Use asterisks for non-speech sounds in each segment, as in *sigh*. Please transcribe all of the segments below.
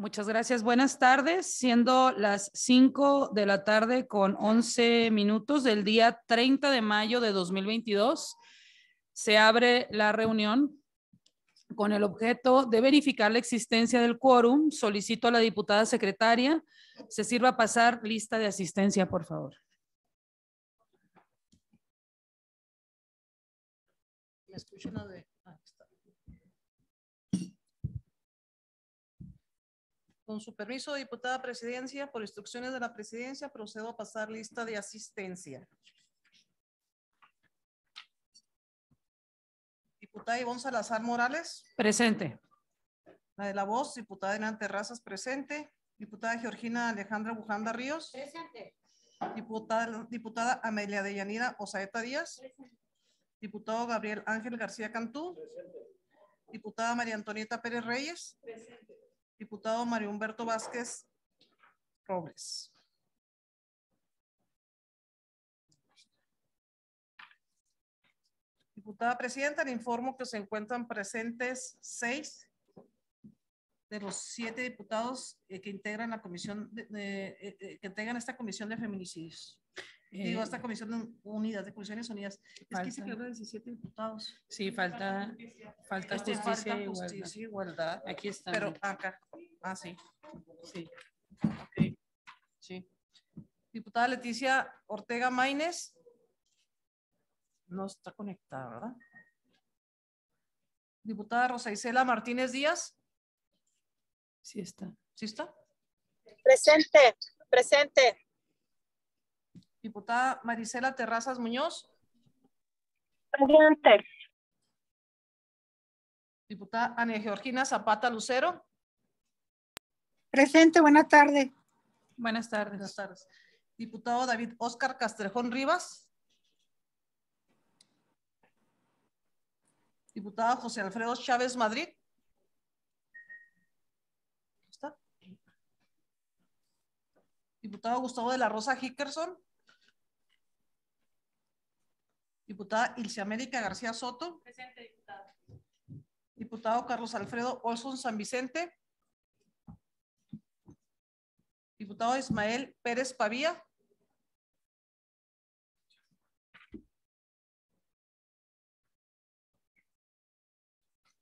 Muchas gracias. Buenas tardes. Siendo las 5 de la tarde con 11 minutos del día 30 de mayo de 2022, se abre la reunión con el objeto de verificar la existencia del quórum. Solicito a la diputada secretaria se sirva pasar lista de asistencia, por favor. ¿Me escuchan Con su permiso, diputada presidencia, por instrucciones de la presidencia, procedo a pasar lista de asistencia. Diputada Ivonne Salazar Morales. Presente. La de la voz, diputada Enante Terrazas, presente. Diputada Georgina Alejandra Bujanda Ríos. Presente. Diputada, diputada Amelia deyanida Osaeta Díaz. Presente. Diputado Gabriel Ángel García Cantú. Presente. Diputada María Antonieta Pérez Reyes. Presente. Diputado Mario Humberto Vázquez Robles. Diputada Presidenta, le informo que se encuentran presentes seis de los siete diputados eh, que integran la comisión de, eh, eh, que tengan esta comisión de feminicidios. Digo, eh, esta comisión unida, de comisiones unidas. es que se quedaron 17 diputados. Sí, falta, falta este, justicia, igualdad. Aquí está. Pero acá. Ah, sí. Sí. Sí. Diputada Leticia Ortega Maínez. No está conectada, ¿verdad? Diputada Rosa Isela Martínez Díaz. Sí está. ¿Sí está? Presente, presente. Diputada Marisela Terrazas Muñoz. Presente. Diputada Ana Georgina Zapata Lucero. Presente, buena tarde. buenas tardes. Buenas tardes. Diputado David Oscar Castrejón Rivas. Diputado José Alfredo Chávez Madrid. Diputado Gustavo de la Rosa Hickerson. Diputada Ilse América García Soto. Presente, diputada. Diputado Carlos Alfredo Olson San Vicente. Diputado Ismael Pérez Pavía.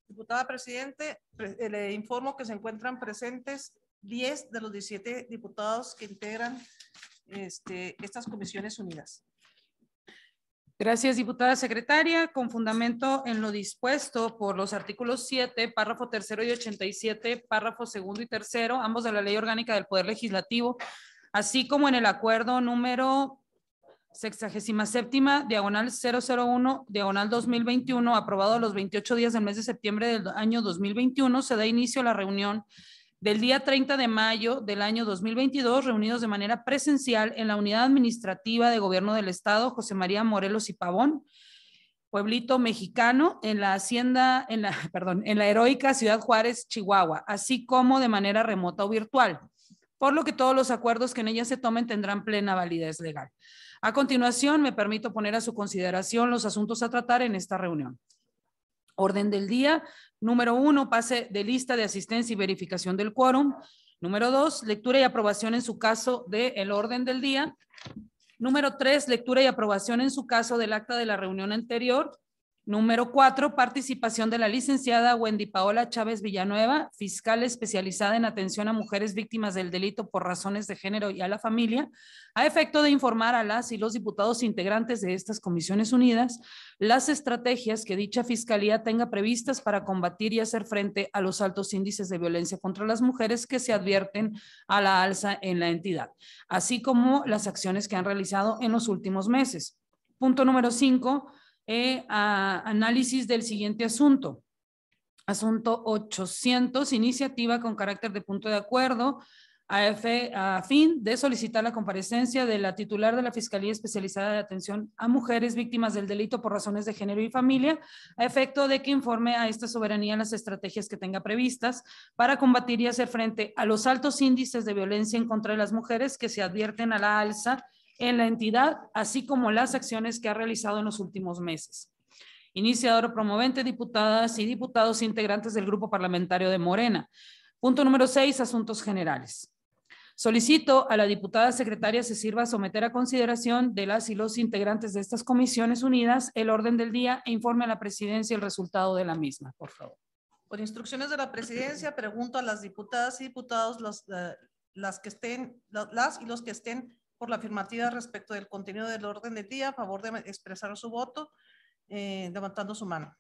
Diputada Presidente, eh, le informo que se encuentran presentes 10 de los 17 diputados que integran este, estas comisiones unidas. Gracias, diputada secretaria. Con fundamento en lo dispuesto por los artículos 7, párrafo tercero y 87, párrafo segundo y tercero, ambos de la Ley Orgánica del Poder Legislativo, así como en el acuerdo número sexagésima séptima, diagonal 001, diagonal 2021, aprobado los 28 días del mes de septiembre del año 2021, se da inicio a la reunión del día 30 de mayo del año 2022, reunidos de manera presencial en la Unidad Administrativa de Gobierno del Estado, José María Morelos y Pavón, pueblito mexicano, en la hacienda, en la, *laughs* perdón, en la heroica Ciudad Juárez, Chihuahua, así como de manera remota o virtual, por lo que todos los acuerdos que en ella se tomen tendrán plena validez legal. A continuación, me permito poner a su consideración los asuntos a tratar en esta reunión. Orden del día. Número uno, pase de lista de asistencia y verificación del quórum. Número dos, lectura y aprobación en su caso del el orden del día. Número tres, lectura y aprobación en su caso del acta de la reunión anterior. Número cuatro, participación de la licenciada Wendy Paola Chávez Villanueva, fiscal especializada en atención a mujeres víctimas del delito por razones de género y a la familia, a efecto de informar a las y los diputados integrantes de estas comisiones unidas las estrategias que dicha fiscalía tenga previstas para combatir y hacer frente a los altos índices de violencia contra las mujeres que se advierten a la alza en la entidad, así como las acciones que han realizado en los últimos meses. Punto número cinco eh, a análisis del siguiente asunto. Asunto 800, iniciativa con carácter de punto de acuerdo a, a, fin de solicitar la comparecencia de la titular de la Fiscalía Especializada de Atención a Mujeres Víctimas del Delito por Razones de Género y Familia, a efecto de que informe a esta soberanía las estrategias que tenga previstas para combatir y hacer frente a los altos índices de violencia en contra de las mujeres que se advierten a la alza en la entidad, así como las acciones que ha realizado en los últimos meses. Iniciador promovente, diputadas y diputados integrantes del Grupo Parlamentario de Morena. Punto número 6, asuntos generales. Solicito a la diputada secretaria se sirva a someter a consideración de las y los integrantes de estas comisiones unidas el orden del día e informe a la presidencia el resultado de la misma, por favor. Por instrucciones de la presidencia, pregunto a las diputadas y diputados, las, eh, que estén, las y los que estén por la afirmativa respecto del contenido del orden del día, a favor de expresar su voto, eh, levantando su mano.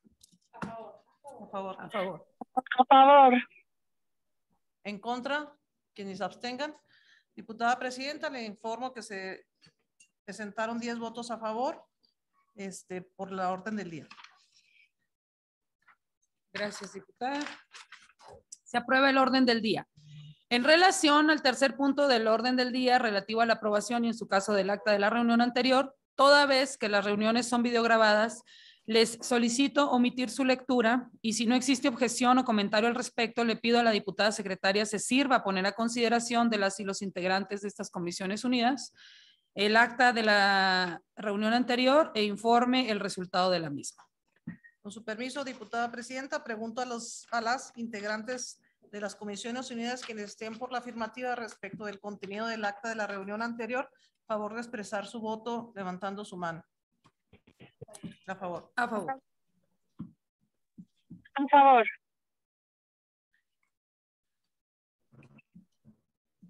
A favor. A favor. A favor. En contra, quienes abstengan. Diputada Presidenta, le informo que se presentaron 10 votos a favor este, por la orden del día. Gracias, diputada. Se aprueba el orden del día. En relación al tercer punto del orden del día relativo a la aprobación y en su caso del acta de la reunión anterior, toda vez que las reuniones son videograbadas, les solicito omitir su lectura y si no existe objeción o comentario al respecto, le pido a la diputada secretaria se sirva a poner a consideración de las y los integrantes de estas comisiones unidas el acta de la reunión anterior e informe el resultado de la misma. Con su permiso, diputada presidenta, pregunto a, los, a las integrantes de las Comisiones Unidas quienes estén por la afirmativa respecto del contenido del acta de la reunión anterior, favor de expresar su voto levantando su mano. A favor. A favor. A favor.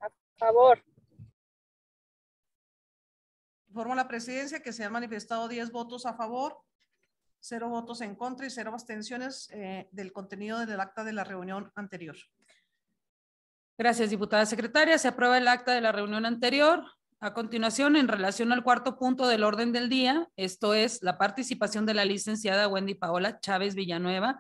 A favor. Informo a la presidencia que se han manifestado 10 votos a favor, cero votos en contra y cero abstenciones eh, del contenido del acta de la reunión anterior. Gracias, diputada secretaria. Se aprueba el acta de la reunión anterior. A continuación, en relación al cuarto punto del orden del día, esto es la participación de la licenciada Wendy Paola Chávez Villanueva,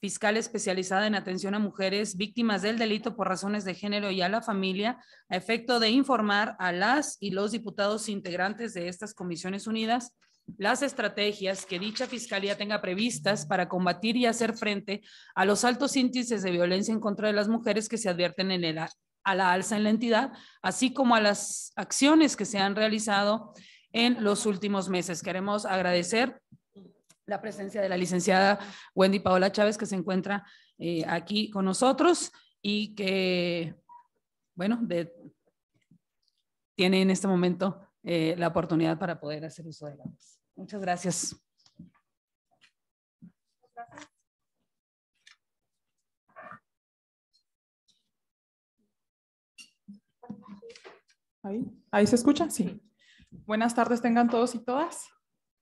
fiscal especializada en atención a mujeres víctimas del delito por razones de género y a la familia, a efecto de informar a las y los diputados integrantes de estas comisiones unidas las estrategias que dicha fiscalía tenga previstas para combatir y hacer frente a los altos índices de violencia en contra de las mujeres que se advierten en el, a la alza en la entidad, así como a las acciones que se han realizado en los últimos meses. Queremos agradecer la presencia de la licenciada Wendy Paola Chávez, que se encuentra eh, aquí con nosotros y que, bueno, tiene en este momento eh, la oportunidad para poder hacer uso de la voz. Muchas gracias. Ahí, se escucha, sí. Buenas tardes tengan todos y todas.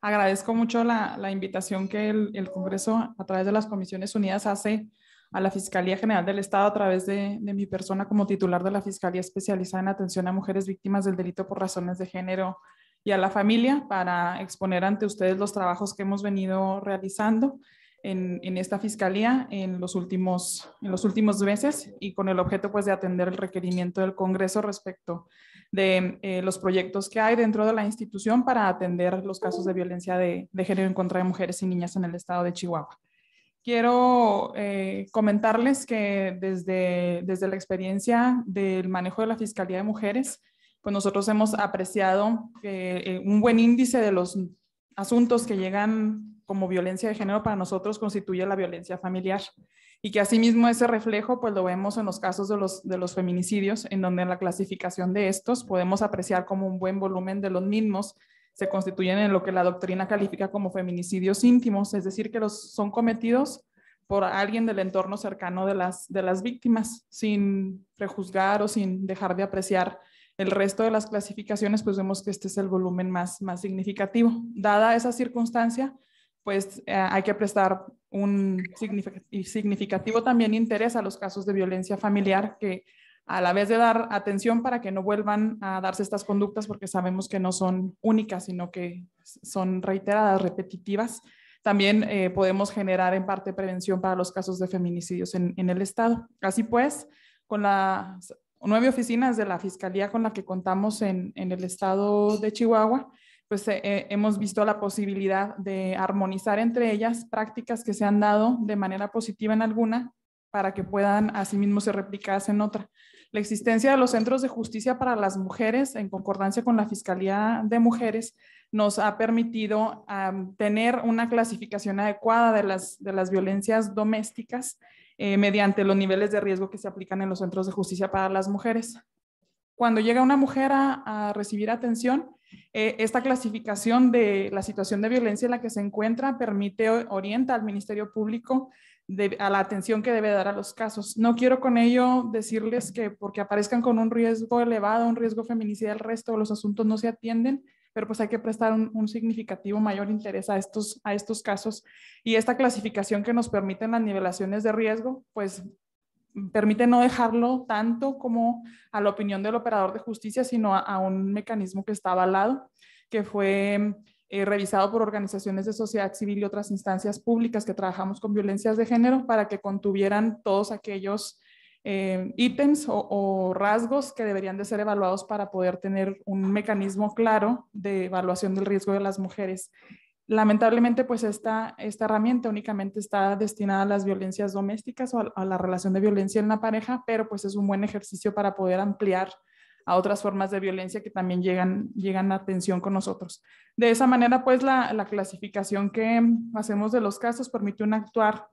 Agradezco mucho la, invitación que el, Congreso a través de las Comisiones Unidas hace a la Fiscalía General del Estado a través de, mi persona como titular de la Fiscalía especializada en atención a mujeres víctimas del delito por razones de género y a la familia para exponer ante ustedes los trabajos que hemos venido realizando en, esta Fiscalía en los, últimos, en los últimos meses y con el objeto pues de atender el requerimiento del Congreso respecto de eh, los proyectos que hay dentro de la institución para atender los casos de violencia de, de género en contra de mujeres y niñas en el estado de Chihuahua. Quiero eh, comentarles que desde, la experiencia del manejo de la Fiscalía de Mujeres, pues nosotros hemos apreciado que eh, un buen índice de los asuntos que llegan como violencia de género para nosotros constituye la violencia familiar y que asimismo ese reflejo pues lo vemos en los casos de los, de los feminicidios en donde en la clasificación de estos podemos apreciar como un buen volumen de los mismos se constituyen en lo que la doctrina califica como feminicidios íntimos, es decir, que los son cometidos por alguien del entorno cercano de las, de las víctimas, sin prejuzgar o sin dejar de apreciar el resto de las clasificaciones, pues vemos que este es el volumen más, más significativo. Dada esa circunstancia, pues eh, hay que prestar un significativo también interés a los casos de violencia familiar que a la vez de dar atención para que no vuelvan a darse estas conductas porque sabemos que no son únicas, sino que son reiteradas, repetitivas. También eh, podemos generar en parte prevención para los casos de feminicidios en, el Estado. Así pues, con las nueve oficinas de la Fiscalía con la que contamos en, el Estado de Chihuahua, pues eh, eh, hemos visto la posibilidad de armonizar entre ellas prácticas que se han dado de manera positiva en alguna para que puedan asimismo ser replicadas en otra. La existencia de los centros de justicia para las mujeres, en concordancia con la Fiscalía de Mujeres, nos ha permitido tener una clasificación adecuada de las, violencias domésticas eh, mediante los niveles de riesgo que se aplican en los centros de justicia para las mujeres. Cuando llega una mujer a, recibir atención, eh, esta clasificación de la situación de violencia en la que se encuentra permite, orienta al Ministerio Público a la atención que debe dar a los casos. No quiero con ello decirles que porque aparezcan con un riesgo elevado, un riesgo feminicida, el resto de los asuntos no se atienden, pero pues hay que prestar un, significativo mayor interés a estos, a estos casos. Y esta clasificación que nos permiten las nivelaciones de riesgo, pues permite no dejarlo tanto como a la opinión del operador de justicia, sino a, a un mecanismo que está avalado, que fue eh, revisado por organizaciones de sociedad civil y otras instancias públicas que trabajamos con violencias de género para que contuvieran todos aquellos eh, ítems o, rasgos que deberían de ser evaluados para poder tener un mecanismo claro de evaluación del riesgo de las mujeres. Lamentablemente, pues esta, herramienta únicamente está destinada a las violencias domésticas o a la relación de violencia en la pareja, pero pues es un buen ejercicio para poder ampliar a otras formas de violencia que también llegan, llegan a atención con nosotros. De esa manera, pues, la, la clasificación que hacemos de los casos permite un actuar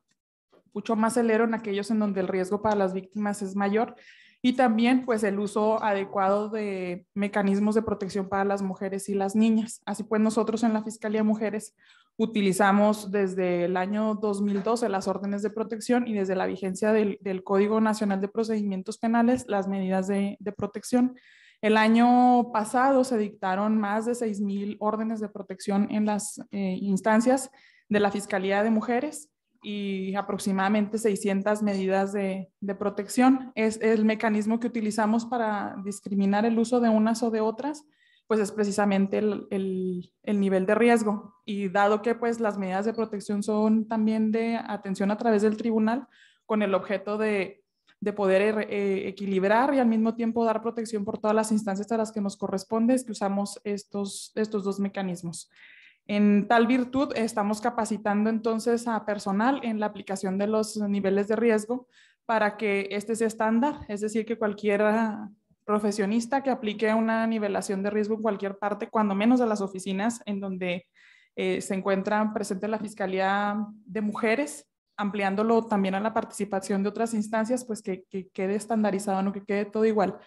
mucho más celero en aquellos en donde el riesgo para las víctimas es mayor y también pues el uso adecuado de mecanismos de protección para las mujeres y las niñas. Así pues nosotros en la Fiscalía Mujeres utilizamos desde el año 2012 las órdenes de protección y desde la vigencia del, Código Nacional de Procedimientos Penales las medidas de, protección. El año pasado se dictaron más de 6.000 órdenes de protección en las eh, instancias de la Fiscalía de Mujeres y aproximadamente 600 medidas de, protección. Es, el mecanismo que utilizamos para discriminar el uso de unas o de otras, pues es precisamente el, nivel de riesgo. Y dado que pues las medidas de protección son también de atención a través del tribunal, con el objeto de, poder er, eh, equilibrar y al mismo tiempo dar protección por todas las instancias a las que nos corresponde, es que usamos estos, estos dos mecanismos. En tal virtud, estamos capacitando entonces a personal en la aplicación de los niveles de riesgo para que este sea estándar, es decir, que cualquier ah, profesionista que aplique una nivelación de riesgo en cualquier parte, cuando menos a las oficinas en donde eh, se encuentra presente la Fiscalía de Mujeres, ampliándolo también a la participación de otras instancias, pues que quede estandarizado, no que quede todo igual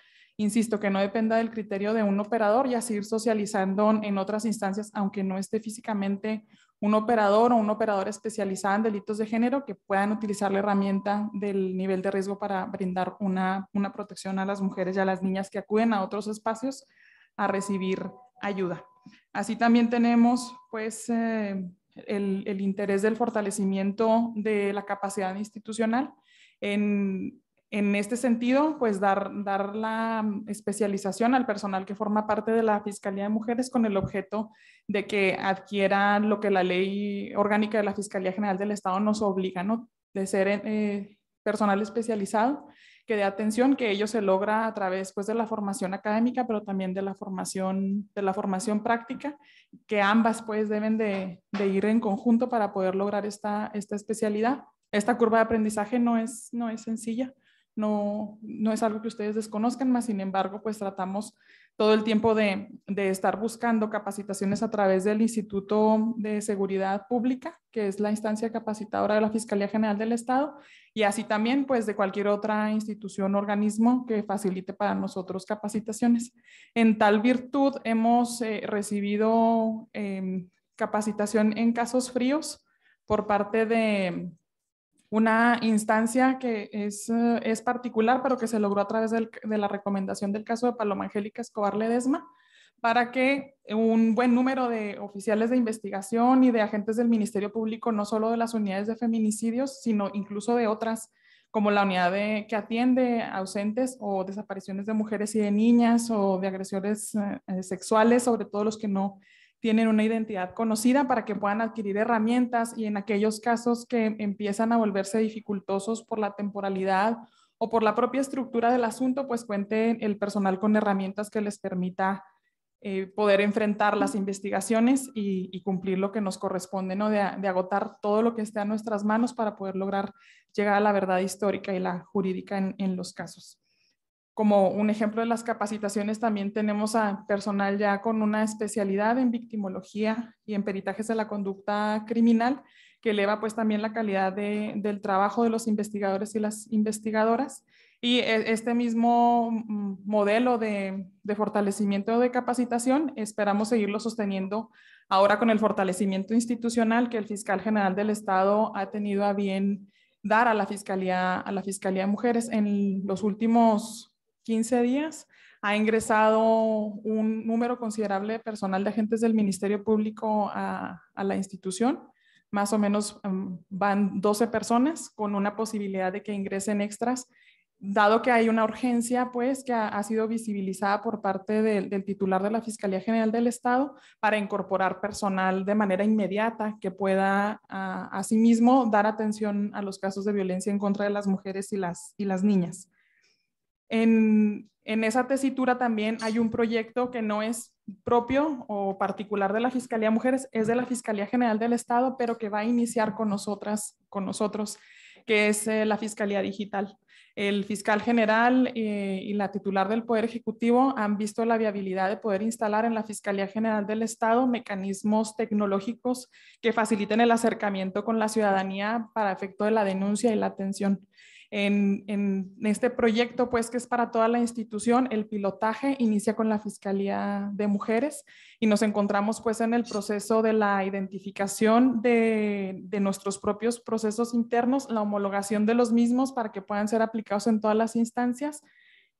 insisto, que no dependa del criterio de un operador y así ir socializando en otras instancias, aunque no esté físicamente un operador o un operador especializado en delitos de género, que puedan utilizar la herramienta del nivel de riesgo para brindar una, protección a las mujeres y a las niñas que acuden a otros espacios a recibir ayuda. Así también tenemos pues eh, el, el, interés del fortalecimiento de la capacidad institucional en en este sentido, pues dar, dar la especialización al personal que forma parte de la Fiscalía de Mujeres con el objeto de que adquieran lo que la ley orgánica de la Fiscalía General del Estado nos obliga, ¿no? De ser eh, personal especializado que de atención, que ello se logra a través pues, de la formación académica, pero también de la formación, de la formación práctica, que ambas pues, deben de, de ir en conjunto para poder lograr esta, esta especialidad. Esta curva de aprendizaje no es, no es sencilla, no, no es algo que ustedes desconozcan, más sin embargo, pues tratamos todo el tiempo de, estar buscando capacitaciones a través del Instituto de Seguridad Pública, que es la instancia capacitadora de la Fiscalía General del Estado, y así también pues de cualquier otra institución o organismo que facilite para nosotros capacitaciones. En tal virtud hemos eh, recibido em, capacitación en casos fríos por parte de una instancia que eh, es, particular, pero que se logró a través de la recomendación del caso de Paloma Angélica Escobar Ledesma, para que un buen número de oficiales de investigación y de agentes del Ministerio Público, no solo de las unidades de feminicidios, sino incluso de otras, como la unidad que atiende ausentes o desapariciones de mujeres y de niñas o de agresiones eh, eh, sexuales, sobre todo los que no tienen una identidad conocida para que puedan adquirir herramientas y en aquellos casos que empiezan a volverse dificultosos por la temporalidad o por la propia estructura del asunto, pues cuente el personal con herramientas que les permita eh, poder enfrentar las investigaciones y, cumplir lo que nos corresponde, ¿no? De, agotar todo lo que esté a nuestras manos para poder lograr llegar a la verdad histórica y la jurídica en los casos como un ejemplo de las capacitaciones, también tenemos a personal ya con una especialidad en victimología y en peritajes de la conducta criminal, que eleva pues también la calidad de, del trabajo de los investigadores y las investigadoras. Y e, este mismo modelo de, de fortalecimiento de capacitación esperamos seguirlo sosteniendo ahora con el fortalecimiento institucional que el fiscal general del Estado ha tenido a bien dar a la Fiscalía, a la Fiscalía de Mujeres. En los últimos 15 días, ha ingresado un número considerable de personal de agentes del Ministerio Público a, la institución. Más o menos em, van 12 personas con una posibilidad de que ingresen extras, dado que hay una urgencia, pues, que ha, sido visibilizada por parte del titular de la Fiscalía General del Estado para incorporar personal de manera inmediata que pueda, asimismo, dar atención a los casos de violencia en contra de las mujeres y las, y las niñas. En, esa tesitura también hay un proyecto que no es propio o particular de la Fiscalía Mujeres, es de la Fiscalía General del Estado, pero que va a iniciar con nosotras, con nosotros, que es eh, la Fiscalía Digital. El fiscal general eh, y la titular del Poder Ejecutivo han visto la viabilidad de poder instalar en la Fiscalía General del Estado mecanismos tecnológicos que faciliten el acercamiento con la ciudadanía para efecto de la denuncia y la atención en, este proyecto, pues que es para toda la institución, el pilotaje inicia con la Fiscalía de Mujeres y nos encontramos pues en el proceso de la identificación de nuestros propios procesos internos, la homologación de los mismos para que puedan ser aplicados en todas las instancias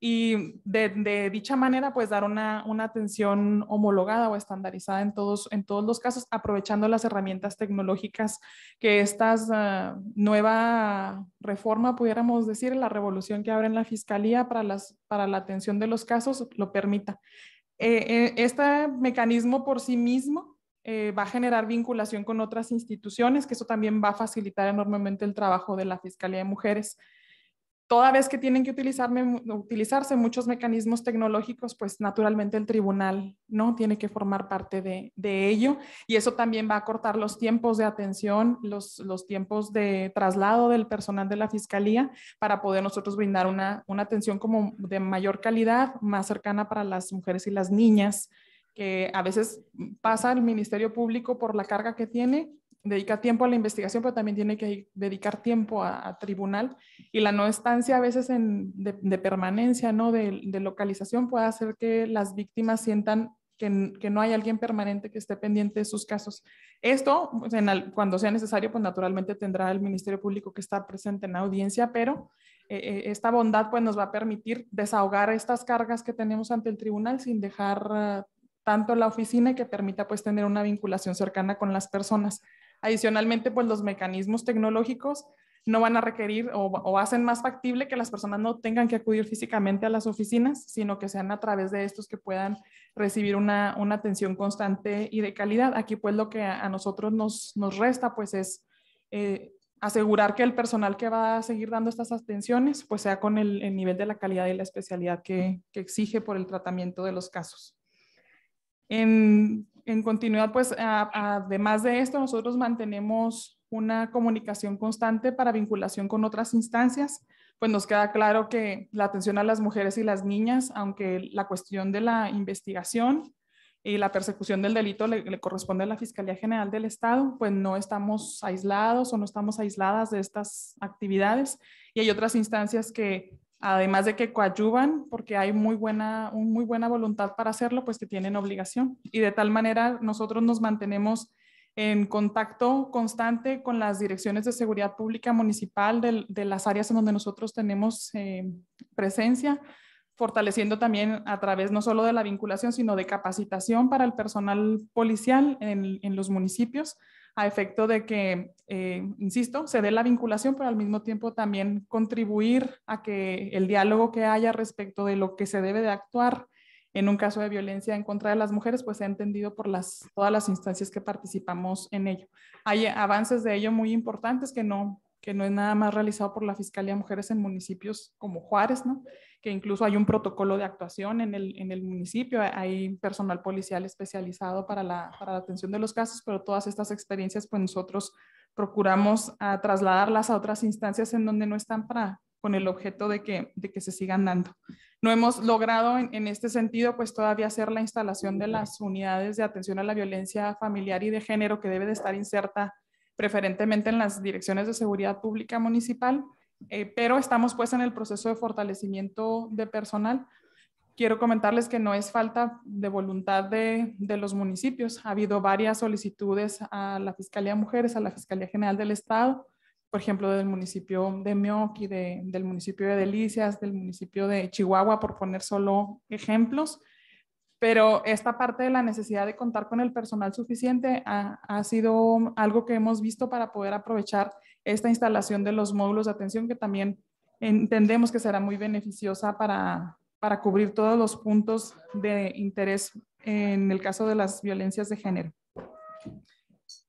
y de, dicha manera pues dar una, atención homologada o estandarizada en todos, los casos, aprovechando las herramientas tecnológicas que esta ah, nueva reforma, pudiéramos decir, la revolución que abre en la Fiscalía para, la atención de los casos, lo permita. Eh, eh, este mecanismo por sí mismo eh, va a generar vinculación con otras instituciones, que eso también va a facilitar enormemente el trabajo de la Fiscalía de Mujeres toda vez que tienen que utilizarse muchos mecanismos tecnológicos, pues naturalmente el tribunal no tiene que formar parte de, ello y eso también va a cortar los tiempos de atención, los, tiempos de traslado del personal de la fiscalía para poder nosotros brindar una, una atención como de mayor calidad, más cercana para las mujeres y las niñas que a veces pasa el Ministerio Público por la carga que tiene dedica tiempo a la investigación, pero también tiene que dedicar tiempo a, tribunal y la no estancia a veces de, permanencia, ¿no? De, localización puede hacer que las víctimas sientan que, no hay alguien permanente que esté pendiente de sus casos. Esto, pues, cuando sea necesario, pues naturalmente tendrá el Ministerio Público que estar presente en audiencia, pero eh, eh, esta bondad pues nos va a permitir desahogar estas cargas que tenemos ante el tribunal sin dejar... Ah, tanto la oficina que permita pues tener una vinculación cercana con las personas. Adicionalmente, pues los mecanismos tecnológicos no van a requerir o, hacen más factible que las personas no tengan que acudir físicamente a las oficinas, sino que sean a través de estos que puedan recibir una, atención constante y de calidad. Aquí pues lo que a, nosotros nos, resta pues es eh, asegurar que el personal que va a seguir dando estas atenciones pues sea con el, nivel de la calidad y la especialidad que, que exige por el tratamiento de los casos. En, en continuidad, pues además de esto, nosotros mantenemos una comunicación constante para vinculación con otras instancias, pues nos queda claro que la atención a las mujeres y las niñas, aunque la cuestión de la investigación y la persecución del delito le, corresponde a la Fiscalía General del Estado, pues no estamos aislados o no estamos aisladas de estas actividades. Y hay otras instancias que además de que coadyuvan, porque hay muy buena, muy buena voluntad para hacerlo, pues que tienen obligación. Y de tal manera nosotros nos mantenemos en contacto constante con las direcciones de seguridad pública municipal de, las áreas en donde nosotros tenemos eh, presencia, fortaleciendo también a través no solo de la vinculación, sino de capacitación para el personal policial en los municipios a efecto de que, eh, insisto, se dé la vinculación, pero al mismo tiempo también contribuir a que el diálogo que haya respecto de lo que se debe de actuar en un caso de violencia en contra de las mujeres, pues se entendido por las, todas las instancias que participamos en ello. Hay avances de ello muy importantes que no, que no es nada más realizado por la Fiscalía Mujeres en municipios como Juárez, ¿no? que incluso hay un protocolo de actuación en el, en el municipio, hay personal policial especializado para la, atención de los casos, pero todas estas experiencias, pues nosotros procuramos trasladarlas a otras instancias en donde no están para, con el objeto de que, que se sigan dando. No hemos logrado en, en, este sentido, pues todavía hacer la instalación de las unidades de atención a la violencia familiar y de género que debe de estar inserta preferentemente en las direcciones de seguridad pública municipal, eh, pero estamos pues en el proceso de fortalecimiento de personal. Quiero comentarles que no es falta de voluntad de, los municipios. Ha habido varias solicitudes a la Fiscalía de Mujeres, a la Fiscalía General del Estado, por ejemplo, del municipio de Meoqui, del municipio de Delicias, del municipio de Chihuahua, por poner solo ejemplos pero esta parte de la necesidad de contar con el personal suficiente ha, ha, sido algo que hemos visto para poder aprovechar esta instalación de los módulos de atención que también entendemos que será muy beneficiosa para, para cubrir todos los puntos de interés en el caso de las violencias de género.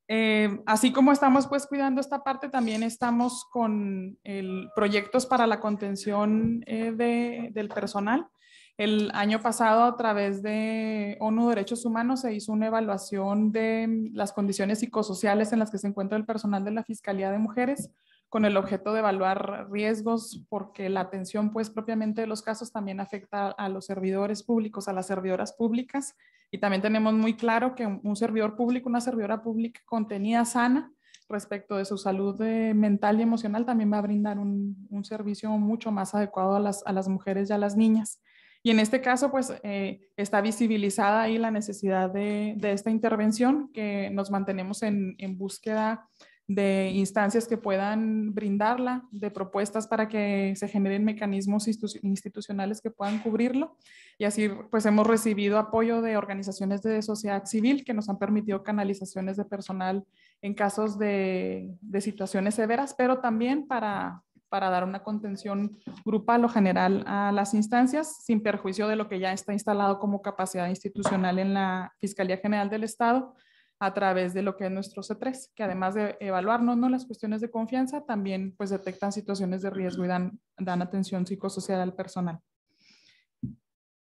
Eh, así como estamos pues cuidando esta parte, también estamos con el, proyectos para la contención eh, de, del personal. El año pasado, a través de ONU Derechos Humanos, se hizo una evaluación de las condiciones psicosociales en las que se encuentra el personal de la Fiscalía de Mujeres, con el objeto de evaluar riesgos, porque la atención, pues, propiamente de los casos también afecta a los servidores públicos, a las servidoras públicas. Y también tenemos muy claro que un servidor público, una servidora pública contenida sana respecto de su salud eh, mental y emocional, también va a brindar un, servicio mucho más adecuado a las mujeres y a las niñas. Y en este caso, pues eh, está visibilizada ahí la necesidad de, de, esta intervención, que nos mantenemos en, en búsqueda de instancias que puedan brindarla, de propuestas para que se generen mecanismos institucionales que puedan cubrirlo. Y así, pues hemos recibido apoyo de organizaciones de sociedad civil que nos han permitido canalizaciones de personal en casos de, de situaciones severas, pero también para, para dar una contención grupal o general a las instancias, sin perjuicio de lo que ya está instalado como capacidad institucional en la Fiscalía General del Estado a través de lo que es nuestro C3, que además de evaluarnos ¿no? las cuestiones de confianza, también pues detectan situaciones de riesgo y dan, atención psicosocial al personal.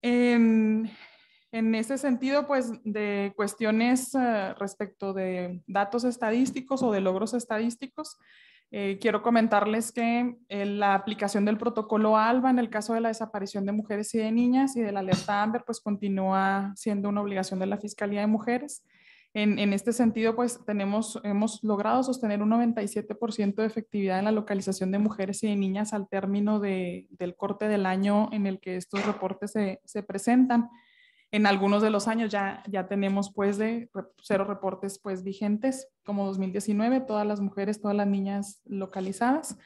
En, en ese sentido, pues de cuestiones eh, respecto de datos estadísticos o de logros estadísticos, eh, quiero comentarles que eh, la aplicación del protocolo ALBA en el caso de la desaparición de mujeres y de niñas y de la alerta AMBER, pues continúa siendo una obligación de la Fiscalía de Mujeres. En, este sentido, pues hemos logrado sostener un 97% de efectividad en la localización de mujeres y de niñas al término del corte del año en el que estos reportes se presentan en algunos de los años ya, ya tenemos pues de cero reportes pues vigentes, como 2019, todas las mujeres, todas las niñas localizadas.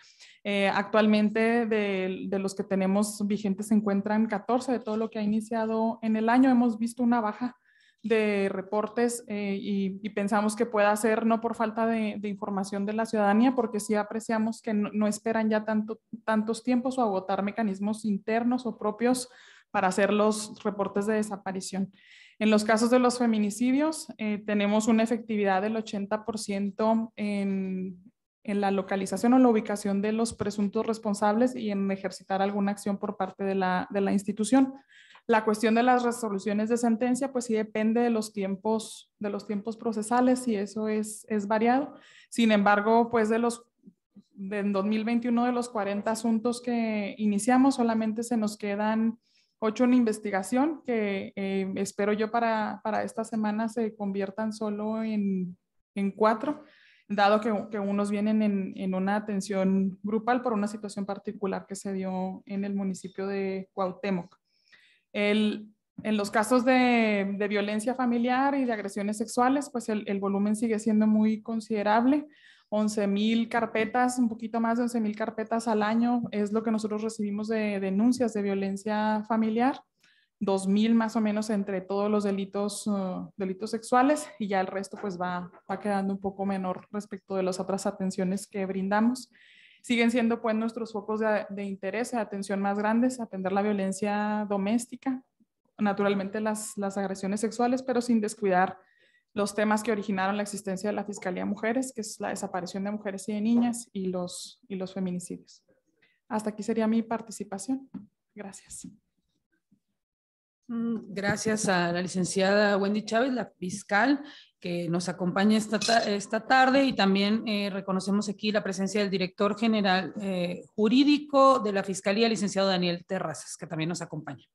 Eh, actualmente de, los que tenemos vigentes se encuentran 14 de todo lo que ha iniciado en el año. Hemos visto una baja de reportes eh, y, pensamos que pueda ser no por falta de, información de la ciudadanía, porque sí apreciamos que no, esperan ya tanto, tantos tiempos o agotar mecanismos internos o propios para hacer los reportes de desaparición. En los casos de los feminicidios, eh, tenemos una efectividad del 80% en, en la localización o la ubicación de los presuntos responsables y en ejercitar alguna acción por parte de la, de la institución. La cuestión de las resoluciones de sentencia, pues sí depende de los tiempos, de los tiempos procesales y eso es, es variado. Sin embargo, pues de los de en 2021 de los 40 asuntos que iniciamos, solamente se nos quedan ocho en investigación, que eh, espero yo para, para, esta semana se conviertan solo en, en cuatro, dado que, unos vienen en, en, una atención grupal por una situación particular que se dio en el municipio de Cuauhtémoc. El, en los casos de, de, violencia familiar y de agresiones sexuales, pues el volumen sigue siendo muy considerable 11.000 carpetas, un poquito más de 11.000 carpetas al año es lo que nosotros recibimos de denuncias de violencia familiar. 2.000 más o menos entre todos los delitos, uh, delitos sexuales y ya el resto pues va, quedando un poco menor respecto de las otras atenciones que brindamos. Siguen siendo pues nuestros focos de, interés, de atención más grandes, atender la violencia doméstica, naturalmente las agresiones sexuales, pero sin descuidar los temas que originaron la existencia de la Fiscalía Mujeres, que es la desaparición de mujeres y de niñas y los, y los feminicidios. Hasta aquí sería mi participación. Gracias. Mm, gracias a la licenciada Wendy Chávez, la fiscal, que nos acompaña esta, tarde y también eh, reconocemos aquí la presencia del director general eh, jurídico de la Fiscalía, licenciado Daniel Terrazas, que también nos acompaña.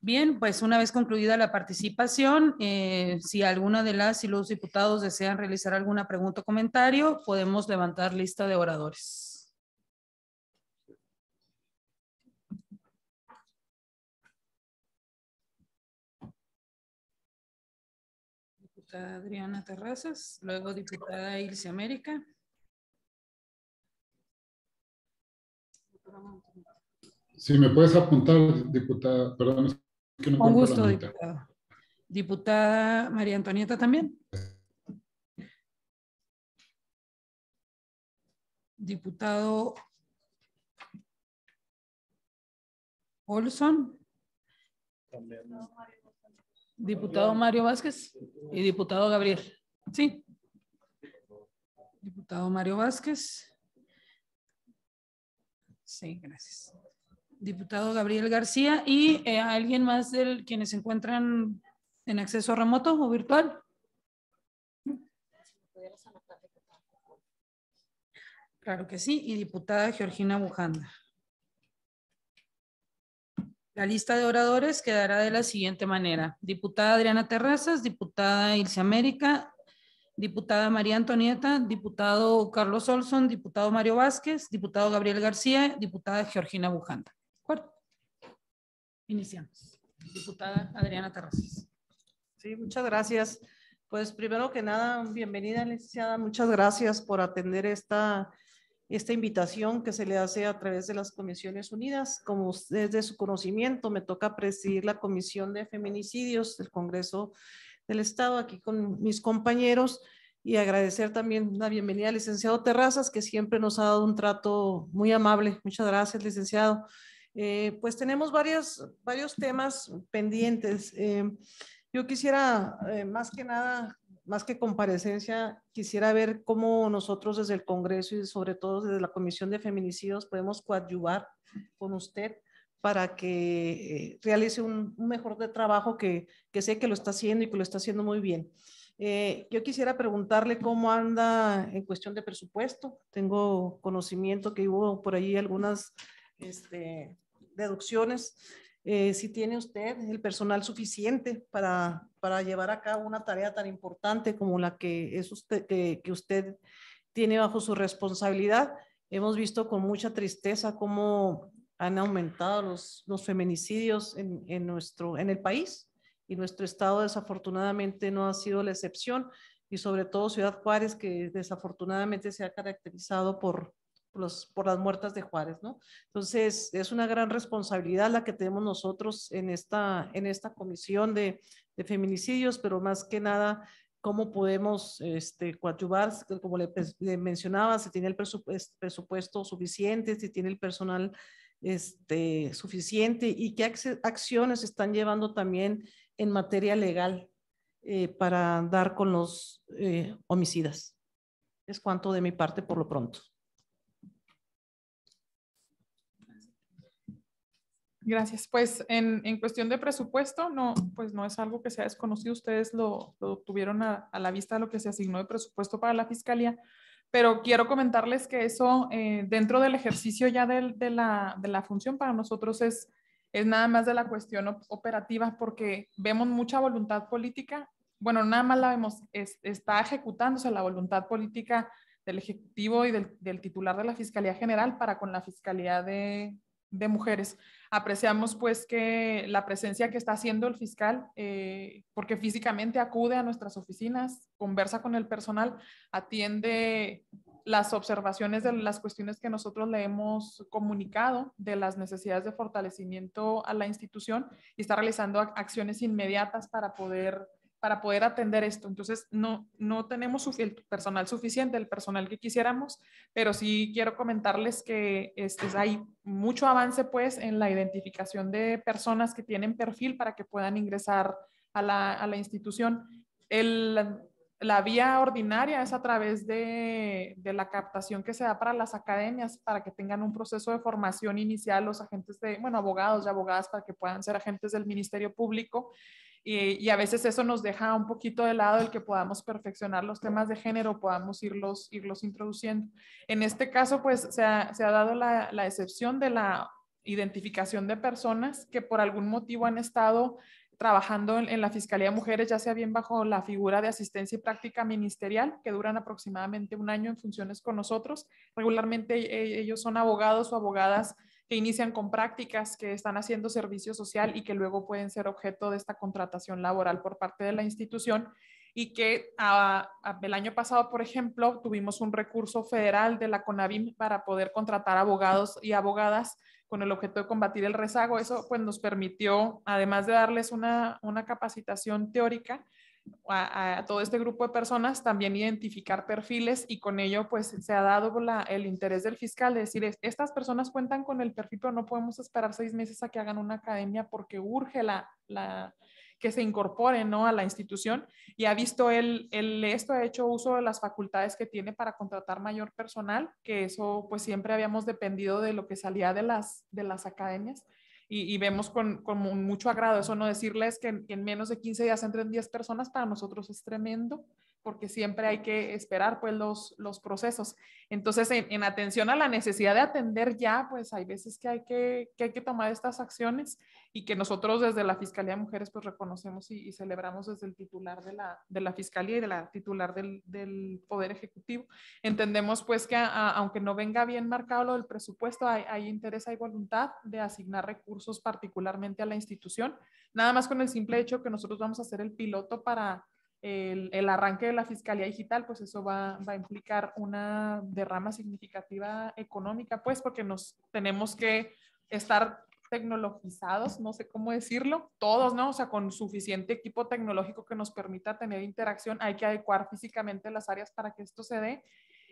Bien, pues una vez concluida la participación, eh, si alguna de las y los diputados desean realizar alguna pregunta o comentario, podemos levantar lista de oradores. Diputada Adriana Terrazas, luego diputada Ilse América. Si me puedes apuntar, diputada, perdón, gusto, diputado. Diputada María Antonieta también. Diputado Olson. También. Diputado Mario Vázquez y diputado Gabriel. Sí. Diputado Mario Vázquez. Sí, gracias diputado Gabriel García y eh, alguien más de quienes se encuentran en acceso remoto o virtual. Claro que sí, y diputada Georgina Bujanda. La lista de oradores quedará de la siguiente manera. Diputada Adriana Terrazas, diputada Ilse América, diputada María Antonieta, diputado Carlos Olson, diputado Mario Vázquez, diputado Gabriel García, diputada Georgina Bujanda. Iniciamos. Diputada Adriana Terrazas. Sí, muchas gracias. Pues primero que nada, bienvenida licenciada. Muchas gracias por atender esta, esta invitación que se le hace a través de las Comisiones Unidas. Como desde de su conocimiento, me toca presidir la Comisión de Feminicidios del Congreso del Estado aquí con mis compañeros y agradecer también la bienvenida al licenciado Terrazas, que siempre nos ha dado un trato muy amable. Muchas gracias, licenciado. Eh, pues tenemos varios temas pendientes. Eh, yo quisiera, eh, más que nada, más que comparecencia, quisiera ver cómo nosotros desde el Congreso y sobre todo desde la Comisión de Feminicidios podemos coadyuvar con usted para que realice un, mejor de trabajo que, que, sé que lo está haciendo y que lo está haciendo muy bien. yo quisiera preguntarle cómo anda en cuestión de presupuesto. Tengo conocimiento que hubo por ahí algunas este, deducciones, eh, si tiene usted el personal suficiente para, para, llevar a cabo una tarea tan importante como la que, es usted, que, que usted tiene bajo su responsabilidad. Hemos visto con mucha tristeza cómo han aumentado los, los feminicidios en, en, nuestro, en el país y nuestro estado desafortunadamente no ha sido la excepción y sobre todo Ciudad Juárez que desafortunadamente se ha caracterizado por, por las muertas de Juárez, ¿no? Entonces, es una gran responsabilidad la que tenemos nosotros en esta, en esta comisión de, feminicidios, pero más que nada, cómo podemos este, coadyuvar, como le, pues, mencionaba, si tiene el presupuesto, suficiente, si tiene el personal este, suficiente y qué acciones están llevando también en materia legal eh, para dar con los eh, homicidas. Es cuanto de mi parte por lo pronto. Gracias. Pues en, cuestión de presupuesto, no, pues no es algo que sea desconocido. Ustedes lo, tuvieron a, la vista de lo que se asignó de presupuesto para la fiscalía, pero quiero comentarles que eso eh, dentro del ejercicio ya de, la, función para nosotros es, es nada más de la cuestión operativa porque vemos mucha voluntad política. Bueno, nada más la vemos, está ejecutándose la voluntad política del Ejecutivo y del titular de la Fiscalía General para con la Fiscalía de, de mujeres. Apreciamos pues que la presencia que está haciendo el fiscal, eh, porque físicamente acude a nuestras oficinas, conversa con el personal, atiende las observaciones de las cuestiones que nosotros le hemos comunicado de las necesidades de fortalecimiento a la institución y está realizando acciones inmediatas para poder para poder atender esto. Entonces, no, no tenemos el personal suficiente, el personal que quisiéramos, pero sí quiero comentarles que este, hay mucho avance pues en la identificación de personas que tienen perfil para que puedan ingresar a la, institución. El, la vía ordinaria es a través de, de, la captación que se da para las academias, para que tengan un proceso de formación inicial los agentes de, bueno, abogados y abogadas para que puedan ser agentes del Ministerio Público y, a veces eso nos deja un poquito de lado el que podamos perfeccionar los temas de género, podamos irlos, irlos introduciendo. En este caso, pues se ha, dado la, excepción de la identificación de personas que por algún motivo han estado trabajando en, en, la Fiscalía de Mujeres, ya sea bien bajo la figura de asistencia y práctica ministerial, que duran aproximadamente un año en funciones con nosotros. Regularmente eh, ellos son abogados o abogadas que inician con prácticas, que están haciendo servicio social y que luego pueden ser objeto de esta contratación laboral por parte de la institución y que ah, ah, el año pasado, por ejemplo, tuvimos un recurso federal de la CONAVIM para poder contratar abogados y abogadas con el objeto de combatir el rezago. Eso pues, nos permitió, además de darles una capacitación teórica, a, todo este grupo de personas, también identificar perfiles y con ello pues se ha dado el interés del fiscal de decir, estas personas cuentan con el perfil, pero no podemos esperar seis meses a que hagan una academia porque urge la, que se incorpore ¿no? a la institución y ha visto él, esto, ha hecho uso de las facultades que tiene para contratar mayor personal, que eso pues siempre habíamos dependido de lo que salía de las, de las academias y, vemos con, mucho agrado eso, no decirles que en, en, menos de 15 días entren 10 personas para nosotros es tremendo porque siempre hay que esperar pues los, los procesos. Entonces, en, atención a la necesidad de atender ya, pues hay veces que hay que, hay que tomar estas acciones y que nosotros desde la Fiscalía de Mujeres pues reconocemos y, celebramos desde el titular de la, Fiscalía y de la titular del, Poder Ejecutivo. Entendemos pues que aunque no venga bien marcado lo del presupuesto, hay, hay interés, hay voluntad de asignar recursos particularmente a la institución, nada más con el simple hecho que nosotros vamos a hacer el piloto para el, arranque de la Fiscalía Digital, pues eso va, va, a implicar una derrama significativa económica, pues porque nos tenemos que estar tecnologizados, no sé cómo decirlo, todos, ¿no? O sea, con suficiente equipo tecnológico que nos permita tener interacción, hay que adecuar físicamente las áreas para que esto se dé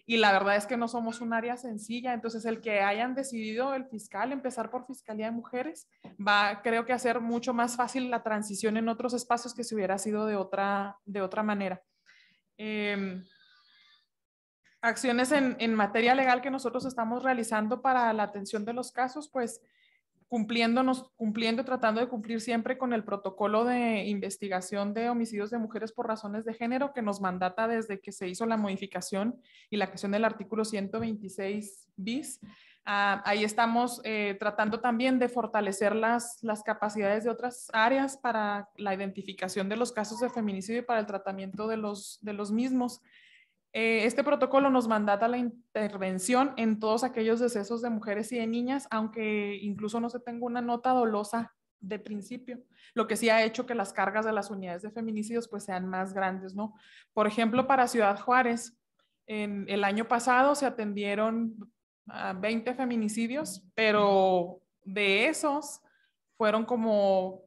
y la verdad es que no somos un área sencilla, entonces el que hayan decidido el fiscal empezar por Fiscalía de Mujeres va creo que a hacer mucho más fácil la transición en otros espacios que si hubiera sido de otra, de otra manera. Em, acciones en, materia legal que nosotros estamos realizando para la atención de los casos, pues cumpliéndonos, cumpliendo, tratando de cumplir siempre con el protocolo de investigación de homicidios de mujeres por razones de género que nos mandata desde que se hizo la modificación y la creación del artículo 126 bis. Ah, ahí estamos eh, tratando también de fortalecer las, capacidades de otras áreas para la identificación de los casos de feminicidio y para el tratamiento de los, de los mismos. Eh, este protocolo nos mandata la intervención en todos aquellos decesos de mujeres y de niñas, aunque incluso no se tenga una nota dolosa de principio, lo que sí ha hecho que las cargas de las unidades de feminicidios pues sean más grandes, ¿no? Por ejemplo, para Ciudad Juárez, en el año pasado se atendieron a 20 feminicidios, pero de esos fueron como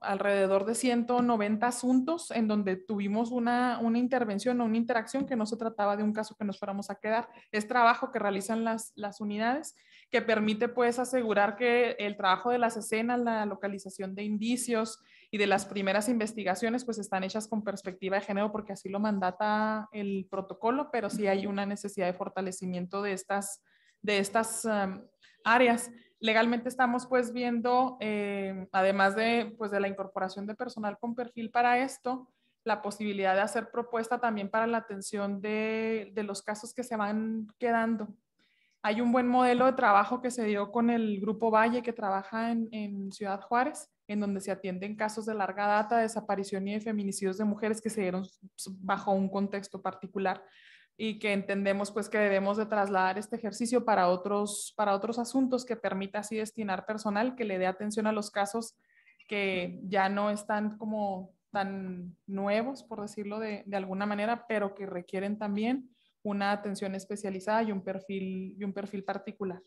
alrededor de 190 asuntos en donde tuvimos una, intervención o una interacción que no se trataba de un caso que nos fuéramos a quedar. Es trabajo que realizan las, unidades que permite pues asegurar que el trabajo de las escenas, la localización de indicios y de las primeras investigaciones pues están hechas con perspectiva de género porque así lo mandata el protocolo, pero sí hay una necesidad de fortalecimiento de estas, de estas áreas. Legalmente estamos pues viendo, eh, además pues, de, la incorporación de personal con perfil para esto, la posibilidad de hacer propuesta también para la atención de, los casos que se van quedando. Hay un buen modelo de trabajo que se dio con el Grupo Valle que trabaja en, Ciudad Juárez, en donde se atienden casos de larga data, desaparición y de feminicidios de mujeres que se dieron bajo un contexto particular y que entendemos pues que debemos de trasladar este ejercicio para otros, para otros asuntos que permita así destinar personal que le dé atención a los casos que ya no están como tan nuevos, por decirlo de, alguna manera, pero que requieren también una atención especializada y un perfil, y un perfil particular.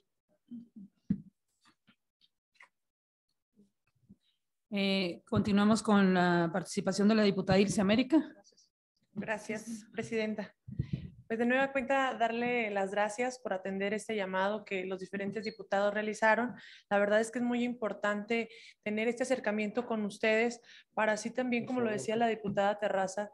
Eh, continuamos con la participación de la diputada Irce América. Gracias Presidenta. Pues, de nueva cuenta, darle las gracias por atender este llamado que los diferentes diputados realizaron. La verdad es que es muy importante tener este acercamiento con ustedes para así también, como lo decía la diputada Terraza,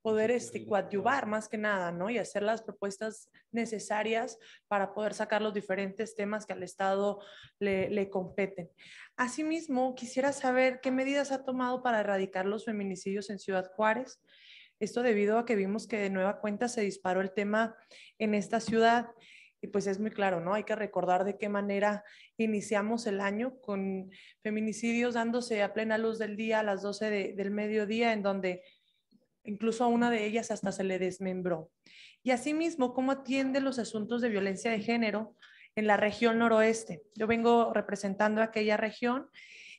poder este, coadyuvar más que nada, ¿no? Y hacer las propuestas necesarias para poder sacar los diferentes temas que al Estado le competen. Asimismo, quisiera saber qué medidas ha tomado para erradicar los feminicidios en Ciudad Juárez, esto debido a que vimos que de nueva cuenta se disparó el tema en esta ciudad y pues es muy claro, ¿no? Hay que recordar de qué manera iniciamos el año con feminicidios dándose a plena luz del día a las 12 del mediodía, en donde incluso a una de ellas hasta se le desmembró. Y asimismo, ¿cómo atiende los asuntos de violencia de género en la región noroeste? Yo vengo representando aquella región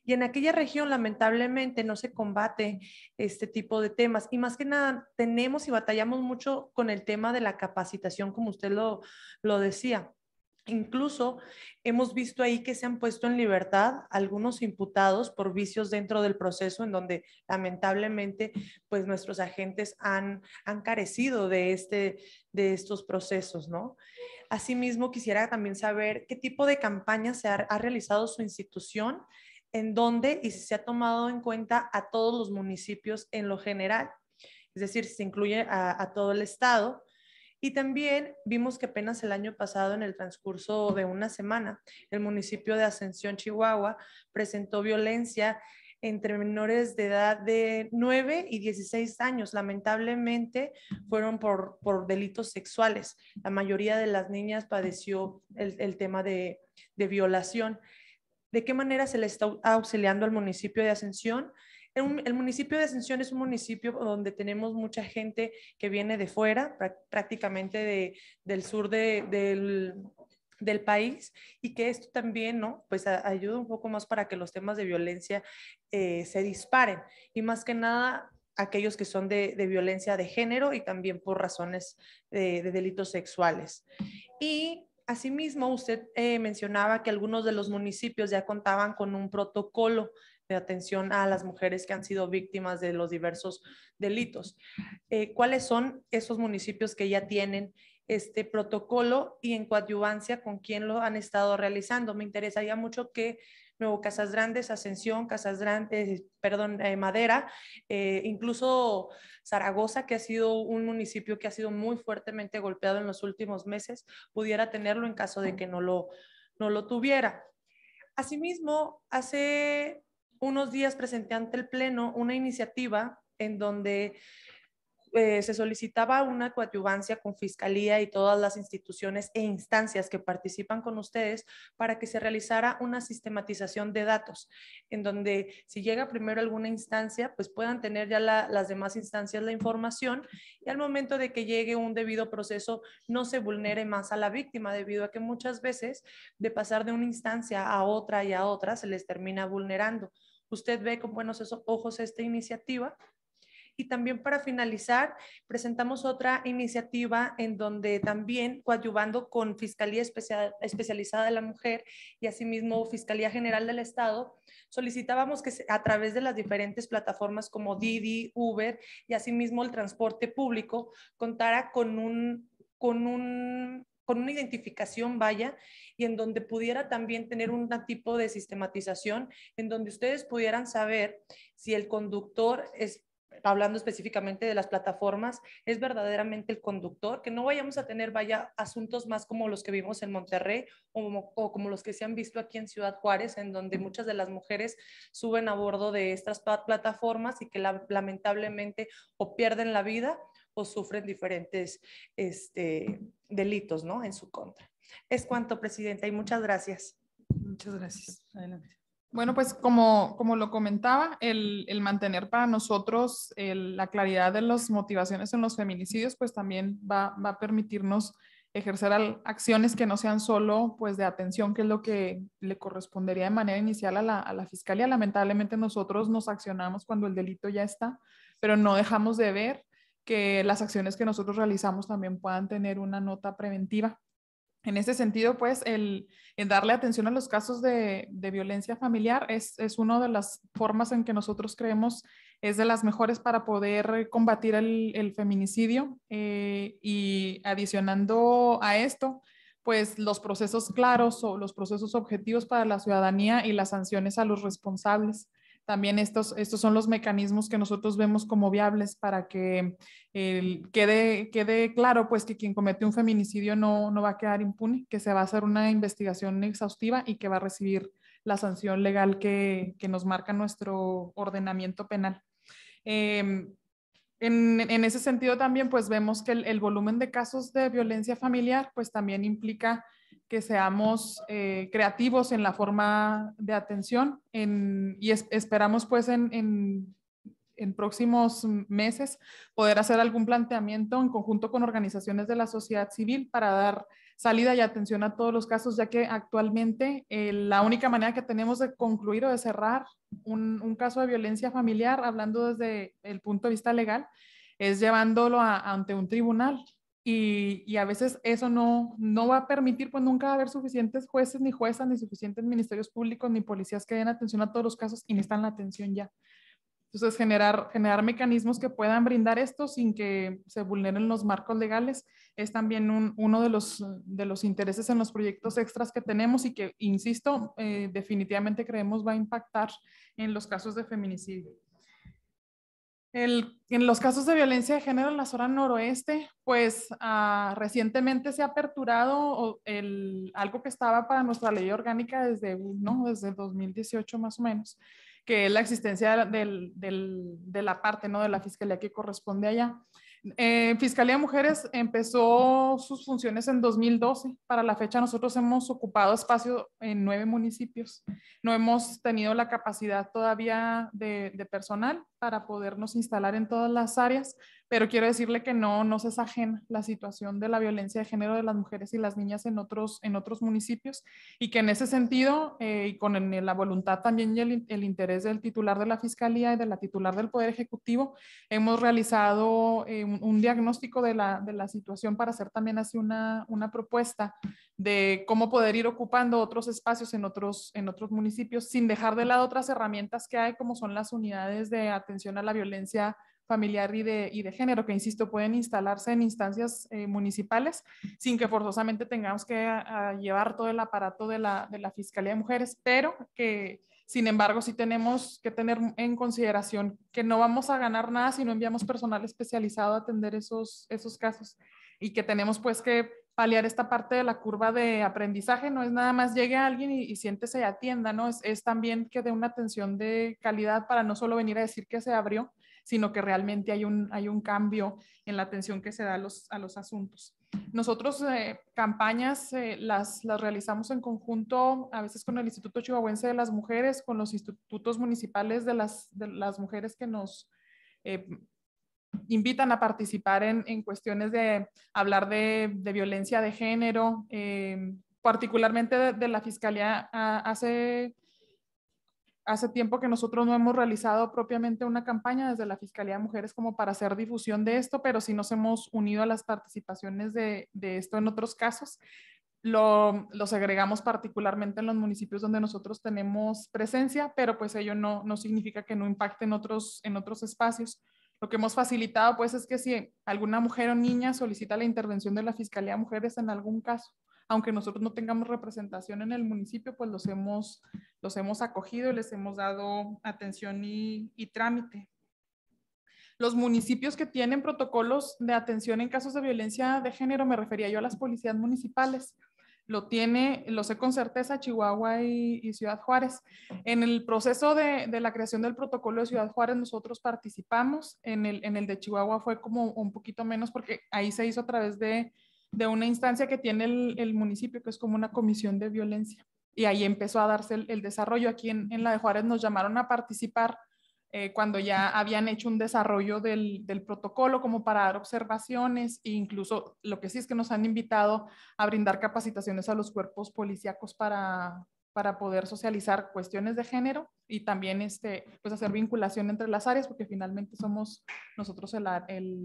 y en aquella región, lamentablemente, no se combate este tipo de temas. Y más que nada, tenemos y batallamos mucho con el tema de la capacitación, como usted lo, lo decía. Incluso hemos visto ahí que se han puesto en libertad algunos imputados por vicios dentro del proceso en donde lamentablemente pues nuestros agentes han, han carecido de, este, de estos procesos, ¿no? Asimismo, quisiera también saber qué tipo de campaña se ha, ha realizado su institución en dónde y si se ha tomado en cuenta a todos los municipios en lo general, es decir, si se incluye a, todo el estado. Y también vimos que apenas el año pasado, en el transcurso de una semana, el municipio de Ascensión, Chihuahua, presentó violencia entre menores de edad de 9 y 16 años. Lamentablemente fueron por, delitos sexuales. La mayoría de las niñas padeció el, tema de, de violación de qué manera se le está auxiliando al municipio de Ascensión. El municipio de Ascensión es un municipio donde tenemos mucha gente que viene de fuera, prácticamente del sur del, país y que esto también, ¿no? Pues ayuda un poco más para que los temas de violencia eh, se disparen y más que nada aquellos que son de, violencia de género y también por razones de, de delitos sexuales. Y asimismo, usted eh, mencionaba que algunos de los municipios ya contaban con un protocolo de atención a las mujeres que han sido víctimas de los diversos delitos. Eh, ¿Cuáles son esos municipios que ya tienen este protocolo y en coadyuvancia con quién lo han estado realizando? Me interesaría mucho que Casas Grandes, Ascensión, Casas Grandes, eh, perdón, eh, Madera, eh, incluso Zaragoza, que ha sido un municipio que ha sido muy fuertemente golpeado en los últimos meses, pudiera tenerlo en caso de que no lo, no lo tuviera. Asimismo, hace unos días presenté ante el Pleno una iniciativa en donde eh, se solicitaba una coadyuvancia con Fiscalía y todas las instituciones e instancias que participan con ustedes para que se realizara una sistematización de datos, en donde si llega primero alguna instancia, pues puedan tener ya las demás instancias la información y al momento de que llegue un debido proceso no se vulnere más a la víctima, debido a que muchas veces de pasar de una instancia a otra y a otra se les termina vulnerando. Usted ve con buenos ojos esta iniciativa y también para finalizar, presentamos otra iniciativa en donde también coadyuvando con Fiscalía Especializada de la Mujer y asimismo Fiscalía General del Estado, solicitábamos que a través de las diferentes plataformas como Didi, Uber y asimismo el transporte público contara con un con con una identificación vaya y en donde pudiera también tener un tipo de sistematización en donde ustedes pudieran saber si el conductor es, hablando específicamente de las plataformas, es verdaderamente el conductor, que no vayamos a tener, vaya, asuntos más como los que vimos en Monterrey o, como los que se han visto aquí en Ciudad Juárez, en donde muchas de las mujeres suben a bordo de estas plataformas y que lamentablemente o pierden la vida o sufren diferentes este, delitos ¿no? en su contra. Es cuanto, Presidenta, y muchas gracias. Muchas gracias. Adelante. Bueno, pues como, lo comentaba, el, mantener para nosotros la claridad de las motivaciones en los feminicidios, pues también va, a permitirnos ejercer acciones que no sean solo pues de atención, que es lo que le correspondería de manera inicial a la fiscalía. Lamentablemente nosotros nos accionamos cuando el delito ya está, pero no dejamos de ver que las acciones que nosotros realizamos también puedan tener una nota preventiva en este sentido, pues, el, darle atención a los casos de, violencia familiar es, una de las formas en que nosotros creemos es de las mejores para poder combatir el, feminicidio. Eh, y adicionando a esto, pues los procesos claros o los procesos objetivos para la ciudadanía y las sanciones a los responsables también estos, estos son los mecanismos que nosotros vemos como viables para que quede, quede claro pues que quien comete un feminicidio no, va a quedar impune, que se va a hacer una investigación exhaustiva y que va a recibir la sanción legal que, nos marca nuestro ordenamiento penal. Em, en, ese sentido también pues vemos que el, el volumen de casos de violencia familiar pues también implica que seamos eh, creativos en la forma de atención y esperamos pues en, próximos meses poder hacer algún planteamiento en conjunto con organizaciones de la sociedad civil para dar salida y atención a todos los casos, ya que actualmente eh, la única manera que tenemos de concluir o de cerrar un, caso de violencia familiar, hablando desde el punto de vista legal, es llevándolo ante un tribunal y, a veces eso no, va a permitir pues nunca haber suficientes jueces ni juezas, ni suficientes ministerios públicos, ni policías que den atención a todos los casos y necesitan la atención ya. Entonces, generar, generar mecanismos que puedan brindar esto sin que se vulneren los marcos legales es también uno de los, intereses en los proyectos extras que tenemos y que, insisto, eh, definitivamente creemos va a impactar en los casos de feminicidio en los casos de violencia de género en la zona noroeste, pues ah, recientemente se ha aperturado algo que estaba para nuestra ley orgánica desde, ¿no? desde 2018 más o menos, que es la existencia de la parte ¿no? de la fiscalía que corresponde allá. Eh, fiscalía de Mujeres empezó sus funciones en 2012. Para la fecha nosotros hemos ocupado espacio en nueve municipios. No hemos tenido la capacidad todavía de personal para podernos instalar en todas las áreas, pero quiero decirle que no nos es ajena la situación de la violencia de género de las mujeres y las niñas en otros, en otros municipios y que en ese sentido, eh, y con la voluntad también y el, interés del titular de la Fiscalía y de la titular del Poder Ejecutivo, hemos realizado eh, un, diagnóstico de la, de la, situación para hacer también así una, una propuesta de cómo poder ir ocupando otros espacios en otros, en otros municipios sin dejar de lado otras herramientas que hay como son las unidades de atención a la violencia familiar y de, género, que insisto, pueden instalarse en instancias eh, municipales sin que forzosamente tengamos que llevar todo el aparato de la, Fiscalía de Mujeres, pero que sin embargo sí tenemos que tener en consideración que no vamos a ganar nada si no enviamos personal especializado a atender esos, esos casos y que tenemos pues que paliar esta parte de la curva de aprendizaje, no es nada más llegue a alguien y, y siéntese y atienda, ¿no? Es, es, también que dé una atención de calidad para no solo venir a decir que se abrió, sino que realmente hay un, hay un cambio en la atención que se da a los, a los asuntos. Nosotros eh, campañas eh, las, las realizamos en conjunto, a veces con el Instituto Chihuahuense de las Mujeres, con los institutos municipales de las, de las mujeres que nos eh, invitan a participar en, cuestiones de hablar de, violencia de género, eh, particularmente de, la Fiscalía hace hace tiempo que nosotros no hemos realizado propiamente una campaña desde la Fiscalía de Mujeres como para hacer difusión de esto, pero sí nos hemos unido a las participaciones de, esto en otros casos. Lo, los agregamos particularmente en los municipios donde nosotros tenemos presencia, pero pues ello no, significa que no impacte otros, en otros espacios. Lo que hemos facilitado, pues, es que si alguna mujer o niña solicita la intervención de la Fiscalía Mujeres en algún caso, aunque nosotros no tengamos representación en el municipio, pues los hemos, los hemos acogido y les hemos dado atención y trámite. Los municipios que tienen protocolos de atención en casos de violencia de género, me refería yo a las policías municipales, lo tiene, lo sé con certeza, Chihuahua y, Ciudad Juárez. En el proceso de, la creación del protocolo de Ciudad Juárez nosotros participamos, en el, en el de Chihuahua fue como un poquito menos porque ahí se hizo a través de, una instancia que tiene el, municipio, que es como una comisión de violencia. Y ahí empezó a darse el, desarrollo. Aquí en, en, la de Juárez nos llamaron a participar eh, cuando ya habían hecho un desarrollo del, del, protocolo como para dar observaciones e incluso lo que sí es que nos han invitado a brindar capacitaciones a los cuerpos policíacos para, para poder socializar cuestiones de género y también este, pues hacer vinculación entre las áreas porque finalmente somos nosotros el,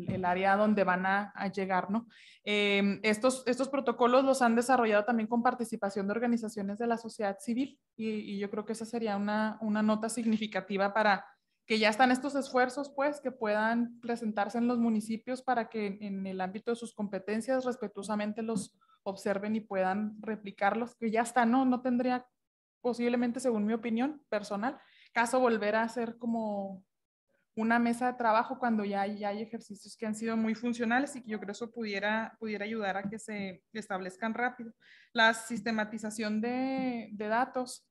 el, área donde van a, llegar. ¿no? Em, estos, estos protocolos los han desarrollado también con participación de organizaciones de la sociedad civil y, y yo creo que esa sería una, una nota significativa para que ya están estos esfuerzos, pues, que puedan presentarse en los municipios para que en, el ámbito de sus competencias respetuosamente los observen y puedan replicarlos, que ya está, ¿no? No tendría posiblemente, según mi opinión personal, caso volver a hacer como una mesa de trabajo cuando ya, ya hay ejercicios que han sido muy funcionales y que yo creo eso pudiera, pudiera ayudar a que se establezcan rápido. La sistematización de, de datos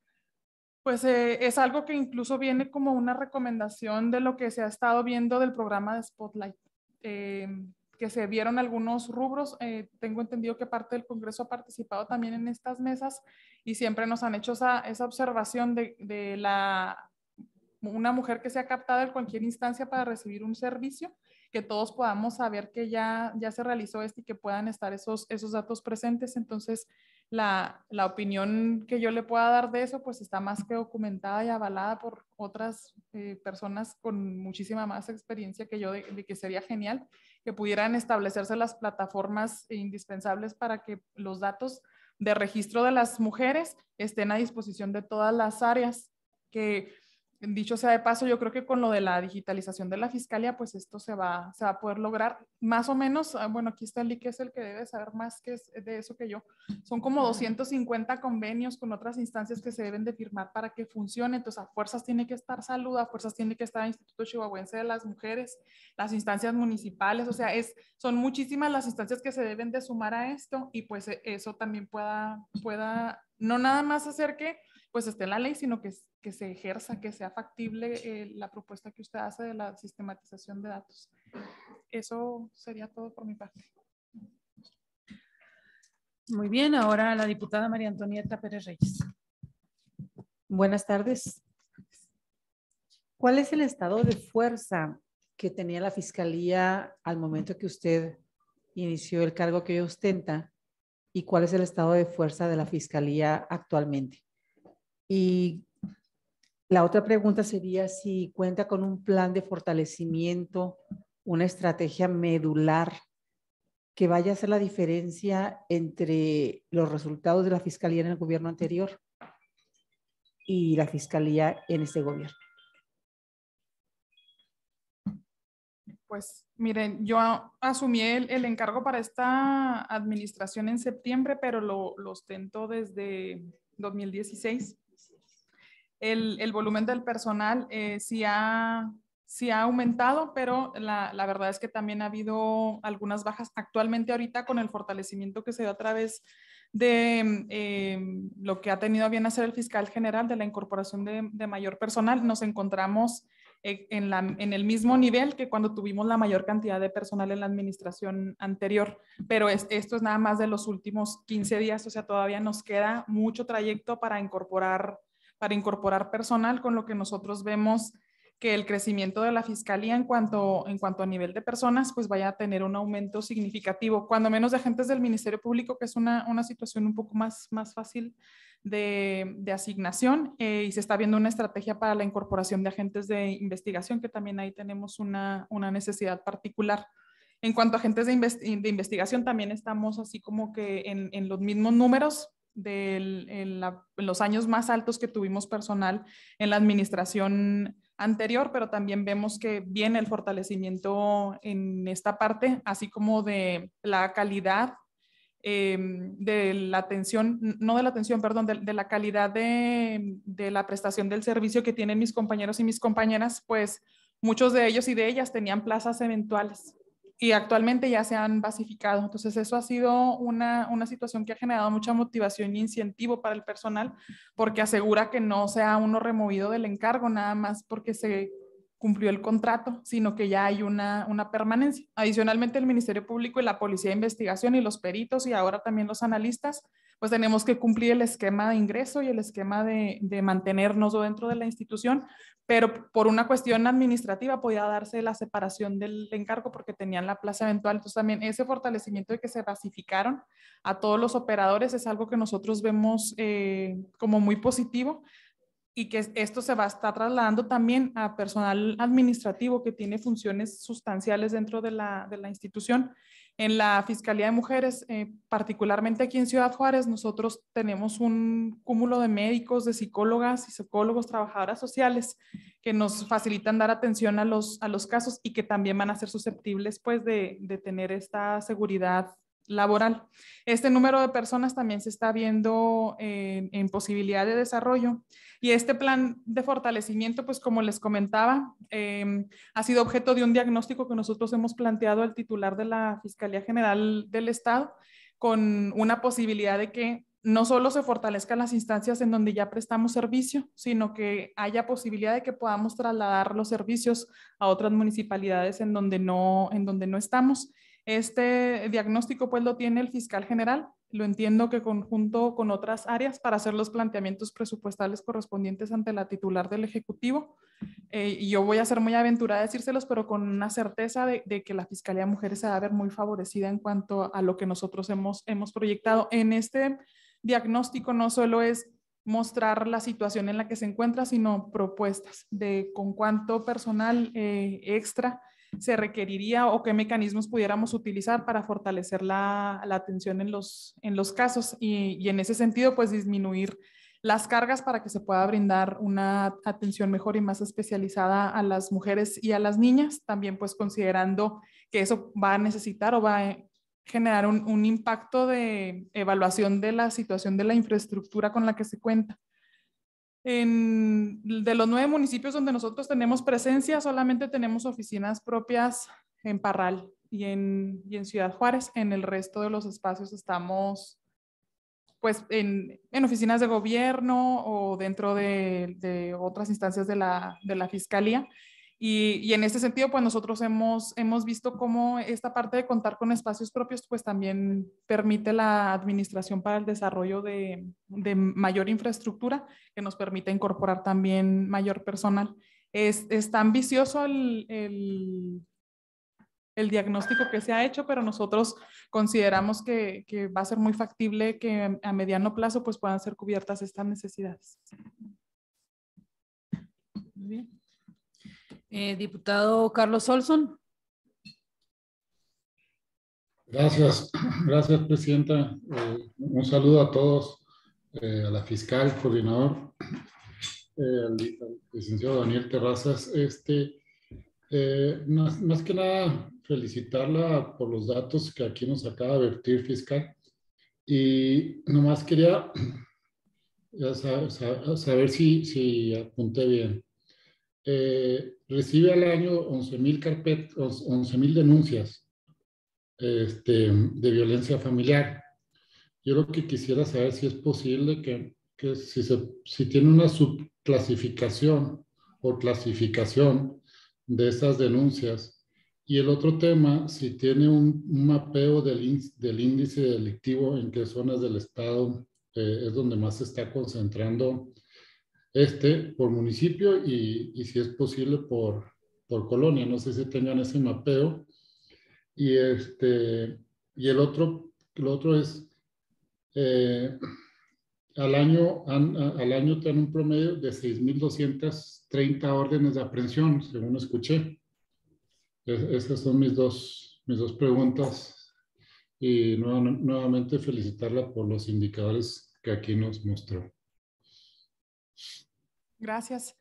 pues eh, es algo que incluso viene como una recomendación de lo que se ha estado viendo del programa de Spotlight, em, que se vieron algunos rubros. Eh, tengo entendido que parte del Congreso ha participado también en estas mesas y siempre nos han hecho esa, observación de, la, una mujer que se ha captada en cualquier instancia para recibir un servicio, que todos podamos saber que ya, ya se realizó esto y que puedan estar esos, esos datos presentes. Entonces, la, opinión que yo le pueda dar de eso, pues está más que documentada y avalada por otras eh, personas con muchísima más experiencia que yo, de, que sería genial que pudieran establecerse las plataformas indispensables para que los datos de registro de las mujeres estén a disposición de todas las áreas, que dicho sea de paso, yo creo que con lo de la digitalización de la fiscalía, pues esto se va, se va a poder lograr más o menos. Ah, bueno, aquí está y que es el que debe saber más que es de eso que yo. Son como 250 convenios con otras instancias que se deben de firmar para que funcione. Entonces, a fuerzas tiene que estar salud, a fuerzas tiene que estar el Instituto Chihuahuense de las Mujeres, las instancias municipales. O sea, es, son muchísimas las instancias que se deben de sumar a esto y pues e, eso también pueda, pueda no nada más hacer que pues esté en la ley, sino que, que se ejerza, que sea factible eh, la propuesta que usted hace de la sistematización de datos. Eso sería todo por mi parte. Muy bien, ahora la diputada María Antonieta Pérez Reyes. Buenas tardes. ¿Cuál es el estado de fuerza que tenía la Fiscalía al momento que usted inició el cargo que hoy ostenta y cuál es el estado de fuerza de la Fiscalía actualmente? Y la otra pregunta sería si cuenta con un plan de fortalecimiento, una estrategia medular que vaya a hacer la diferencia entre los resultados de la fiscalía en el gobierno anterior y la fiscalía en este gobierno. Pues miren, yo asumí el, encargo para esta administración en septiembre, pero lo, lo ostento desde 2016 el, volumen del personal eh, sí, ha, aumentado, pero la, verdad es que también ha habido algunas bajas actualmente ahorita con el fortalecimiento que se dio a través de em, lo que ha tenido bien hacer el fiscal general de la incorporación de, mayor personal. Nos encontramos eh, en, en, el mismo nivel que cuando tuvimos la mayor cantidad de personal en la administración anterior, pero esto es nada más de los últimos 15 días, o sea, todavía nos queda mucho trayecto para incorporar para incorporar personal, con lo que nosotros vemos que el crecimiento de la fiscalía en cuanto, en cuanto a nivel de personas, pues vaya a tener un aumento significativo, cuando menos de agentes del Ministerio Público, que es una, situación un poco más, más fácil de, asignación, eh, y se está viendo una estrategia para la incorporación de agentes de investigación, que también ahí tenemos una, necesidad particular. En cuanto a agentes de, investigación, también estamos así como que en, en los mismos números, de los años más altos que tuvimos personal en la administración anterior, pero también vemos que viene el fortalecimiento en esta parte, así como de la calidad em, de la atención, no de la atención, perdón, de, la calidad de, la prestación del servicio que tienen mis compañeros y mis compañeras, pues muchos de ellos y de ellas tenían plazas eventuales y actualmente ya se han basificado. Entonces, eso ha sido una, situación que ha generado mucha motivación y incentivo para el personal porque asegura que no sea uno removido del encargo nada más porque se cumplió el contrato, sino que ya hay una, una permanencia. Adicionalmente, el Ministerio Público y la Policía de Investigación y los peritos y ahora también los analistas pues tenemos que cumplir el esquema de ingreso y el esquema de, mantenernos dentro de la institución, pero por una cuestión administrativa podía darse la separación del encargo porque tenían la plaza eventual. Entonces también ese fortalecimiento de que se basificaron a todos los operadores es algo que nosotros vemos eh, como muy positivo y que esto se va a estar trasladando también a personal administrativo que tiene funciones sustanciales dentro de la, de la institución en la Fiscalía de Mujeres, eh, particularmente aquí en Ciudad Juárez, nosotros tenemos un cúmulo de médicos, de psicólogas y psicólogos, trabajadoras sociales, que nos facilitan dar atención a los, a los casos y que también van a ser susceptibles pues, de, de tener esta seguridad laboral. Este número de personas también se está viendo eh, en, posibilidad de desarrollo y este plan de fortalecimiento, pues como les comentaba, em, ha sido objeto de un diagnóstico que nosotros hemos planteado al titular de la Fiscalía General del Estado con una posibilidad de que no solo se fortalezcan las instancias en donde ya prestamos servicio, sino que haya posibilidad de que podamos trasladar los servicios a otras municipalidades en donde no, en donde no estamos este diagnóstico pues lo tiene el fiscal general, lo entiendo que conjunto con otras áreas para hacer los planteamientos presupuestales correspondientes ante la titular del Ejecutivo. Eh, y yo voy a ser muy aventurada a decírselos, pero con una certeza de, que la Fiscalía de Mujeres se va a ver muy favorecida en cuanto a lo que nosotros hemos, hemos proyectado. En este diagnóstico no solo es mostrar la situación en la que se encuentra, sino propuestas de con cuánto personal eh, extra se requeriría o qué mecanismos pudiéramos utilizar para fortalecer la, atención en los, en los casos y, en ese sentido, pues disminuir las cargas para que se pueda brindar una atención mejor y más especializada a las mujeres y a las niñas, también pues considerando que eso va a necesitar o va a generar un impacto de evaluación de la situación de la infraestructura con la que se cuenta de los nueve municipios donde nosotros tenemos presencia, solamente tenemos oficinas propias en Parral y en, Ciudad Juárez. En el resto de los espacios estamos pues en, oficinas de gobierno o dentro de, otras instancias de la fiscalía. Y, en este sentido, pues nosotros hemos, hemos visto cómo esta parte de contar con espacios propios, pues también permite la administración para el desarrollo de, de mayor infraestructura, que nos permite incorporar también mayor personal. Es, es tan vicioso el, el, diagnóstico que se ha hecho, pero nosotros consideramos que, que va a ser muy factible que a mediano plazo pues puedan ser cubiertas estas necesidades. Eh, diputado Carlos Olson. Gracias, gracias Presidenta. Eh, un saludo a todos, eh, a la fiscal, coordinador, al, licenciado Daniel Terrazas. Este, más, que nada, felicitarla por los datos que aquí nos acaba de vertir fiscal. Y nomás quería saber, si, si apunté bien. Eh, recibe al año 11.000 denuncias este, de violencia familiar. Yo lo que quisiera saber si es posible que, si, tiene una subclasificación o clasificación de esas denuncias. Y el otro tema, si tiene un, mapeo del, del, índice delictivo en qué zonas del Estado eh, es donde más se está concentrando este por municipio y, si es posible por, por, colonia. No sé si tengan ese mapeo. Y, este, y el, otro, el otro es, eh, al, año, al año tienen un promedio de 6.230 órdenes de aprehensión, según escuché. estas son mis dos, mis dos preguntas y nuevamente felicitarla por los indicadores que aquí nos mostró. Gracias.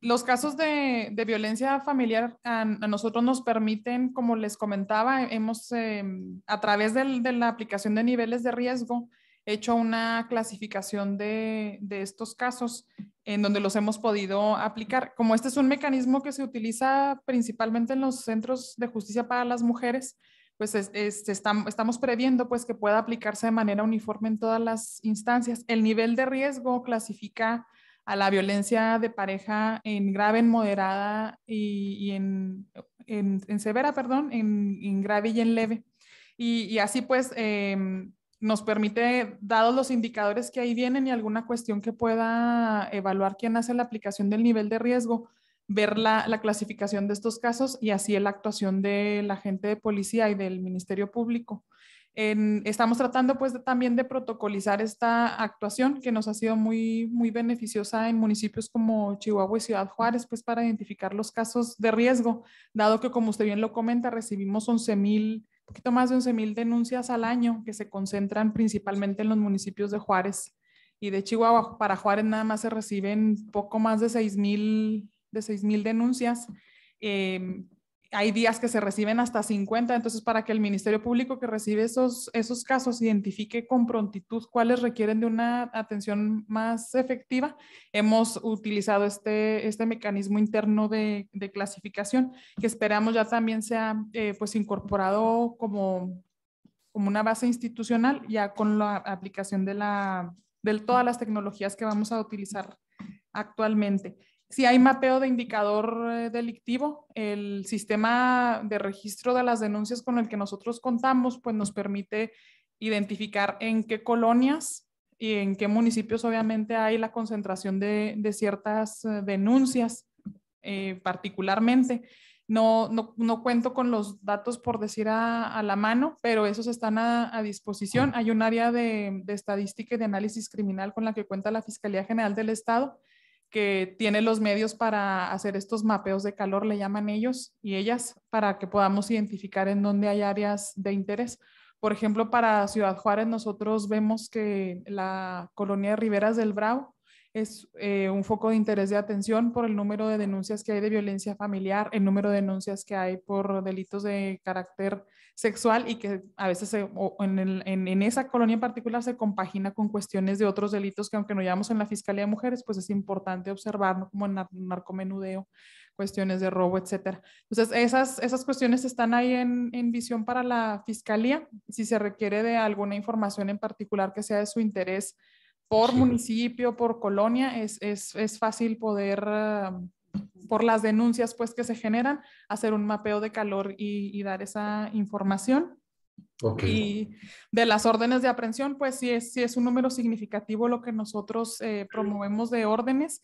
los casos de, violencia familiar a, nosotros nos permiten, como les comentaba, hemos eh, a través de la aplicación de niveles de riesgo hecho una clasificación de, estos casos en donde los hemos podido aplicar. Como este es un mecanismo que se utiliza principalmente en los centros de justicia para las mujeres, pues estamos, estamos previendo pues que pueda aplicarse de manera uniforme en todas las instancias. El nivel de riesgo clasifica a la violencia de pareja en grave, en moderada y, en, severa, perdón, en, grave y en leve. Y, así pues em, nos permite, dados los indicadores que ahí vienen y alguna cuestión que pueda evaluar quién hace la aplicación del nivel de riesgo, ver la, clasificación de estos casos y así la actuación de la gente de policía y del Ministerio Público estamos tratando pues también de protocolizar esta actuación que nos ha sido muy, muy beneficiosa en municipios como Chihuahua y Ciudad Juárez, pues para identificar los casos de riesgo, dado que como usted bien lo comenta, recibimos 11.000 poquito más de 11.000 mil denuncias al año que se concentran principalmente en los municipios de Juárez y de Chihuahua. Para Juárez nada más se reciben poco más de 6 mil de denuncias. Em, hay días que se reciben hasta 50, entonces para que el Ministerio Público que recibe esos, esos casos identifique con prontitud cuáles requieren de una atención más efectiva, hemos utilizado este, este mecanismo interno de, clasificación que esperamos ya también sea eh, pues incorporado como, como una base institucional ya con la aplicación de, la, de todas las tecnologías que vamos a utilizar actualmente. Si hay mapeo de indicador eh, delictivo, el sistema de registro de las denuncias con el que nosotros contamos, pues nos permite identificar en qué colonias y en qué municipios obviamente hay la concentración de, ciertas eh, denuncias eh, particularmente. No, no, cuento con los datos por decir a, la mano, pero esos están a, disposición. Mm. Hay un área de, de, estadística y de análisis criminal con la que cuenta la Fiscalía General del Estado que tiene los medios para hacer estos mapeos de calor, le llaman ellos y ellas, para que podamos identificar en dónde hay áreas de interés. Por ejemplo, para Ciudad Juárez nosotros vemos que la colonia de del Bravo es eh, un foco de interés de atención por el número de denuncias que hay de violencia familiar, el número de denuncias que hay por delitos de carácter sexual y que a veces en, esa colonia en particular se compagina con cuestiones de otros delitos que aunque no llevamos en la Fiscalía de Mujeres, pues es importante observar, como en narcomenudeo, cuestiones de robo, etc. Entonces, esas, esas cuestiones están ahí en, visión para la Fiscalía. Si se requiere de alguna información en particular que sea de su interés por municipio, por colonia, es, fácil poder... Um, por las denuncias pues que se generan, hacer un mapeo de calor y, dar esa información. Y de las órdenes de aprehensión, pues sí es, un número significativo lo que nosotros eh, promovemos de órdenes,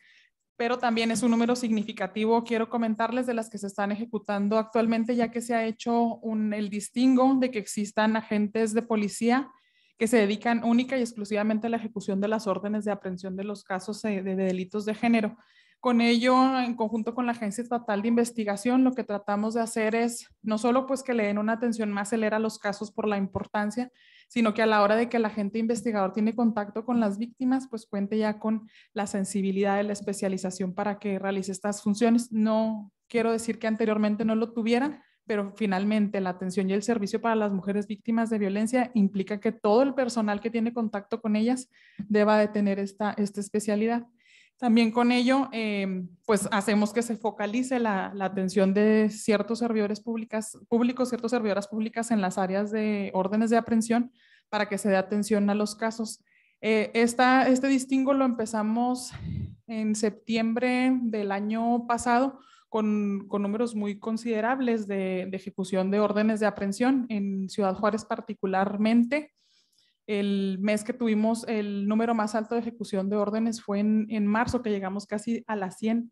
pero también es un número significativo, quiero comentarles, de las que se están ejecutando actualmente, ya que se ha hecho un, el distingo de que existan agentes de policía que se dedican única y exclusivamente a la ejecución de las órdenes de aprehensión de los casos eh, de delitos de género. Con ello, en conjunto con la Agencia Estatal de Investigación, lo que tratamos de hacer es no solo pues que le den una atención más celera a los casos por la importancia, sino que a la hora de que el agente investigador tiene contacto con las víctimas, pues cuente ya con la sensibilidad de la especialización para que realice estas funciones. No quiero decir que anteriormente no lo tuvieran, pero finalmente la atención y el servicio para las mujeres víctimas de violencia implica que todo el personal que tiene contacto con ellas deba de tener esta, esta especialidad. También con ello, eh, pues hacemos que se focalice la, atención de ciertos servidores públicas, públicos, ciertas servidoras públicas en las áreas de órdenes de aprehensión para que se dé atención a los casos. Eh, este distingo lo empezamos en septiembre del año pasado con, con números muy considerables de, de, ejecución de órdenes de aprehensión en Ciudad Juárez particularmente. El mes que tuvimos el número más alto de ejecución de órdenes fue en, marzo, que llegamos casi a las 100.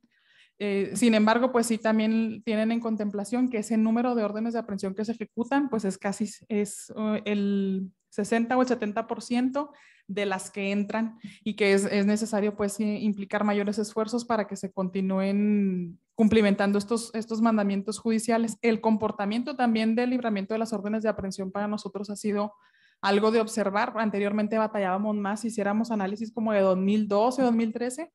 Eh, sin embargo, pues sí, también tienen en contemplación que ese número de órdenes de aprehensión que se ejecutan, pues es casi es, uh, el 60 o el 70% de las que entran y que es, necesario pues implicar mayores esfuerzos para que se continúen cumplimentando estos, estos mandamientos judiciales. El comportamiento también del libramiento de las órdenes de aprehensión para nosotros ha sido algo de observar. Anteriormente batallábamos más hiciéramos análisis como de 2012, 2013.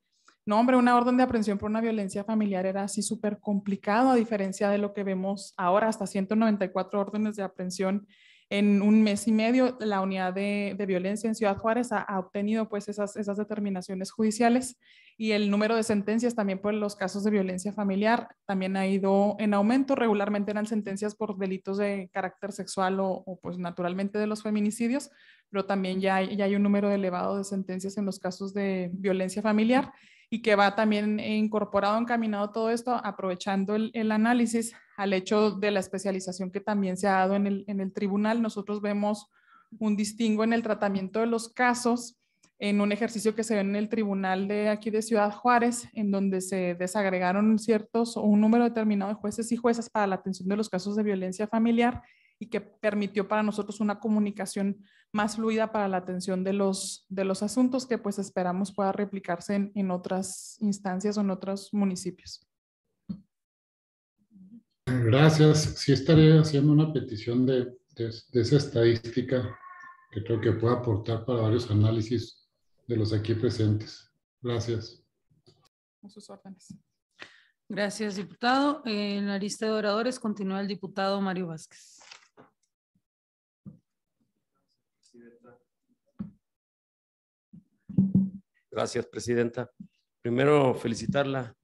No, hombre, una orden de aprehensión por una violencia familiar era así súper complicado, a diferencia de lo que vemos ahora, hasta 194 órdenes de aprehensión en un mes y medio la unidad de, violencia en Ciudad Juárez ha, obtenido pues esas, determinaciones judiciales y el número de sentencias también por los casos de violencia familiar también ha ido en aumento. Regularmente eran sentencias por delitos de carácter sexual o, pues naturalmente de los feminicidios, pero también ya hay un número elevado de sentencias en los casos de violencia familiar y que va también incorporado, encaminado todo esto, aprovechando el, análisis al hecho de la especialización que también se ha dado en el, en el tribunal. Nosotros vemos un distingo en el tratamiento de los casos en un ejercicio que se ve en el tribunal de aquí de Ciudad Juárez, en donde se desagregaron ciertos o un número determinado de jueces y juezas para la atención de los casos de violencia familiar y que permitió para nosotros una comunicación más fluida para la atención de los, de los asuntos que pues esperamos pueda replicarse en, en otras instancias o en otros municipios. Gracias. Sí estaré haciendo una petición de, de, esa estadística que creo que pueda aportar para varios análisis de los aquí presentes. Gracias. sus Gracias, diputado. En la lista de oradores continúa el diputado Mario Vázquez. Gracias, Presidenta. Primero, felicitarla,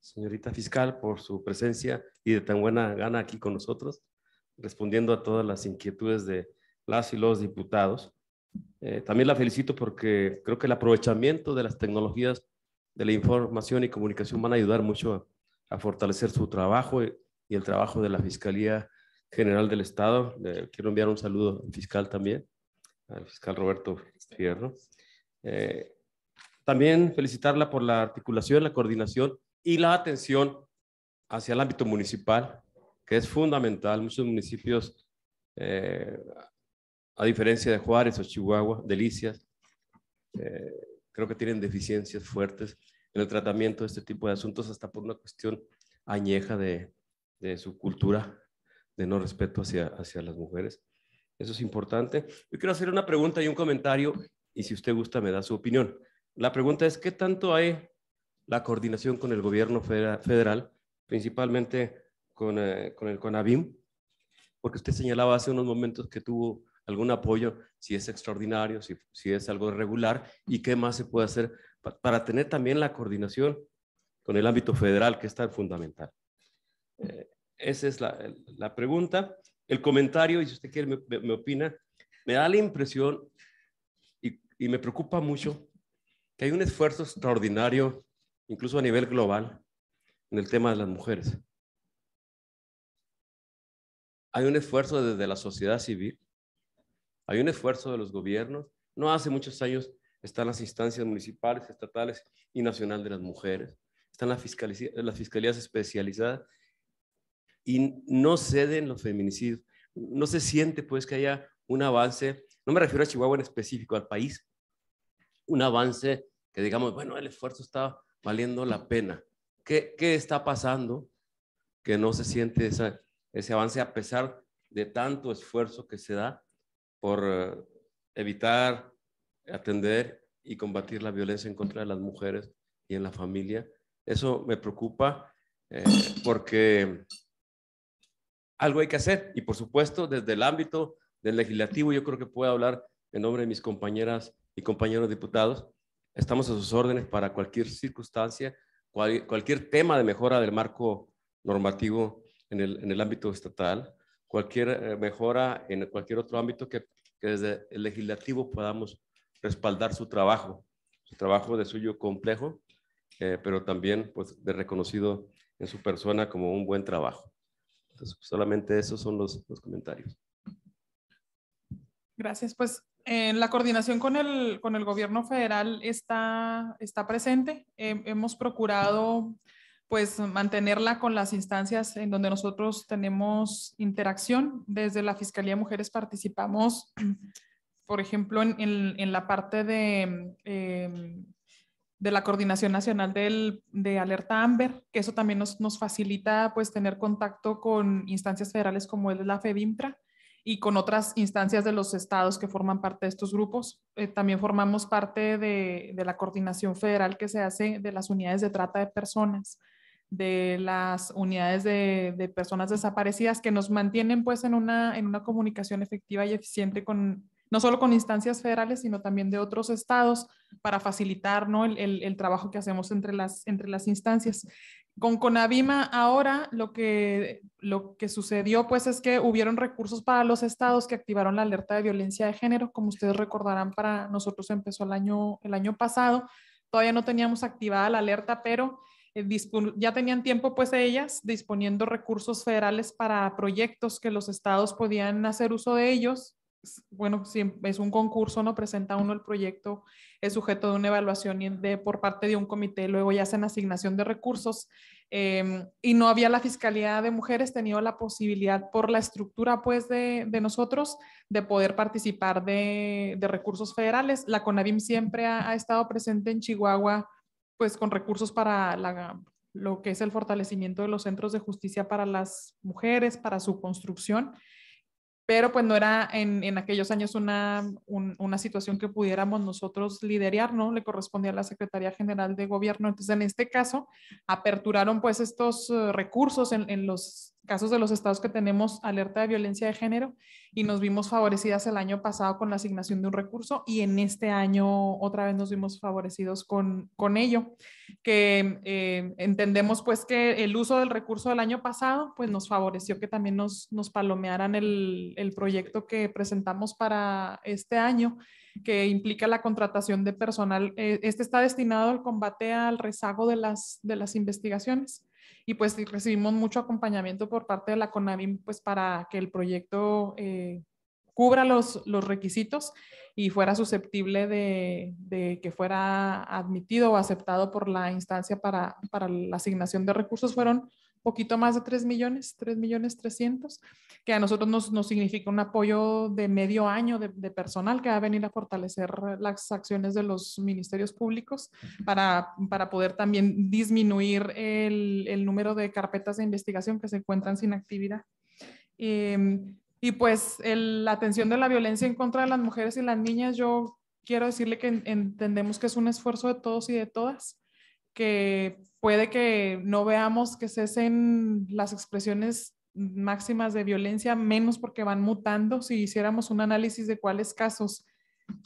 señorita fiscal, por su presencia y de tan buena gana aquí con nosotros, respondiendo a todas las inquietudes de las y los diputados. Eh, también la felicito porque creo que el aprovechamiento de las tecnologías de la información y comunicación van a ayudar mucho a, fortalecer su trabajo y, el trabajo de la Fiscalía General del Estado. quiero enviar un saludo al fiscal también, al fiscal Roberto Fierro. Eh, también felicitarla por la articulación, la coordinación y la atención hacia el ámbito municipal, que es fundamental. Muchos municipios, eh, a diferencia de Juárez o Chihuahua, Delicias, eh, creo que tienen deficiencias fuertes en el tratamiento de este tipo de asuntos, hasta por una cuestión añeja de, su cultura de no respeto hacia, hacia las mujeres. Eso es importante. Yo quiero hacer una pregunta y un comentario, y si usted gusta, me da su opinión. La pregunta es, ¿qué tanto hay la coordinación con el gobierno federal, principalmente con, eh, con el CONABIM? Porque usted señalaba hace unos momentos que tuvo algún apoyo, si es extraordinario, si, es algo regular, y qué más se puede hacer para tener también la coordinación con el ámbito federal, que está fundamental. Eh, esa es la, pregunta. El comentario, y si usted quiere, me, me opina, me da la impresión, y, y me preocupa mucho, que hay un esfuerzo extraordinario, incluso a nivel global, en el tema de las mujeres. Hay un esfuerzo desde la sociedad civil, hay un esfuerzo de los gobiernos. No hace muchos años están las instancias municipales, estatales y nacional de las mujeres, están las, fiscalías especializadas y no ceden los feminicidios. No se siente pues que haya un avance, no me refiero a Chihuahua en específico, al país un avance que digamos, bueno, el esfuerzo está valiendo la pena. ¿Qué, qué está pasando que no se siente ese avance a pesar de tanto esfuerzo que se da por eh, evitar, atender y combatir la violencia en contra de las mujeres y en la familia? Eso me preocupa eh, porque algo hay que hacer y por supuesto desde el ámbito del legislativo yo creo que puedo hablar en nombre de mis compañeras y compañeros diputados. Estamos a sus órdenes para cualquier circunstancia, cualquier tema de mejora del marco normativo en el, en el ámbito estatal, cualquier eh, mejora en cualquier otro ámbito que, desde el legislativo podamos respaldar su trabajo, su trabajo de suyo complejo, eh, pero también pues, de reconocido en su persona como un buen trabajo. solamente esos son los, los comentarios. Gracias. Pues la coordinación con el, gobierno federal está, está presente. hemos procurado pues mantenerla con las instancias en donde nosotros tenemos interacción. Desde la Fiscalía Mujeres participamos, *clears throat* por ejemplo, en, la parte de, em, de la Coordinación Nacional del, de Alerta AMBER, que eso también nos, facilita pues tener contacto con instancias federales como es la FEVIMTRA y con otras instancias de los estados que forman parte de estos grupos. Eh, también formamos parte de, la coordinación federal que se hace de las unidades de trata de personas, de las unidades de, personas desaparecidas que nos mantienen pues en una, en una comunicación efectiva y eficiente con, no solo con instancias federales, sino también de otros estados para facilitar ¿no? el, trabajo que hacemos entre las, entre las instancias. Con Conavima ahora lo que, sucedió pues es que hubieron recursos para los estados que activaron la alerta de violencia de género, como ustedes recordarán para nosotros empezó el año, pasado, todavía no teníamos activada la alerta, pero eh, ya tenían tiempo pues ellas disponiendo recursos federales para proyectos que los estados podían hacer uso de ellos bueno, si em, es un concurso, ¿no? Presenta uno el proyecto, es sujeto de una evaluación por parte de un comité, luego ya hacen asignación de recursos. Em, y no había la Fiscalía de Mujeres tenido la posibilidad por la estructura, pues, de, nosotros, de poder participar de, recursos federales. La CONADIM siempre ha, estado presente en Chihuahua, pues, con recursos para la, lo que es el fortalecimiento de los centros de justicia para las mujeres, para su construcción pero pues no era en, aquellos años una, situación que pudiéramos nosotros liderar, ¿no? Le correspondía a la Secretaría General de Gobierno. Entonces, en este caso, aperturaron pues estos eh, recursos en, en los casos de los estados que tenemos alerta de violencia de género y nos vimos favorecidas el año pasado con la asignación de un recurso y en este año otra vez nos vimos favorecidos con, ello, que eh, entendemos pues que el uso del recurso del año pasado pues nos favoreció que también nos, nos palomearan el, proyecto que presentamos para este año que implica la contratación de personal. Eh, este está destinado al combate al rezago de de las investigaciones y pues recibimos mucho acompañamiento por parte de la CONAVIM pues para que el proyecto eh, cubra los, los, requisitos y fuera susceptible de, que fuera admitido o aceptado por la instancia para, para la asignación de recursos. Fueron poquito más de 3 millones, 3 millones 300, que a nosotros nos, significa un apoyo de medio año de, personal que va a venir a fortalecer las acciones de los ministerios públicos para, para poder también disminuir el, el, número de carpetas de investigación que se encuentran sin actividad. Em, y pues la atención de la violencia en contra de las mujeres y las niñas, yo quiero decirle que entendemos que es un esfuerzo de todos y de todas, que puede que no veamos que cesen las expresiones máximas de violencia, menos porque van mutando. Si hiciéramos un análisis de cuáles casos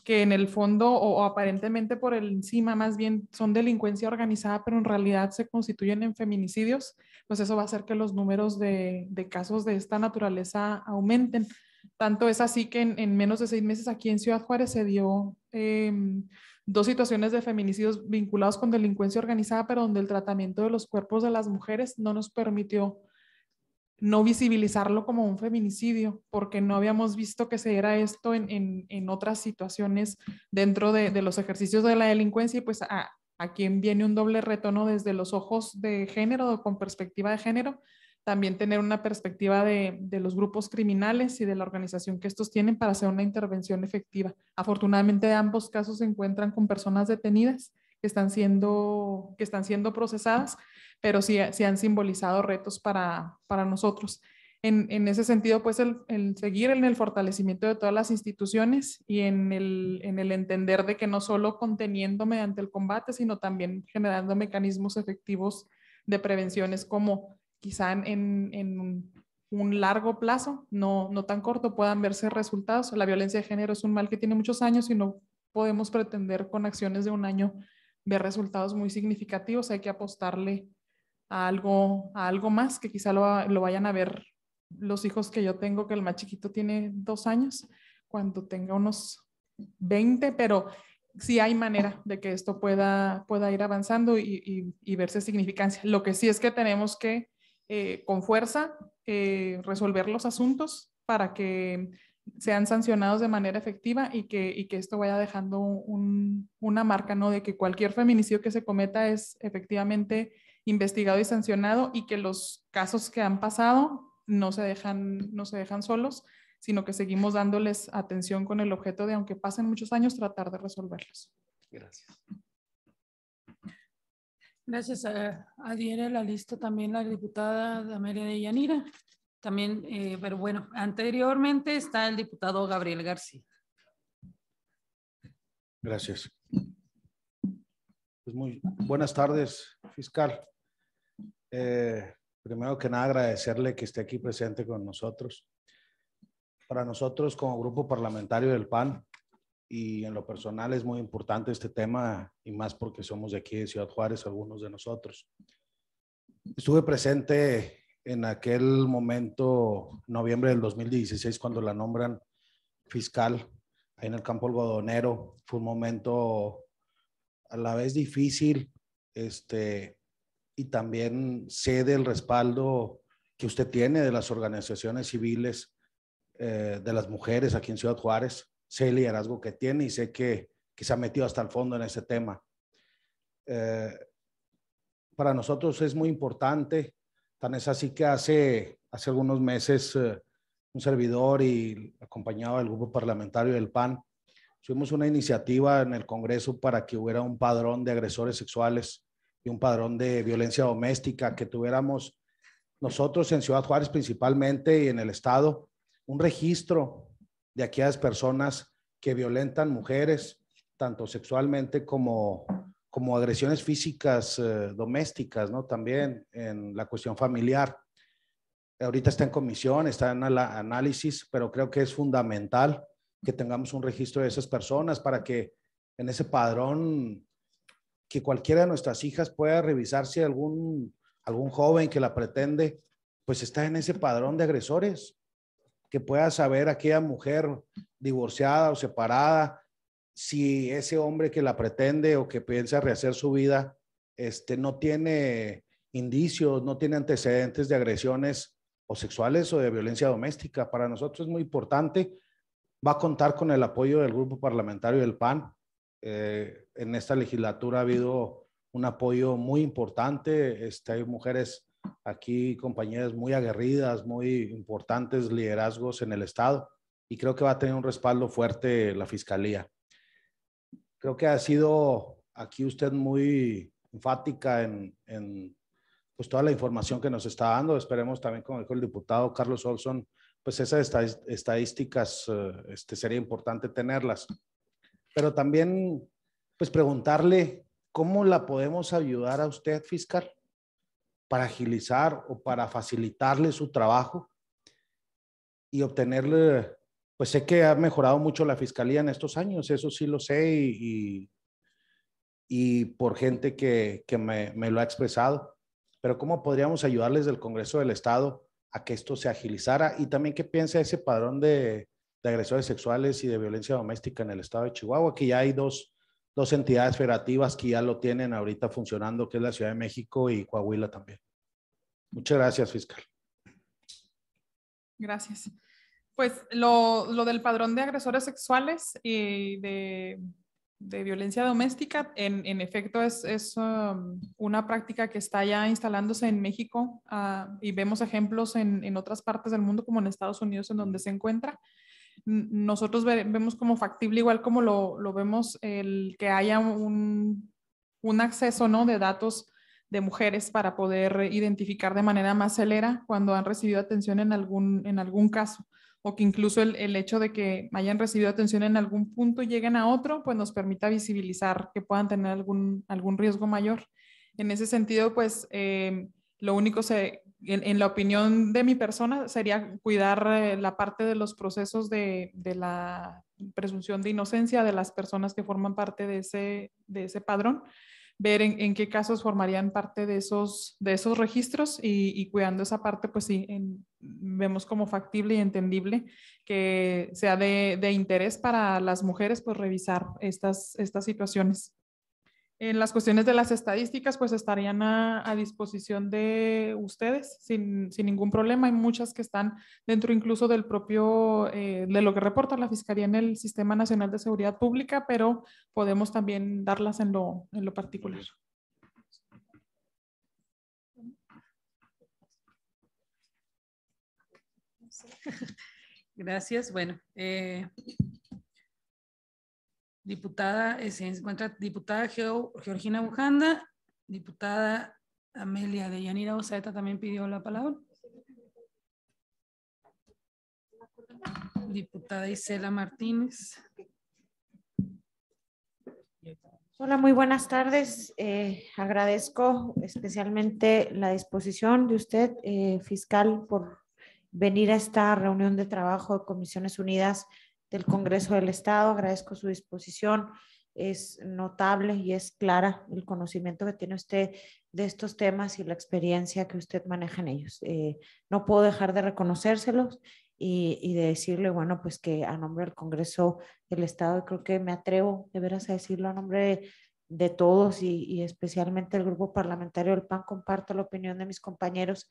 que en el fondo o, aparentemente por el encima más bien son delincuencia organizada, pero en realidad se constituyen en feminicidios, pues eso va a hacer que los números de, casos de esta naturaleza aumenten. Tanto es así que en, menos de seis meses aquí en Ciudad Juárez se dio em, dos situaciones de feminicidios vinculados con delincuencia organizada, pero donde el tratamiento de los cuerpos de las mujeres no nos permitió no visibilizarlo como un feminicidio, porque no habíamos visto que se era esto en, otras situaciones dentro de, los ejercicios de la delincuencia y pues a, a quien viene un doble retono desde los ojos de género, o con perspectiva de género, también tener una perspectiva de, de, los grupos criminales y de la organización que estos tienen para hacer una intervención efectiva. Afortunadamente, ambos casos se encuentran con personas detenidas que están siendo, que están siendo procesadas, pero sí, han simbolizado retos para, para nosotros. En, en, ese sentido, pues el, el, seguir en el fortalecimiento de todas las instituciones y en el, en el entender de que no solo conteniendo mediante el combate, sino también generando mecanismos efectivos de prevenciones como quizá en, en, un largo plazo, no, no tan corto, puedan verse resultados. La violencia de género es un mal que tiene muchos años y no podemos pretender con acciones de un año ver resultados muy significativos. Hay que apostarle a algo, a algo más que quizá lo, lo vayan a ver los hijos que yo tengo, que el más chiquito tiene dos años, cuando tenga unos 20, pero sí hay manera de que esto pueda, pueda ir avanzando y, y verse significancia. Lo que sí es que tenemos que eh, con fuerza eh, resolver los asuntos para que sean sancionados de manera efectiva y que, esto vaya dejando una marca, ¿no? De que cualquier feminicidio que se cometa es efectivamente investigado y sancionado y que los casos que han pasado no se dejan, no se dejan solos, sino que seguimos dándoles atención con el objeto de, aunque pasen muchos años, tratar de resolverlos. Gracias. Gracias. adhiere la lista también la diputada Amelia de Yanira. También, eh, pero bueno, anteriormente está el diputado Gabriel García. Gracias. Pues muy buenas tardes, fiscal. Eh, primero que nada, agradecerle que esté aquí presente con nosotros. Para nosotros, como grupo parlamentario del PAN, y en lo personal es muy importante este tema y más porque somos de aquí de Ciudad Juárez algunos de nosotros. Estuve presente en aquel momento, noviembre del 2016, cuando la nombran fiscal ahí en el campo algodonero. Fue un momento a la vez difícil este, y también sé del respaldo que usted tiene de las organizaciones civiles, eh, de las mujeres aquí en Ciudad Juárez sé el liderazgo que tiene y sé que, se ha metido hasta el fondo en ese tema. Eh, para nosotros es muy importante, tan es así que hace, hace algunos meses eh, un servidor y acompañado del grupo parlamentario del PAN, tuvimos una iniciativa en el Congreso para que hubiera un padrón de agresores sexuales y un padrón de violencia doméstica, que tuviéramos nosotros en Ciudad Juárez principalmente y en el Estado, un registro de aquellas personas que violentan mujeres, tanto sexualmente como, como agresiones físicas eh, domésticas, ¿no? También en la cuestión familiar. Ahorita está en comisión, está en análisis, pero creo que es fundamental que tengamos un registro de esas personas para que en ese padrón, que cualquiera de nuestras hijas pueda revisar si algún, algún joven que la pretende, pues está en ese padrón de agresores que pueda saber aquella mujer divorciada o separada si ese hombre que la pretende o que piensa rehacer su vida este, no tiene indicios, no tiene antecedentes de agresiones o sexuales o de violencia doméstica. Para nosotros es muy importante. Va a contar con el apoyo del grupo parlamentario del PAN. Eh, en esta legislatura ha habido un apoyo muy importante. Este, hay mujeres aquí compañeras muy aguerridas, muy importantes liderazgos en el Estado y creo que va a tener un respaldo fuerte la Fiscalía. Creo que ha sido aquí usted muy enfática en, pues toda la información que nos está dando. Esperemos también, como dijo el diputado Carlos Olson, pues esas estadísticas eh, este, sería importante tenerlas. Pero también, pues preguntarle, ¿cómo la podemos ayudar a usted, fiscal? para agilizar o para facilitarle su trabajo y obtenerle, pues sé que ha mejorado mucho la fiscalía en estos años, eso sí lo sé y, por gente que, que me, me, lo ha expresado, pero ¿cómo podríamos ayudarles del Congreso del Estado a que esto se agilizara y también qué piensa ese padrón de, de agresores sexuales y de violencia doméstica en el Estado de Chihuahua, que ya hay dos dos entidades federativas que ya lo tienen ahorita funcionando, que es la Ciudad de México y Coahuila también. Muchas gracias, fiscal. Gracias. Pues lo, lo del padrón de agresores sexuales y de, de violencia doméstica, en, en efecto, es, um, una práctica que está ya instalándose en México ah, y vemos ejemplos en, en, otras partes del mundo, como en Estados Unidos, en donde se encuentra nosotros vemos como factible, igual como lo, vemos, el que haya un, acceso ¿no? de datos de mujeres para poder identificar de manera más celera cuando han recibido atención en algún, en algún caso o que incluso el, hecho de que hayan recibido atención en algún punto y lleguen a otro, pues nos permita visibilizar que puedan tener algún, algún riesgo mayor. En ese sentido, pues eh, lo único, en, la opinión de mi persona, sería cuidar eh, la parte de los procesos de, la presunción de inocencia de las personas que forman parte de ese, de ese padrón, ver en, qué casos formarían parte de esos, de esos registros y, cuidando esa parte, pues sí, vemos como factible y entendible que sea de, de interés para las mujeres, pues revisar estas, estas situaciones en las cuestiones de las estadísticas, pues estarían a, disposición de ustedes sin, ningún problema. Hay muchas que están dentro incluso del propio, eh, de lo que reporta la Fiscalía en el Sistema Nacional de Seguridad Pública, pero podemos también darlas en lo, particular. Gracias. Bueno, eh, diputada, eh, se encuentra diputada Georgina Bujanda, diputada Amelia de Yanira Oceta también pidió la palabra. Diputada Isela Martínez. Hola, muy buenas tardes. Eh, agradezco especialmente la disposición de usted, eh, fiscal, por venir a esta reunión de trabajo de Comisiones Unidas del Congreso del Estado. Agradezco su disposición. Es notable y es clara el conocimiento que tiene usted de estos temas y la experiencia que usted maneja en ellos. Eh, no puedo dejar de reconocérselos y, de decirle, bueno, pues que a nombre del Congreso del Estado, creo que me atrevo de veras a decirlo a nombre de, todos y, especialmente el grupo parlamentario del PAN, comparto la opinión de mis compañeros.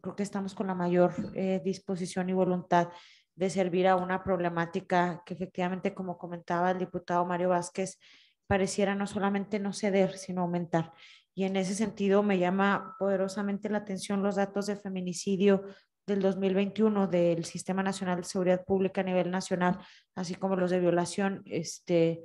Creo que estamos con la mayor eh, disposición y voluntad de servir a una problemática que efectivamente, como comentaba el diputado Mario Vázquez, pareciera no solamente no ceder, sino aumentar. Y en ese sentido me llama poderosamente la atención los datos de feminicidio del 2021 del Sistema Nacional de Seguridad Pública a nivel nacional, así como los de violación, este,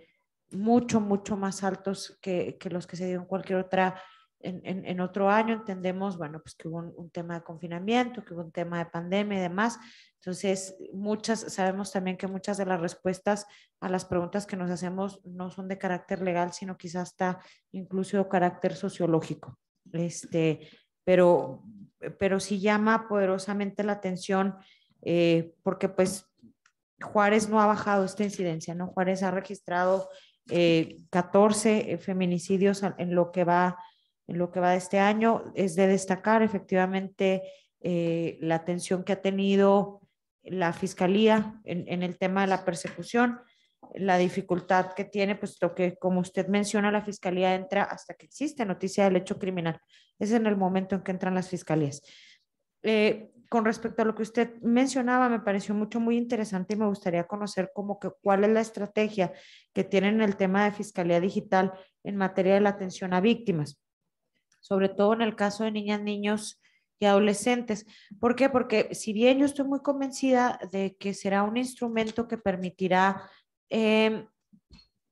mucho, mucho más altos que, los que se dio en cualquier otra en, otro año entendemos, bueno, pues que hubo un, tema de confinamiento, que hubo un tema de pandemia y demás. Entonces, muchas, sabemos también que muchas de las respuestas a las preguntas que nos hacemos no son de carácter legal, sino quizás hasta incluso carácter sociológico. Este, pero, pero sí llama poderosamente la atención eh, porque pues Juárez no ha bajado esta incidencia, ¿no? Juárez ha registrado 14 eh, eh, feminicidios en lo que va en lo que va de este año. Es de destacar efectivamente eh, la atención que ha tenido la Fiscalía en, el tema de la persecución, la dificultad que tiene, puesto que, como usted menciona, la Fiscalía entra hasta que existe noticia del hecho criminal. Es en el momento en que entran las Fiscalías. Eh, con respecto a lo que usted mencionaba, me pareció mucho, muy interesante y me gustaría conocer como que cuál es la estrategia que tienen en el tema de Fiscalía Digital en materia de la atención a víctimas sobre todo en el caso de niñas, niños y adolescentes. ¿Por qué? Porque si bien yo estoy muy convencida de que será un instrumento que permitirá em,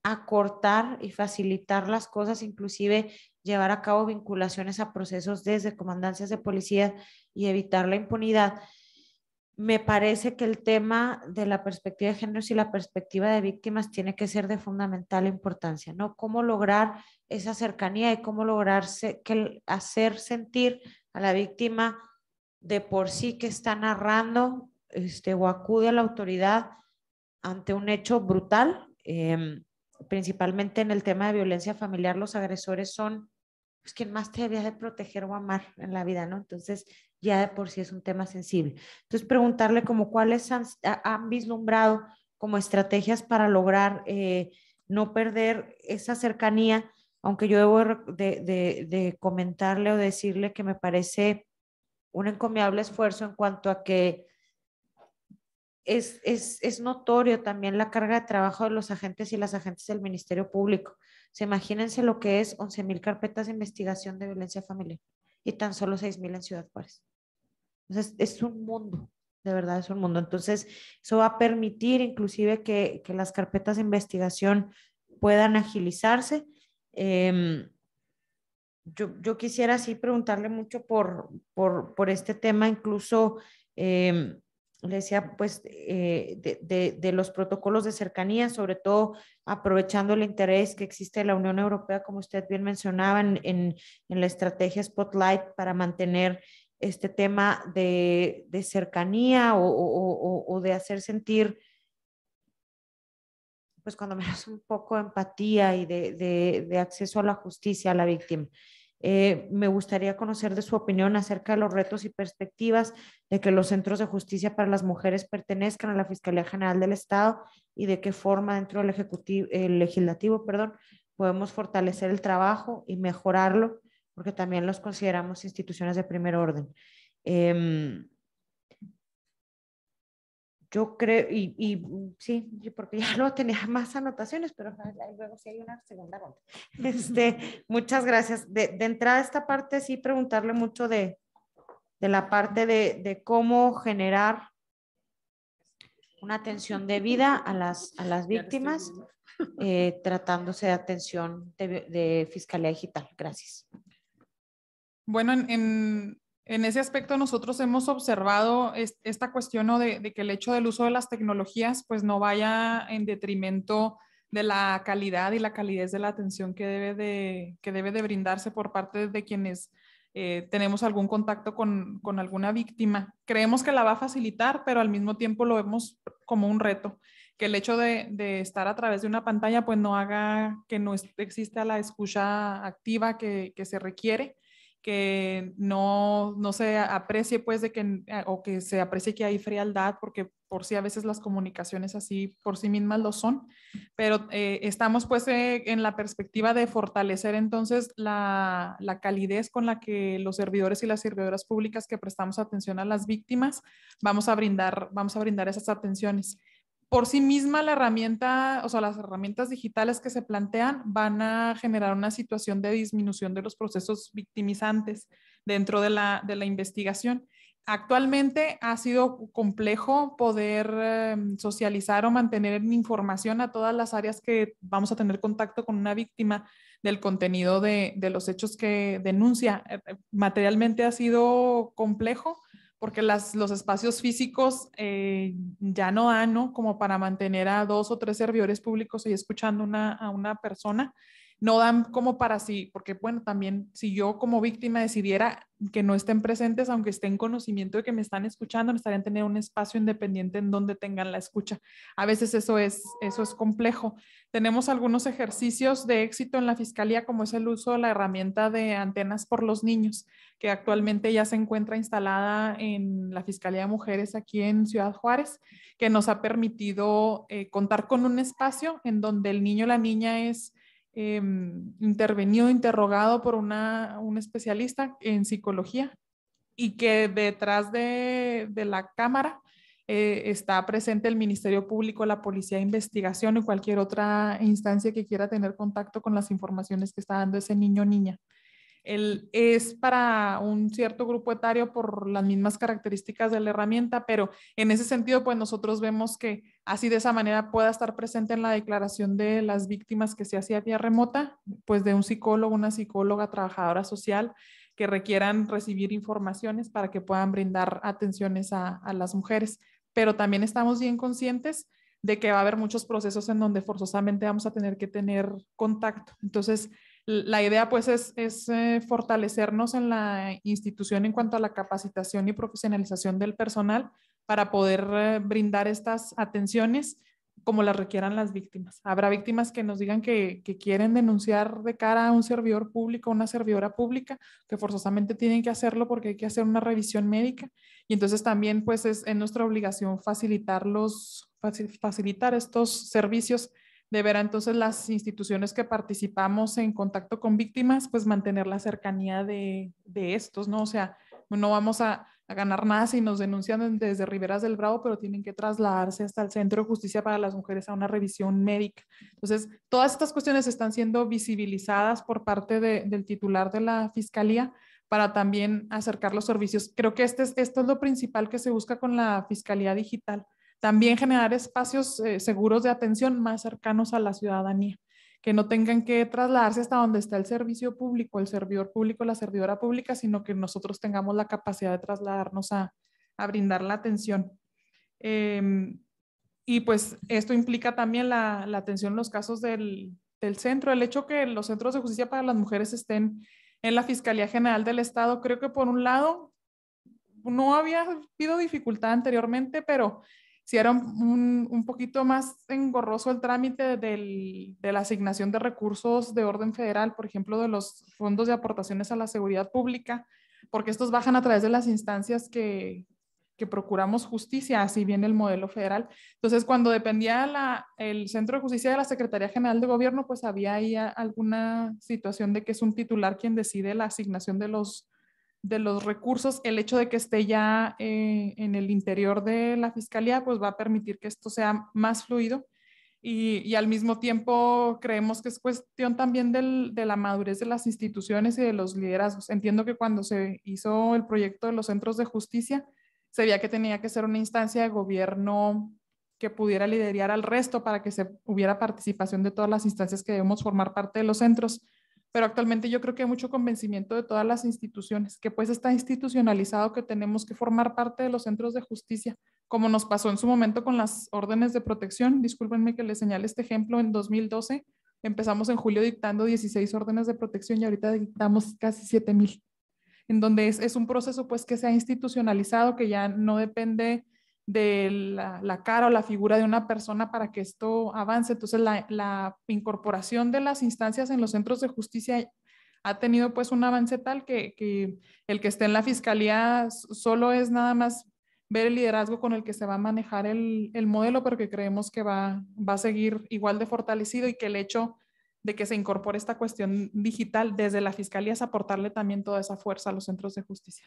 acortar y facilitar las cosas, inclusive llevar a cabo vinculaciones a procesos desde comandancias de policía y evitar la impunidad, me parece que el tema de la perspectiva de género y la perspectiva de víctimas tiene que ser de fundamental importancia, ¿no? Cómo lograr esa cercanía y cómo lograrse que hacer sentir a la víctima de por sí que está narrando este, o acude a la autoridad ante un hecho brutal. Em, principalmente en el tema de violencia familiar, los agresores son los pues, quien más te debía de proteger o amar en la vida, ¿no? Entonces, ya de por sí es un tema sensible. Entonces, preguntarle como cuáles han, vislumbrado como estrategias para lograr eh, no perder esa cercanía, aunque yo debo de, comentarle o decirle que me parece un encomiable esfuerzo en cuanto a que es, notorio también la carga de trabajo de los agentes y las agentes del Ministerio Público. Se imagínense lo que es 11.000 carpetas de investigación de violencia familiar y tan solo 6.000 en Ciudad Juárez. Entonces, es un mundo, de verdad es un mundo. Entonces, eso va a permitir inclusive que, las carpetas de investigación puedan agilizarse. Em, yo, quisiera así preguntarle mucho por, por, este tema, incluso em, le decía, pues, eh, de, los protocolos de cercanía, sobre todo aprovechando el interés que existe en la Unión Europea, como usted bien mencionaba, en la estrategia Spotlight para mantener este tema de, cercanía o, de hacer sentir, pues cuando menos un poco de empatía y de, acceso a la justicia a la víctima. Eh, me gustaría conocer de su opinión acerca de los retos y perspectivas de que los centros de justicia para las mujeres pertenezcan a la Fiscalía General del Estado y de qué forma dentro del ejecutivo, el legislativo perdón, podemos fortalecer el trabajo y mejorarlo porque también los consideramos instituciones de primer orden. Em, yo creo, y, sí, porque ya no tenía *laughs* más anotaciones, pero luego sí hay una segunda ronda. *laughs* Este, muchas gracias. De, de entrada a esta parte, sí preguntarle mucho de, la parte de, cómo generar una atención debida a las, a las víctimas, eh, tratándose de atención de Fiscalía Digital. Gracias. Bueno, en, ese aspecto nosotros hemos observado esta cuestión de, que el hecho del uso de las tecnologías pues no vaya en detrimento de la calidad y la calidez de la atención que debe de, que debe de brindarse por parte de quienes eh, tenemos algún contacto con, alguna víctima. Creemos que la va a facilitar, pero al mismo tiempo lo vemos como un reto, que el hecho de, estar a través de una pantalla pues no haga que no exista la escucha activa que se requiere que no, se aprecie pues de que, eh, o que se aprecie que hay frialdad, porque por sí a veces las comunicaciones así por sí mismas lo son, pero eh, estamos pues eh, en la perspectiva de fortalecer entonces la, la, calidez con la que los servidores y las servidoras públicas que prestamos atención a las víctimas, vamos a brindar, vamos a brindar esas atenciones por sí misma la herramienta, o sea, las herramientas digitales que se plantean van a generar una situación de disminución de los procesos victimizantes dentro de la, de la investigación. Actualmente ha sido complejo poder em, socializar o mantener información a todas las áreas que vamos a tener contacto con una víctima del contenido de los hechos que denuncia. Eh, eh, materialmente ha sido complejo porque los espacios físicos eh, ya no dan, ¿no? Como para mantener a dos o tres servidores públicos y escuchando a una persona no dan como para sí, porque bueno, también si yo como víctima decidiera que no estén presentes, aunque estén conocimiento de que me están escuchando, necesitarían tener un espacio independiente en donde tengan la escucha. A veces eso es, eso es complejo. Tenemos algunos ejercicios de éxito en la fiscalía, como es el uso de la herramienta de antenas por los niños, que actualmente ya se encuentra instalada en la Fiscalía de Mujeres aquí en Ciudad Juárez, que nos ha permitido eh, contar con un espacio en donde el niño o la niña es Em, intervenido, interrogado por un especialista en psicología y que detrás de, la cámara eh, está presente el Ministerio Público, la Policía de Investigación y cualquier otra instancia que quiera tener contacto con las informaciones que está dando ese niño o niña es para un cierto grupo etario por las mismas características de la herramienta, pero en ese sentido, pues nosotros vemos que así de esa manera pueda estar presente en la declaración de las víctimas que se hacía vía remota, pues de un psicólogo, una psicóloga, trabajadora social, que requieran recibir informaciones para que puedan brindar atenciones a las mujeres. Pero también estamos bien conscientes de que va a haber muchos procesos en donde forzosamente vamos a tener que tener contacto. Entonces, la idea pues es, eh, fortalecernos en la institución en cuanto a la capacitación y profesionalización del personal para poder eh, brindar estas atenciones como las requieran las víctimas. Habrá víctimas que nos digan que, quieren denunciar de cara a un servidor público, una servidora pública, que forzosamente tienen que hacerlo porque hay que hacer una revisión médica. Y entonces también pues es, nuestra obligación facilitar, facilitar estos servicios deberá entonces las instituciones que participamos en contacto con víctimas, pues mantener la cercanía de, estos, ¿no? O sea, no vamos a, ganar nada si nos denuncian desde Riberas del Bravo, pero tienen que trasladarse hasta el Centro de Justicia para las Mujeres a una revisión médica. Entonces, todas estas cuestiones están siendo visibilizadas por parte del titular de la Fiscalía para también acercar los servicios. Creo que este es, esto es lo principal que se busca con la Fiscalía Digital también generar espacios eh, seguros de atención más cercanos a la ciudadanía, que no tengan que trasladarse hasta donde está el servicio público, el servidor público, la servidora pública, sino que nosotros tengamos la capacidad de trasladarnos a, brindar la atención. Em, y pues esto implica también la, atención en los casos del, del centro. El hecho que los centros de justicia para las mujeres estén en la Fiscalía General del Estado, creo que por un lado no había habido dificultad anteriormente, pero si era un, poquito más engorroso el trámite de la asignación de recursos de orden federal, por ejemplo, de los fondos de aportaciones a la seguridad pública, porque estos bajan a través de las instancias que, procuramos justicia, así viene el modelo federal. Entonces, cuando dependía la, el Centro de Justicia de la Secretaría General de Gobierno, pues había ahí alguna situación de que es un titular quien decide la asignación de los de los recursos, el hecho de que esté ya eh, en el interior de la fiscalía, pues va a permitir que esto sea más fluido. Y, al mismo tiempo creemos que es cuestión también de la madurez de las instituciones y de los liderazgos. Entiendo que cuando se hizo el proyecto de los centros de justicia, se veía que tenía que ser una instancia de gobierno que pudiera liderar al resto para que se hubiera participación de todas las instancias que debemos formar parte de los centros pero actualmente yo creo que hay mucho convencimiento de todas las instituciones, que pues está institucionalizado que tenemos que formar parte de los centros de justicia, como nos pasó en su momento con las órdenes de protección. Discúlpenme que les señale este ejemplo, en 2012 empezamos en julio dictando 16 órdenes de protección y ahorita dictamos casi mil, en donde es, es, un proceso pues que se ha institucionalizado, que ya no depende de la, cara o la figura de una persona para que esto avance. Entonces, la, incorporación de las instancias en los centros de justicia ha tenido pues un avance tal que, el que esté en la fiscalía solo es nada más ver el liderazgo con el que se va a manejar el, modelo, pero que creemos que va, va a seguir igual de fortalecido y que el hecho de que se incorpore esta cuestión digital desde la fiscalía es aportarle también toda esa fuerza a los centros de justicia.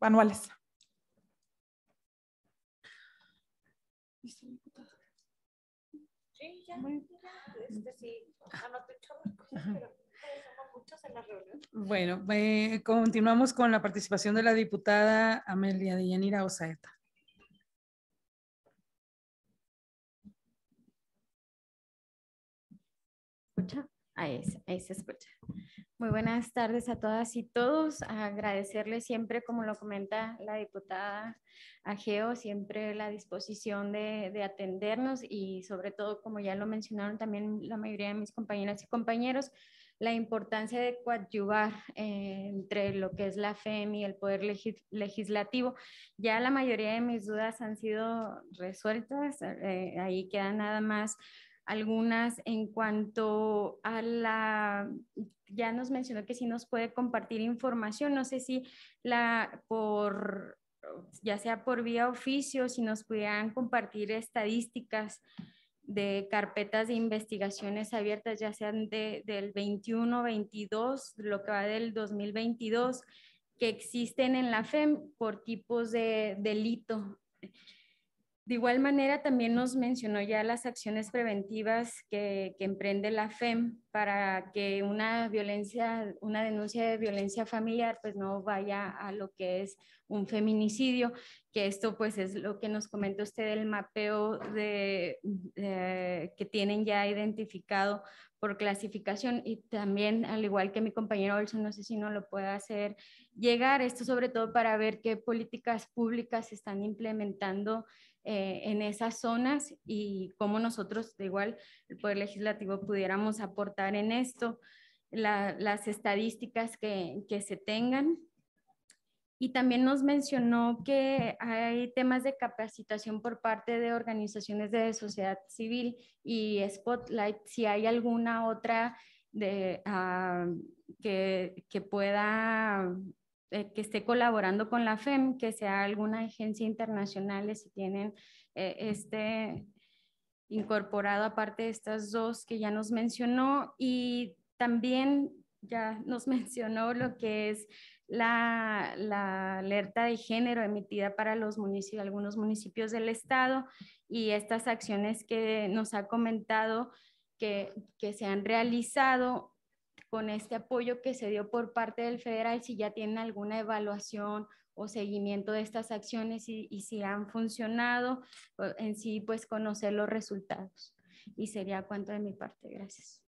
manuales. Este bueno, eh, continuamos con la participación de la diputada Amelia de Yanira Osaeta. Ahí ahí se escucha. Muy buenas tardes a todas y todos. Agradecerles siempre, como lo comenta la diputada Ageo, siempre la disposición de, atendernos y sobre todo, como ya lo mencionaron también la mayoría de mis compañeras y compañeros, la importancia de coadyuvar eh, entre lo que es la FEM y el poder legislativo. Ya la mayoría de mis dudas han sido resueltas, eh, ahí queda nada más algunas en cuanto a la, ya nos mencionó que sí nos puede compartir información, no sé si la por, ya sea por vía oficio, si nos pudieran compartir estadísticas de carpetas de investigaciones abiertas, ya sean de, del 21, 22, lo que va del 2022, que existen en la FEM por tipos de delito. De igual manera, también nos mencionó ya las acciones preventivas que, emprende la FEM para que una violencia, una denuncia de violencia familiar, pues no vaya a lo que es un feminicidio, que esto pues es lo que nos comenta usted, del mapeo de, eh, que tienen ya identificado por clasificación y también, al igual que mi compañero Olson, no sé si no lo puede hacer llegar, esto sobre todo para ver qué políticas públicas se están implementando eh, en esas zonas y cómo nosotros, de igual, el Poder Legislativo pudiéramos aportar en esto, las estadísticas que, que se tengan. Y también nos mencionó que hay temas de capacitación por parte de organizaciones de sociedad civil y Spotlight, si hay alguna otra de, ah, que, que, pueda eh, que esté colaborando con la FEM, que sea alguna agencia internacional, si tienen eh, este incorporado aparte de estas dos que ya nos mencionó y también ya nos *laughs* mencionó lo que es la, alerta de género emitida para los municipios, algunos municipios del estado y estas acciones que nos ha comentado que, que se han realizado con este apoyo que se dio por parte del federal, si ya tienen alguna evaluación o seguimiento de estas acciones y, si han funcionado, en sí, pues conocer los resultados. Y sería cuanto de mi parte. Gracias.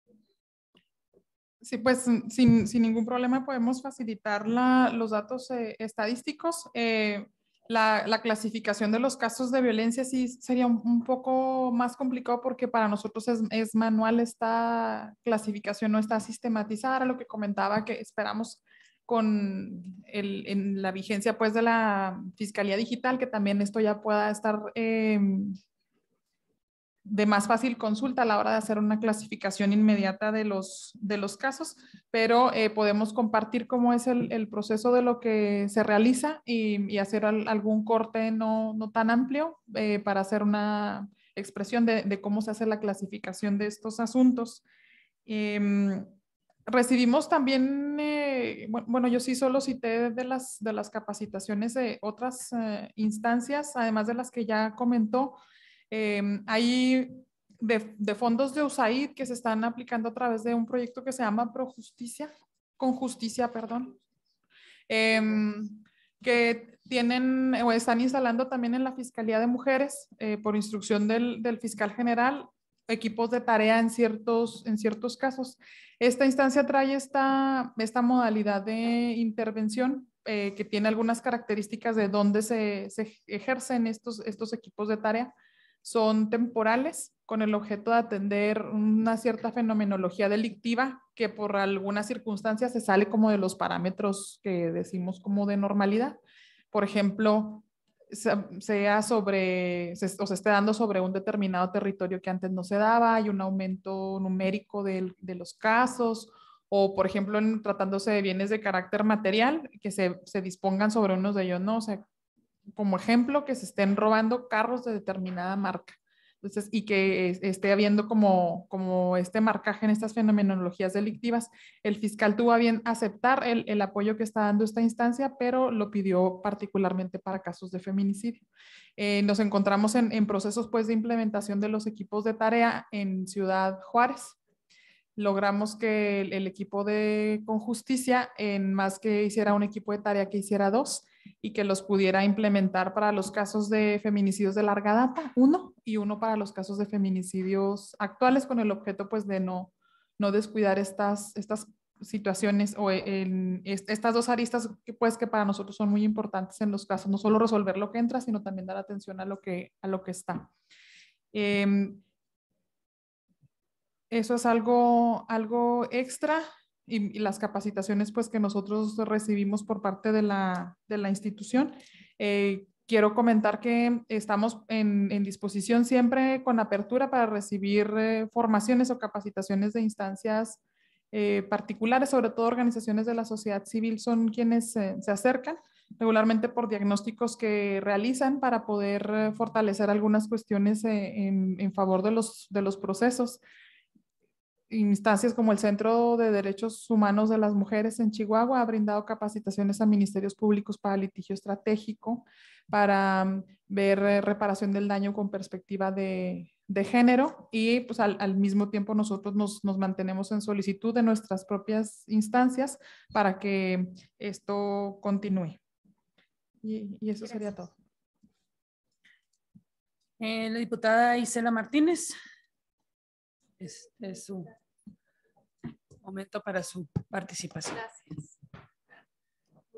Sí, pues sin, ningún problema podemos facilitar los datos eh, estadísticos. Eh, la, clasificación de los casos de violencia sí sería un, poco más complicado porque para nosotros es, manual esta clasificación, no está sistematizada, lo que comentaba que esperamos con en la vigencia pues de la Fiscalía Digital, que también esto ya pueda estar em, de más fácil consulta a la hora de hacer una clasificación inmediata de los, casos, pero eh, podemos compartir cómo es el, proceso de lo que se realiza y, hacer algún corte no, tan amplio eh, para hacer una expresión de, cómo se hace la clasificación de estos asuntos. Em, recibimos también, eh, bueno, yo sí solo cité de las capacitaciones de otras instancias, además de las que ya comentó, Em, hay de, fondos de USAID que se están aplicando a través de un proyecto que se llama Projusticia, con justicia, perdón, em, que tienen o están instalando también en la Fiscalía de Mujeres, eh, por instrucción del, fiscal general, equipos de tarea en ciertos, en ciertos casos. Esta instancia trae esta, esta modalidad de intervención eh, que tiene algunas características de dónde se, se, ejercen estos, estos equipos de tarea son temporales con el objeto de atender una cierta fenomenología delictiva que por algunas circunstancias se sale como de los parámetros que decimos como de normalidad. Por ejemplo, sea sobre, o se esté dando sobre un determinado territorio que antes no se daba, hay un aumento numérico de, los casos, o por ejemplo, tratándose de bienes de carácter material, que se, se, dispongan sobre unos de ellos, ¿no? O como ejemplo, que se estén robando carros de determinada marca. Entonces, y que esté habiendo como, como este marcaje en estas fenomenologías delictivas. El fiscal tuvo a bien aceptar el, apoyo que está dando esta instancia, pero lo pidió particularmente para casos de feminicidio. Eh, nos encontramos en, procesos pues, de implementación de los equipos de tarea en Ciudad Juárez. Logramos que el, el equipo de Con Justicia, en más que hiciera un equipo de tarea, que hiciera dos y que los pudiera implementar para los casos de feminicidios de larga data, uno, y uno para los casos de feminicidios actuales con el objeto pues de no, no descuidar estas, estas situaciones o estas dos aristas que pues que para nosotros son muy importantes en los casos, no solo resolver lo que entra, sino también dar atención a lo que, a lo que está. Em, eso es algo, algo extra y, las capacitaciones pues que nosotros recibimos por parte de la, institución. Eh, quiero comentar que estamos en, disposición siempre con apertura para recibir eh, formaciones o capacitaciones de instancias eh, particulares, sobre todo organizaciones de la sociedad civil son quienes se acercan regularmente por diagnósticos que realizan para poder fortalecer algunas cuestiones en, favor de los, de los procesos instancias como el Centro de Derechos Humanos de las Mujeres en Chihuahua ha brindado capacitaciones a ministerios públicos para litigio estratégico, para mm, ver eh, reparación del daño con perspectiva de, de género y pues al, al mismo tiempo nosotros nos, nos, mantenemos en solicitud de nuestras propias instancias para que esto continúe. Y, eso sería todo. Eh, la diputada Isela Martínez es un momento para su participación.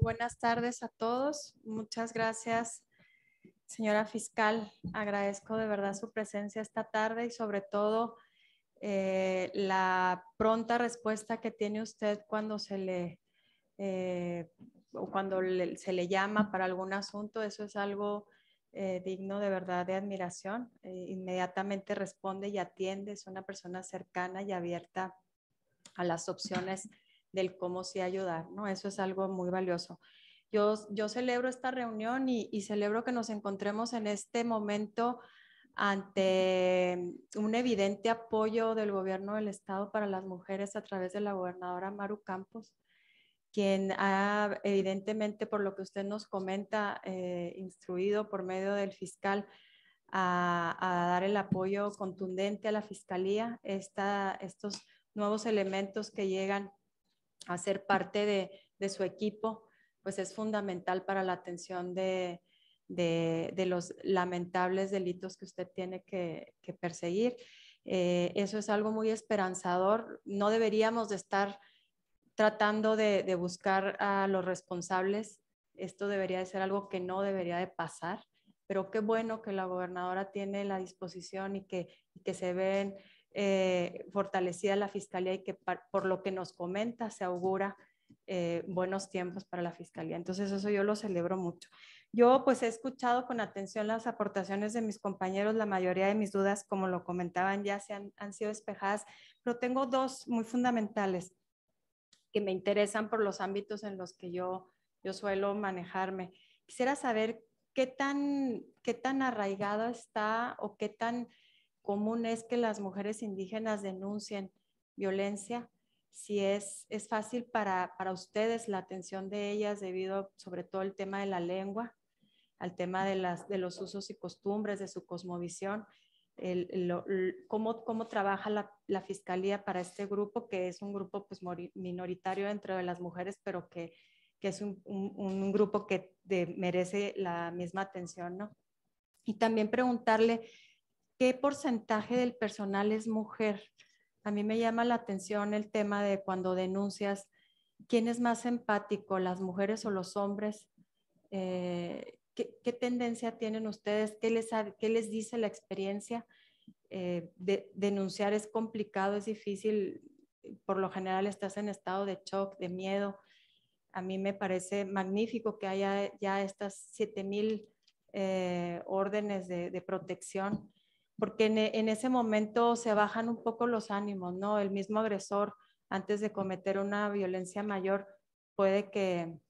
Buenas tardes a todos. Muchas gracias, señora fiscal. Agradezco de verdad su presencia esta tarde y sobre todo eh, la pronta respuesta que tiene usted cuando se le eh, o cuando se le llama para algún asunto. Eso es algo eh, digno de verdad de admiración. Eh, inmediatamente responde y atiende, es una persona cercana y abierta a las opciones del cómo sí ayudar, ¿no? Eso es algo muy valioso. Yo, celebro esta reunión y celebro que nos encontremos en este momento ante un evidente apoyo del gobierno del estado para las mujeres a través de la gobernadora Maru Campos quien ha evidentemente, por lo que usted nos comenta, eh, instruido por medio del fiscal a, dar el apoyo contundente a la fiscalía, esta, estos nuevos elementos que llegan a ser parte de, su equipo, pues es fundamental para la atención de, los lamentables delitos que usted tiene que, perseguir. Eh, eso es algo muy esperanzador. No deberíamos de estar tratando de, buscar a los responsables. Esto debería de ser algo que no debería de pasar, pero qué bueno que la gobernadora tiene la disposición y que, se ven eh, fortalecida la fiscalía y que por lo que nos comenta se augura eh, buenos tiempos para la fiscalía. Entonces eso yo lo celebro mucho. Yo pues he escuchado con atención las aportaciones de mis compañeros, la mayoría de mis dudas, como lo comentaban, ya se han, han sido despejadas, pero tengo dos muy fundamentales que me interesan por los ámbitos en los que yo, yo suelo manejarme. Quisiera saber qué tan, qué tan arraigada está o qué tan común es que las mujeres indígenas denuncien violencia, si es, es fácil para, para ustedes la atención de ellas debido sobre todo al tema de la lengua, al tema de, las, de los usos y costumbres, de su cosmovisión, cómo, cómo, trabaja la, fiscalía para este grupo, que es un grupo pues, minoritario dentro de las mujeres, pero que, que es un, un, grupo que merece la misma atención, ¿no? Y también preguntarle qué porcentaje del personal es mujer. A mí me llama la atención el tema de cuando denuncias, ¿quién es más empático, las mujeres o los hombres? Eh, qué, tendencia tienen ustedes? ¿Qué les, qué les dice la experiencia? Eh, de, denunciar es complicado, es difícil, por lo general estás en estado de shock, de miedo. A mí me parece magnífico que haya ya estas 7000 eh, órdenes de, protección, porque e, en, ese momento se bajan un poco los ánimos, ¿no? El mismo agresor, antes de cometer una violencia mayor, puede que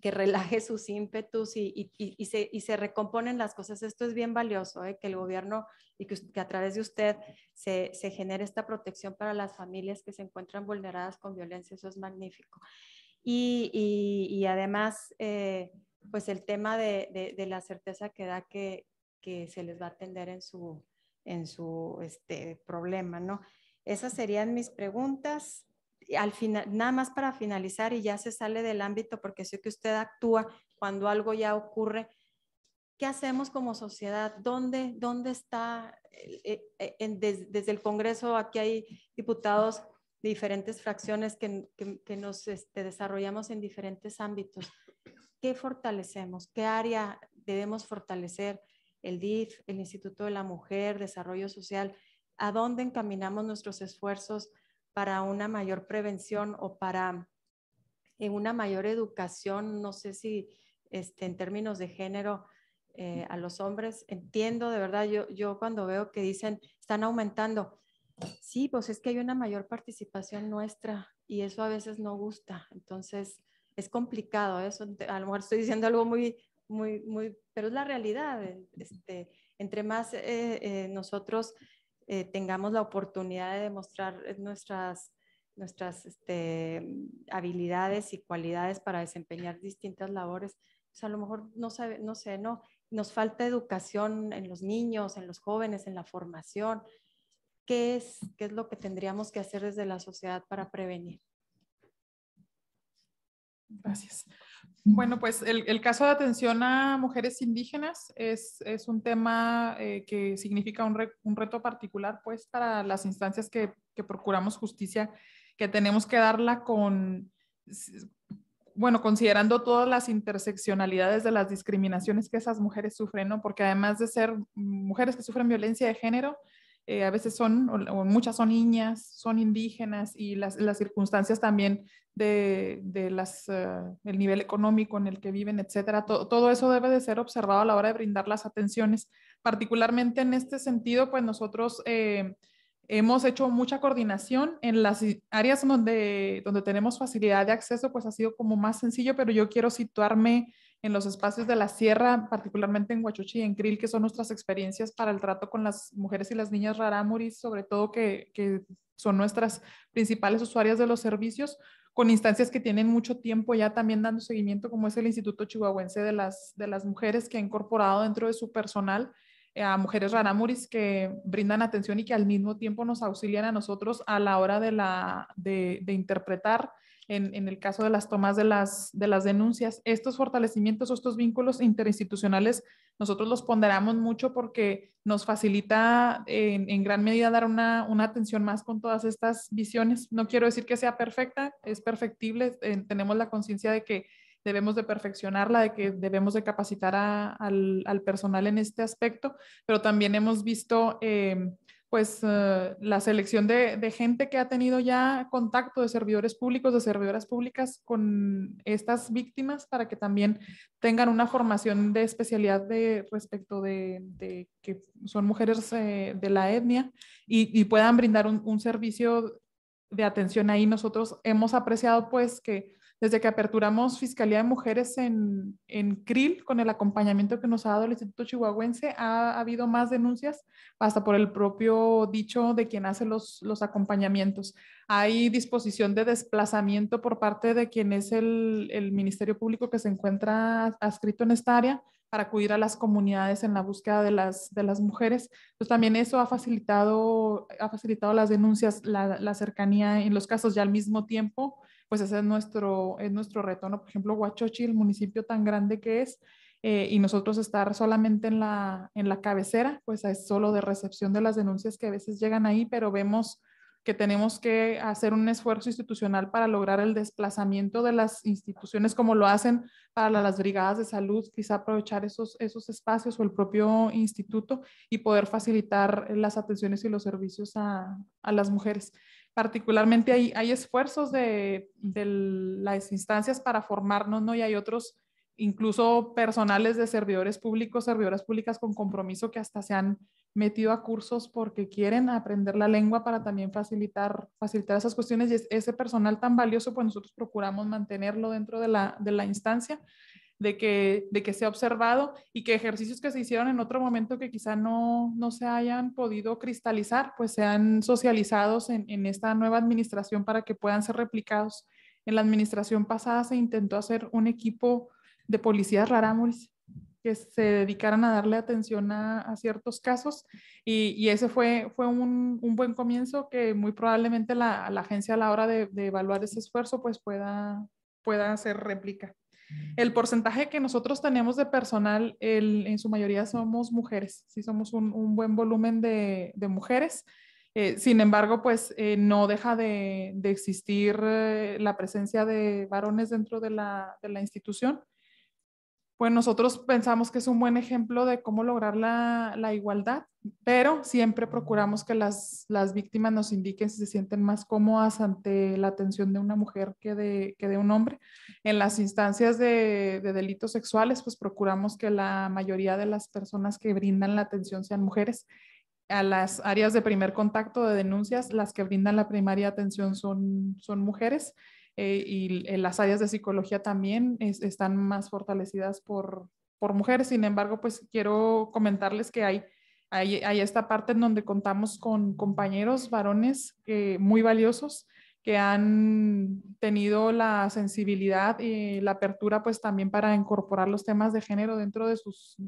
que relaje sus ímpetus y, se, recomponen las cosas. Esto es bien valioso, ¿eh? que el gobierno y que, a través de usted se, genere esta protección para las familias que se encuentran vulneradas con violencia. Eso es magnífico. Y, además, eh, pues el tema de, la certeza que da que, se les va a atender en su, este, problema, ¿no? Esas serían mis preguntas final, nada más para finalizar y ya se sale del ámbito porque sé que usted actúa cuando algo ya ocurre. ¿Qué hacemos como sociedad? ¿Dónde, está? E, e, desde el Congreso aquí hay diputados de diferentes fracciones que, nos este, desarrollamos en diferentes ámbitos. ¿Qué fortalecemos? ¿Qué área debemos fortalecer? El DIF, el Instituto de la Mujer, Desarrollo Social. ¿A dónde encaminamos nuestros esfuerzos? para una mayor prevención o para eh, una mayor educación, no sé si este, en términos de género, eh, a los hombres. Entiendo, de verdad, yo, yo cuando veo que dicen, están aumentando, sí, pues es que hay una mayor participación nuestra y eso a veces no gusta. Entonces, es complicado, eso a lo mejor estoy diciendo algo muy, muy, muy, pero es la realidad. Este, entre más eh, nosotros eh, tengamos la oportunidad de demostrar eh, nuestras, nuestras este, habilidades y cualidades para desempeñar distintas labores. O pues, a lo mejor no, no sé, no, nos falta educación en los niños, en los jóvenes, en la formación. ¿Qué es, qué es lo que tendríamos que hacer desde la sociedad para prevenir? Gracias. Bueno, pues el, caso de atención a mujeres indígenas es, un tema eh, que significa un, reto particular, pues, para las instancias que, que, procuramos justicia, que tenemos que darla con, bueno, considerando todas las interseccionalidades de las discriminaciones que esas mujeres sufren, ¿no? Porque además de ser mujeres que sufren violencia de género, eh, a veces son, o, muchas son niñas, son indígenas y las, circunstancias también de, las, eh, el nivel económico en el que viven, etcétera. todo eso debe de ser observado a la hora de brindar las atenciones. Particularmente en este sentido, pues nosotros eh, hemos hecho mucha coordinación en las áreas donde tenemos facilidad de acceso, pues ha sido como más sencillo, pero yo quiero situarme en los espacios de la sierra, particularmente en Huachuchi y en Cril, que son nuestras experiencias para el trato con las mujeres y las niñas rarámuris, sobre todo que, son nuestras principales usuarias de los servicios, con instancias que tienen mucho tiempo ya también dando seguimiento, como es el Instituto Chihuahuense de las, Mujeres, que ha incorporado dentro de su personal eh, a mujeres rarámuris que brindan atención y que al mismo tiempo nos auxilian a nosotros a la hora de interpretar en, el caso de las tomas de las, de las denuncias. Estos fortalecimientos o estos vínculos interinstitucionales, nosotros los ponderamos mucho porque nos facilita en, gran medida dar una, una, atención más con todas estas visiones. No quiero decir que sea perfecta, es perfectible, eh, tenemos la conciencia de que debemos de perfeccionarla, de que debemos de capacitar al, al, personal en este aspecto, pero también hemos visto... Eh, pues eh, la selección de, gente que ha tenido ya contacto de servidores públicos, de servidoras públicas con estas víctimas para que también tengan una formación de especialidad de, respecto de, que son mujeres eh, de la etnia y, puedan brindar un, servicio de atención ahí. Nosotros hemos apreciado pues que desde que aperturamos Fiscalía de Mujeres en, en CRIL, con el acompañamiento que nos ha dado el Instituto Chihuahuense, ha, habido más denuncias, hasta por el propio dicho de quien hace los, acompañamientos. Hay disposición de desplazamiento por parte de quien es el, Ministerio Público que se encuentra adscrito en esta área para acudir a las comunidades en la búsqueda de las, mujeres. Pues también eso ha facilitado, ha facilitado las denuncias, la, la cercanía en los casos ya al mismo tiempo pues ese es nuestro, es Por ejemplo, Huachochi, el municipio tan grande que es, eh, y nosotros estar solamente en la, cabecera, pues es solo de recepción de las denuncias que a veces llegan ahí, pero vemos que tenemos que hacer un esfuerzo institucional para lograr el desplazamiento de las instituciones como lo hacen para las brigadas de salud, quizá aprovechar esos, espacios o el propio instituto y poder facilitar las atenciones y los servicios a las mujeres particularmente hay, hay esfuerzos de, las instancias para formarnos, ¿no? Y hay otros, incluso personales de servidores públicos, servidoras públicas con compromiso que hasta se han metido a cursos porque quieren aprender la lengua para también facilitar, facilitar esas cuestiones y ese personal tan valioso, pues nosotros procuramos mantenerlo dentro de la, de la instancia de que, de que sea observado y que ejercicios que se hicieron en otro momento que quizá no, no se hayan podido cristalizar, pues sean socializados en, esta nueva administración para que puedan ser replicados. En la administración pasada se intentó hacer un equipo de policías rarámuris que se dedicaran a darle atención a, ciertos casos y, ese fue, fue un, buen comienzo que muy probablemente la, agencia a la hora de, evaluar ese esfuerzo pues pueda, pueda hacer réplica. El porcentaje que nosotros tenemos de personal, en su mayoría somos mujeres, sí somos un, buen volumen de, mujeres. Eh, sin embargo, pues eh, no deja de, existir eh, la presencia de varones dentro de la institución pues nosotros pensamos que es un buen ejemplo de cómo lograr la, igualdad, pero siempre procuramos que las, víctimas nos indiquen si se sienten más cómodas ante la atención de una mujer que de, un hombre. En las instancias de, delitos sexuales, pues procuramos que la mayoría de las personas que brindan la atención sean mujeres. A las áreas de primer contacto de denuncias, las que brindan la primaria atención son, son mujeres eh, y eh, las áreas de psicología también están más fortalecidas por, mujeres. Sin embargo, pues quiero comentarles que hay, esta parte en donde contamos con compañeros varones muy valiosos que han tenido la sensibilidad y la apertura pues también para incorporar los temas de género dentro de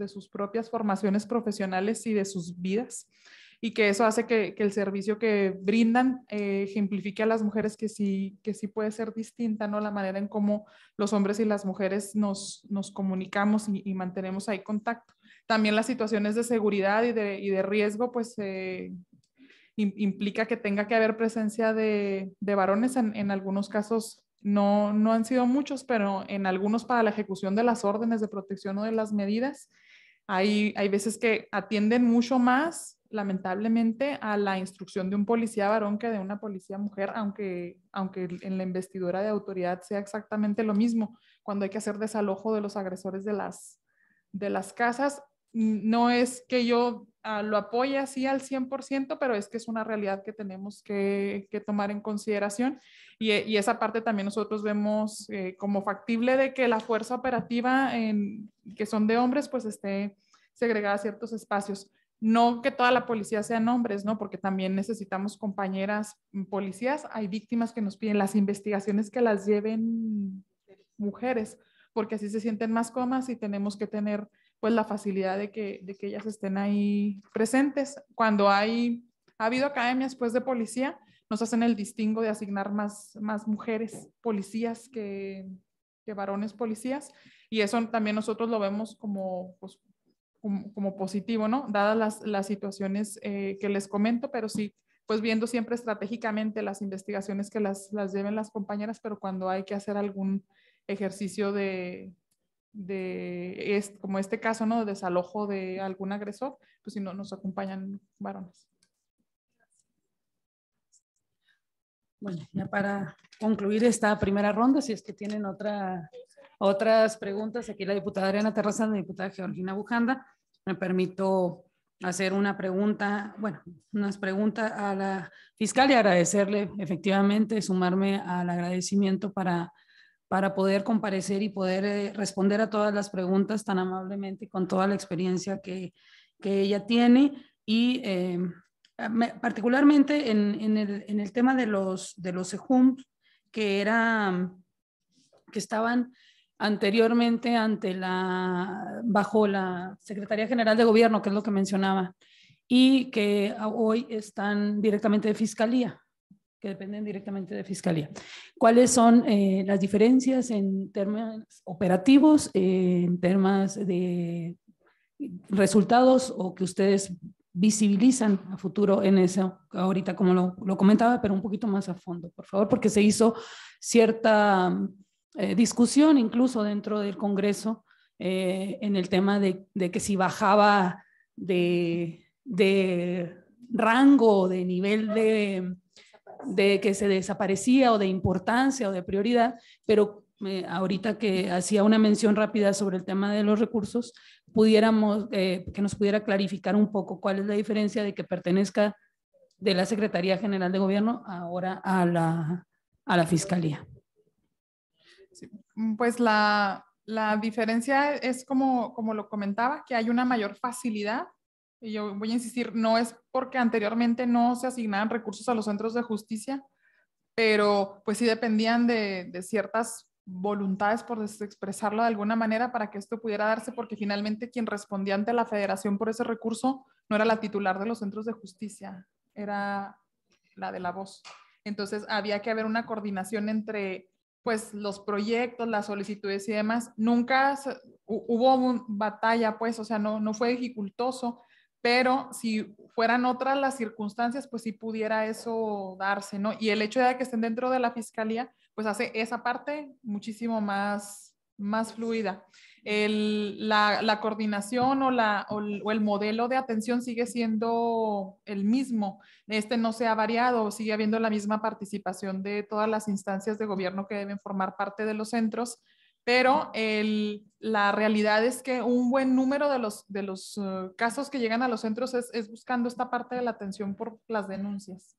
sus propias formaciones profesionales y de sus vidas y que eso hace que, el servicio que brindan eh, ejemplifique a las mujeres que sí, que sí puede ser distinta, ¿no? La manera en cómo los hombres y las mujeres nos, comunicamos y, mantenemos ahí contacto. También las situaciones de seguridad y de, riesgo, pues eh, implica que tenga que haber presencia de, varones en, algunos casos. No, han sido muchos, pero en algunos para la ejecución de las órdenes de protección o de las medidas, hay, hay veces que atienden mucho más lamentablemente a la instrucción de un policía varón que de una policía mujer, aunque, aunque en la investidura de autoridad sea exactamente lo mismo, cuando hay que hacer desalojo de los agresores de las, de las casas, no es que yo ah, lo apoye así al 100%, pero es que es una realidad que tenemos que, tomar en consideración y, esa parte también nosotros vemos eh, como factible de que la fuerza operativa en, que son de hombres pues esté segregada a ciertos espacios no que toda la policía sean hombres, ¿no? Porque también necesitamos compañeras mm, policías. Hay víctimas que nos piden las investigaciones que las lleven mujeres, porque así se sienten más comas y tenemos que tener pues la facilidad de que, que ellas estén ahí presentes. Cuando hay, ha habido academias pues de policía, nos hacen el distingo de asignar más, más mujeres policías que, que varones policías y eso también nosotros lo vemos como pues, como, positivo, ¿no? Dadas las, las situaciones eh, que les comento, pero sí, pues viendo siempre estratégicamente las investigaciones que las, las lleven las compañeras, pero cuando hay que hacer algún ejercicio de, de como este caso, ¿no? De desalojo de algún agresor, pues si no nos acompañan varones. Bueno, ya para concluir esta primera ronda, si es que tienen otra otras preguntas, aquí la diputada Ariana Terraza, la diputada Georgina Bujanda, me permito hacer una pregunta, bueno, unas preguntas a la fiscal y agradecerle efectivamente, sumarme al agradecimiento para, para poder comparecer y poder eh, responder a todas las preguntas tan amablemente con toda la experiencia que, que ella tiene. Y em, particularmente en, en, el, en, el, tema de los, de los EJUM, que, era, que estaban anteriormente ante la, bajo la Secretaría General de Gobierno, que es lo que mencionaba, y que hoy están directamente de Fiscalía, que dependen directamente de Fiscalía. ¿Cuáles son eh, las diferencias en términos operativos, eh, en términos de resultados o que ustedes visibilizan a futuro en eso, ahorita como lo comentaba, pero un poquito más a fondo, por favor, porque se hizo cierta eh, discusión incluso dentro del Congreso eh, en el tema de, que si bajaba de, de rango, de nivel de, de, que se desaparecía o de importancia o de prioridad, pero eh, ahorita que hacía una mención rápida sobre el tema de los recursos, pudiéramos, que nos pudiera clarificar un poco cuál es la diferencia de que pertenezca de la Secretaría General de Gobierno ahora a la, a la Fiscalía. Mm, pues la, diferencia es como, como lo comentaba, que hay una mayor facilidad y yo voy a insistir, no es porque anteriormente no se asignaban recursos a los centros de justicia, pero pues sí dependían de, de, ciertas voluntades, por expresarlo de alguna manera, para que esto pudiera darse, porque finalmente quien respondía ante la federación por ese recurso no era la titular de los centros de justicia, era la de la voz. Entonces había que haber una coordinación entre pues los proyectos, las solicitudes y demás, nunca hubo batalla, pues, o sea, no, no fue dificultoso, pero si fueran otras las circunstancias, pues sí pudiera eso darse, ¿no? Y el hecho de que estén dentro de la fiscalía, pues hace esa parte muchísimo más más fluida. la, coordinación o, el modelo de atención sigue siendo el mismo. Este no se ha variado, sigue habiendo la misma participación de todas las instancias de gobierno que deben formar parte de los centros pero la realidad es que un buen número de los, de los eh, casos que llegan a los centros es, buscando esta parte de la atención por las denuncias.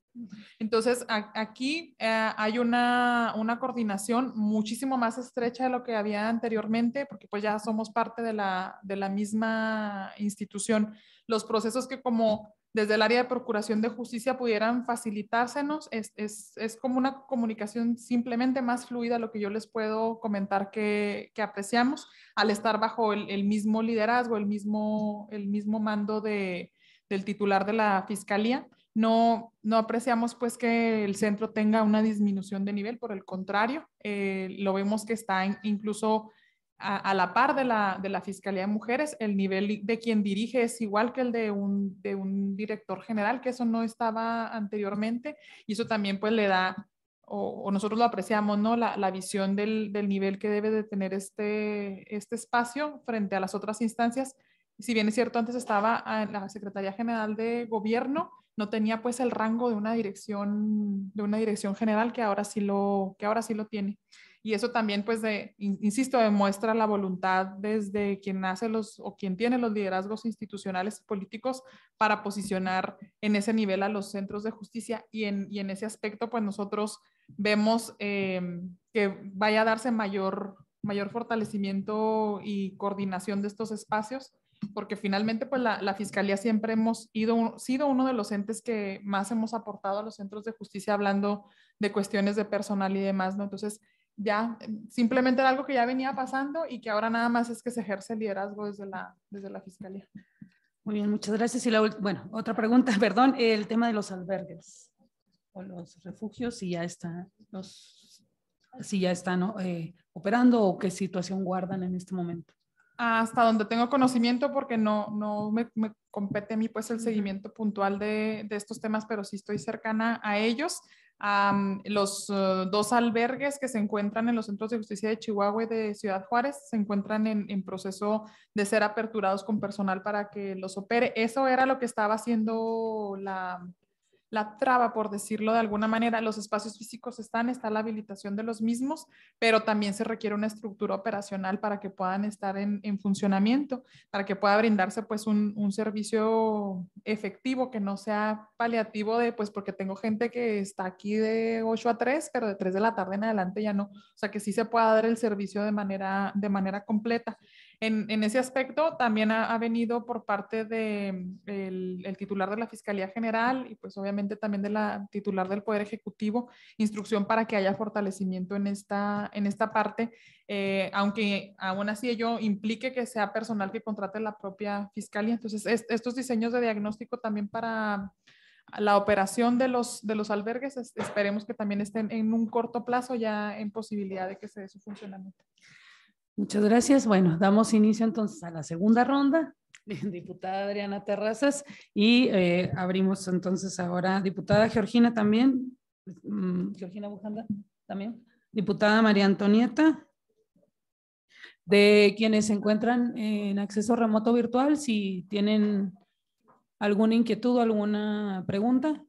Entonces, aquí eh, hay una, coordinación muchísimo más estrecha de lo que había anteriormente, porque pues ya somos parte de la, de la misma institución. Los procesos que como desde el área de Procuración de Justicia pudieran facilitársenos. Es, como una comunicación simplemente más fluida lo que yo les puedo comentar que, apreciamos al estar bajo el, mismo liderazgo, el mismo, el mismo mando del titular de la Fiscalía. No, no apreciamos pues que el centro tenga una disminución de nivel, por el contrario, eh, lo vemos que está incluso a, la par de la, Fiscalía de Mujeres, el nivel de quien dirige es igual que el de un, director general, que eso no estaba anteriormente, y eso también pues le da, o, nosotros lo apreciamos, ¿no? La, visión del, nivel que debe de tener este, este espacio frente a las otras instancias. Si bien es cierto, antes estaba en la Secretaría General de Gobierno, no tenía pues el rango de una dirección, de una dirección general que ahora sí lo, que ahora sí lo tiene. Y eso también, pues, insisto, demuestra la voluntad desde quien hace los o quien tiene los liderazgos institucionales y políticos para posicionar en ese nivel a los centros de justicia. Y en, y en ese aspecto, pues, nosotros vemos eh, que vaya a darse mayor, mayor fortalecimiento y coordinación de estos espacios porque finalmente pues la, Fiscalía siempre hemos ido, sido uno de los entes que más hemos aportado a los centros de justicia hablando de cuestiones de personal y demás, ¿no? Entonces, ya em, simplemente era algo que ya venía pasando y que ahora nada más es que se ejerce el liderazgo desde la, desde la fiscalía. Muy bien, muchas gracias. Y la, bueno, otra pregunta, *laughs* perdón, el tema de los albergues o los refugios, si ya están, si ya están eh, operando o qué situación guardan en este momento. Hasta donde tengo conocimiento, porque no, me, compete a mí pues el seguimiento puntual de, de estos temas, pero sí estoy cercana a ellos los eh, dos albergues que se encuentran en los centros de justicia de Chihuahua y de Ciudad Juárez se encuentran en, en, proceso de ser aperturados con personal para que los opere. Eso era lo que estaba haciendo la la traba, por decirlo de alguna manera. Los espacios físicos están, está la habilitación de los mismos, pero también se requiere una estructura operacional para que puedan estar en, en funcionamiento, para que pueda brindarse pues un, un, servicio efectivo que no sea paliativo de pues porque tengo gente que está aquí de 8 a 3, pero de 3 de la tarde en adelante ya no. O sea, que sí se pueda dar el servicio de manera, de manera completa. En, ese aspecto también ha, venido por parte del de mm, el, titular de la Fiscalía General y pues obviamente también de la titular del Poder Ejecutivo instrucción para que haya fortalecimiento en esta, en esta parte, eh, aunque aún así ello implique que sea personal que contrate la propia Fiscalía. Entonces, estos diseños de diagnóstico también para la operación de los, de los albergues, esperemos que también estén en un corto plazo ya en posibilidad de que se dé su funcionamiento. Muchas gracias. Bueno, damos inicio entonces a la segunda ronda. *laughs* Diputada Adriana Terrazas y eh, abrimos entonces ahora diputada Georgina también, mm, Georgina Bujanda también, diputada María Antonieta, de quienes se encuentran en acceso remoto virtual, si tienen alguna inquietud, o alguna pregunta.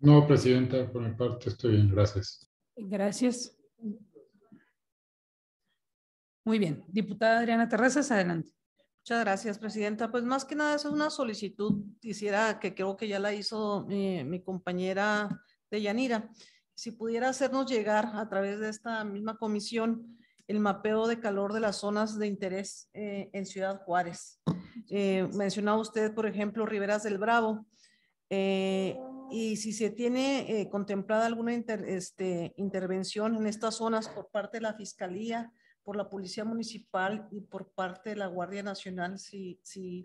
No, Presidenta, por mi parte estoy bien, gracias. Gracias. Muy bien, diputada Adriana Terrazas, adelante. Muchas gracias, Presidenta. Pues más que nada es una solicitud, quisiera que creo que ya la hizo eh, mi compañera de Yanira, si pudiera hacernos llegar a través de esta misma comisión el mapeo de calor de las zonas de interés eh, en Ciudad Juárez. Eh, mencionaba usted, por ejemplo, Riveras del Bravo, y si se tiene contemplada alguna este, intervención en estas zonas por parte de la Fiscalía, por la Policía Municipal y por parte de la Guardia Nacional si, si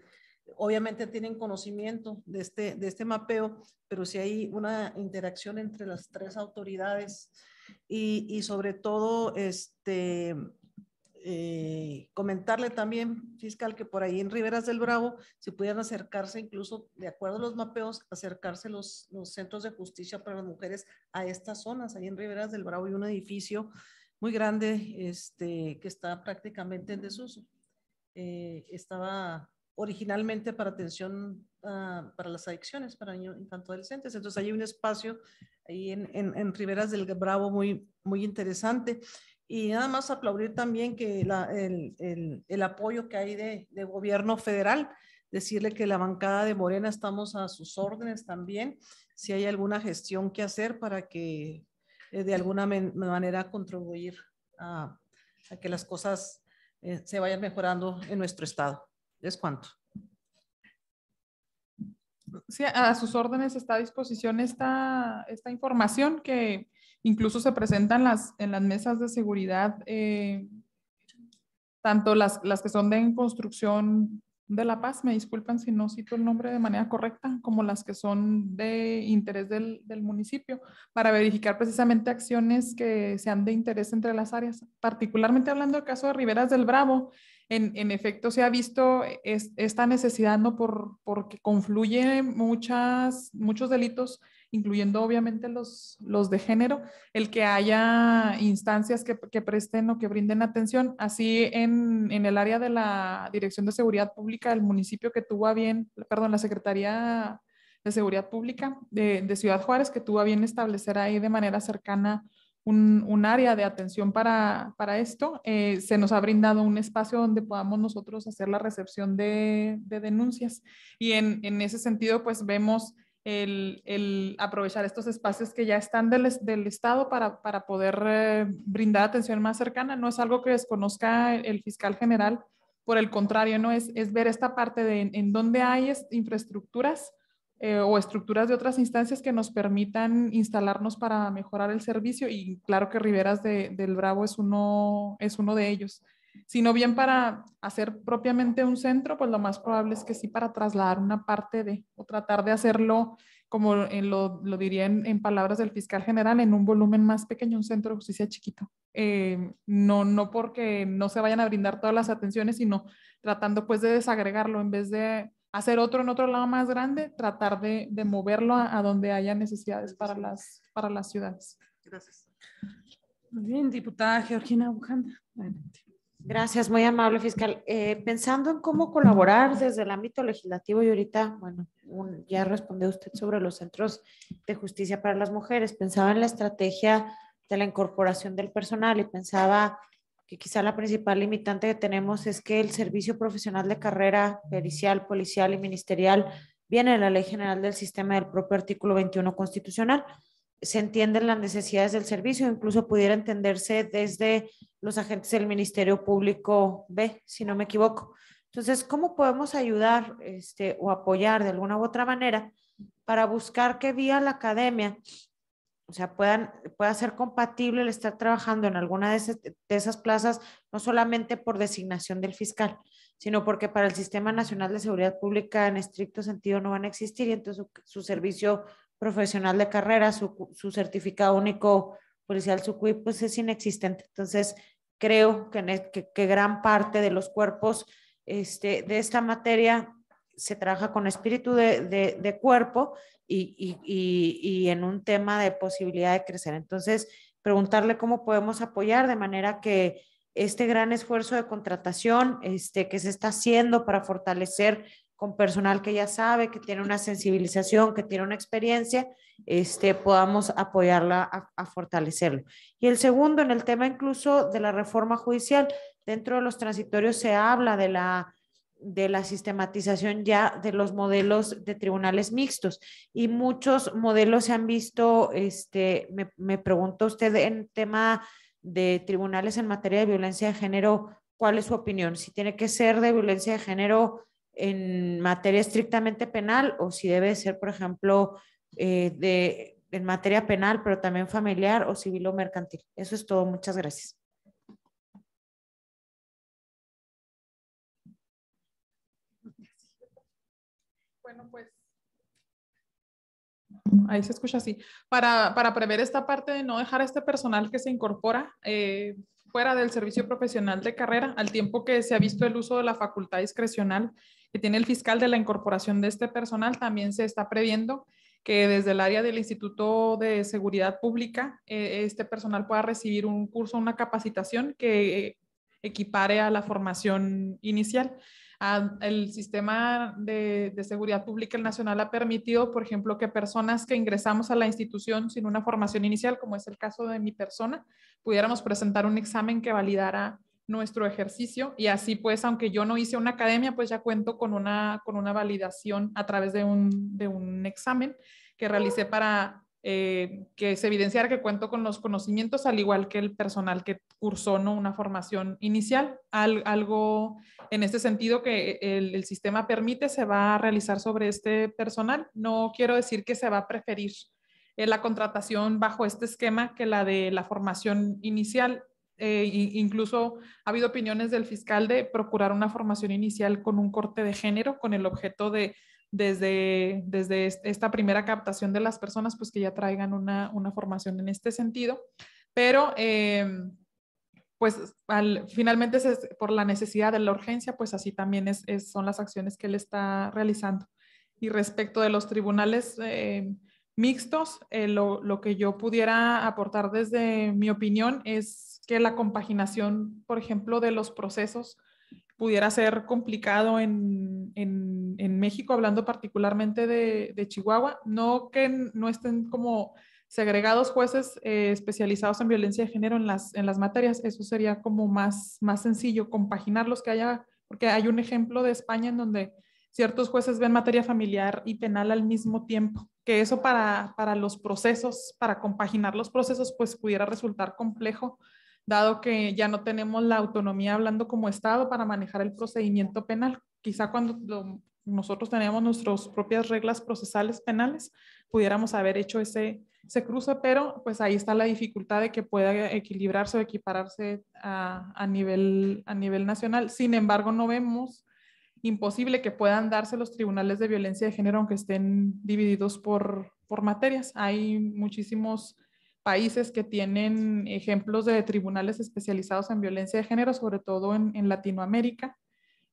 obviamente tienen conocimiento de este, de este mapeo, pero si hay una interacción entre las tres autoridades y, sobre todo este, eh, comentarle también, fiscal, que por ahí en Riveras del Bravo se pudieran acercarse, incluso de acuerdo a los mapeos, acercarse los, los centros de justicia para las mujeres a estas zonas. Ahí en Riveras del Bravo hay un edificio muy grande este, que está prácticamente en desuso. Eh, estaba originalmente para atención ah, para las adicciones para niños tanto adolescentes Entonces hay un espacio ahí en, en, Riberas del Bravo muy, muy interesante. Y nada más aplaudir también que el, el, el, apoyo que hay de, de, gobierno federal, decirle que la bancada de Morena estamos a sus órdenes también, si hay alguna gestión que hacer para que eh, de alguna manera contribuir a, que las cosas eh, se vayan mejorando en nuestro estado. Es cuanto. Sí, a sus órdenes está a disposición esta, esta información que incluso se presenta en las, en las mesas de seguridad, eh, tanto las, las que son de construcción de la Paz, me disculpan si no cito el nombre de manera correcta, como las que son de interés del, municipio, para verificar precisamente acciones que sean de interés entre las áreas. Particularmente hablando del caso de Riberas del Bravo, en, efecto se ha visto esta necesidad ¿no? Por, porque confluyen muchos delitos incluyendo obviamente los, los de género, el que haya instancias que, que presten o que brinden atención. Así en, en, el área de la Dirección de Seguridad Pública del municipio que tuvo a bien, perdón, la Secretaría de Seguridad Pública de, de Ciudad Juárez, que tuvo a bien establecer ahí de manera cercana un, un, área de atención para, para esto. Eh, se nos ha brindado un espacio donde podamos nosotros hacer la recepción de, de denuncias. Y en, en, ese sentido, pues vemos el, aprovechar estos espacios que ya están del, Estado para, poder eh, brindar atención más cercana. No es algo que desconozca el fiscal general, por el contrario, no es, ver esta parte de en, donde dónde hay infraestructuras eh, o estructuras de otras instancias que nos permitan instalarnos para mejorar el servicio y claro que Riveras del Bravo es uno de ellos sino bien para hacer propiamente un centro, pues lo más probable es que sí para trasladar una parte de, o tratar de hacerlo, como eh, lo, lo, diría en, palabras del fiscal general, en un volumen más pequeño, un centro de justicia chiquito. Eh, no, no porque no se vayan a brindar todas las atenciones, sino tratando pues de desagregarlo en vez de hacer otro en otro lado más grande, tratar de, de moverlo a, donde haya necesidades para las, para las ciudades. Gracias. bien, diputada Georgina Bujanda. Adelante. Gracias, muy amable fiscal. Eh, pensando en cómo colaborar desde el ámbito legislativo y ahorita, bueno, ya respondió usted sobre los centros de justicia para las mujeres. Pensaba en la estrategia de la incorporación del personal y pensaba que quizá la principal limitante que tenemos es que el servicio profesional de carrera pericial, policial y ministerial viene en la Ley General del Sistema del propio artículo 21 constitucional se entienden las necesidades del servicio, incluso pudiera entenderse desde los agentes del Ministerio Público B, si no me equivoco. Entonces, ¿cómo podemos ayudar este, o apoyar de alguna u otra manera para buscar que vía la academia, o sea, puedan, pueda ser compatible el estar trabajando en alguna de, esas plazas, no solamente por designación del fiscal, sino porque para el Sistema Nacional de Seguridad Pública en estricto sentido no van a existir y entonces su servicio profesional de carrera, su, certificado único policial, su CUIP, pues es inexistente. Entonces, creo que, que, gran parte de los cuerpos este, de esta materia se trabaja con espíritu de, cuerpo y, en un tema de posibilidad de crecer. Entonces, preguntarle cómo podemos apoyar de manera que este gran esfuerzo de contratación este, que se está haciendo para fortalecer con personal que ya sabe, que tiene una sensibilización, que tiene una experiencia, este, podamos apoyarla a, fortalecerlo. Y el segundo, en el tema incluso de la reforma judicial, dentro de los transitorios se habla de la, de la sistematización ya de los modelos de tribunales mixtos y muchos modelos se han visto, este, me, me usted en tema de tribunales en materia de violencia de género, ¿cuál es su opinión? Si tiene que ser de violencia de género en materia estrictamente penal o si debe ser, por ejemplo, eh, de, en materia penal, pero también familiar o civil o mercantil. Eso es todo. Muchas gracias. Bueno, pues ahí se escucha así. Para, prever esta parte de no dejar a este personal que se incorpora eh, fuera del servicio profesional de carrera, al tiempo que se ha visto el uso de la facultad discrecional que tiene el fiscal de la incorporación de este personal, también se está previendo que desde el área del Instituto de Seguridad Pública eh, este personal pueda recibir un curso, una capacitación que equipare a la formación inicial. Ah, el sistema de, seguridad pública nacional ha permitido, por ejemplo, que personas que ingresamos a la institución sin una formación inicial, como es el caso de mi persona, pudiéramos presentar un examen que validara nuestro ejercicio y así pues, aunque yo no hice una academia, pues ya cuento con una, con una validación a través de un, de un examen que realicé para eh, que se evidenciara que cuento con los conocimientos, al igual que el personal que cursó ¿no? una formación inicial. algo en este sentido que el, sistema permite se va a realizar sobre este personal. No quiero decir que se va a preferir eh, la contratación bajo este esquema que la de la formación inicial eh, incluso ha habido opiniones del fiscal de procurar una formación inicial con un corte de género con el objeto de desde, desde esta primera captación de las personas, pues que ya traigan una, una formación en este sentido. Pero em, pues finalmente por la necesidad de la urgencia, pues así también son las acciones que él está realizando. Y respecto de los tribunales em, mixtos, eh, lo, lo, que yo pudiera aportar desde mi opinión es que la compaginación, por ejemplo, de los procesos pudiera ser complicado en, México, hablando particularmente de, Chihuahua. No que no estén como segregados jueces eh, especializados en violencia de género en las, materias, eso sería como más, más sencillo, compaginarlos que haya, porque hay un ejemplo de España en donde ciertos jueces ven materia familiar y penal al mismo tiempo, que eso para, para los procesos, para compaginar los procesos, pues pudiera resultar complejo dado que ya no tenemos la autonomía hablando como Estado para manejar el procedimiento penal. Quizá cuando nosotros teníamos nuestras propias reglas procesales penales, pudiéramos haber hecho ese, cruce, pero pues ahí está la dificultad de que pueda equilibrarse o equipararse a, nivel, a nivel nacional. Sin embargo, no vemos imposible que puedan darse los tribunales de violencia de género aunque estén divididos por, por materias. Hay muchísimos países que tienen ejemplos de tribunales especializados en violencia de género, sobre todo en, Latinoamérica.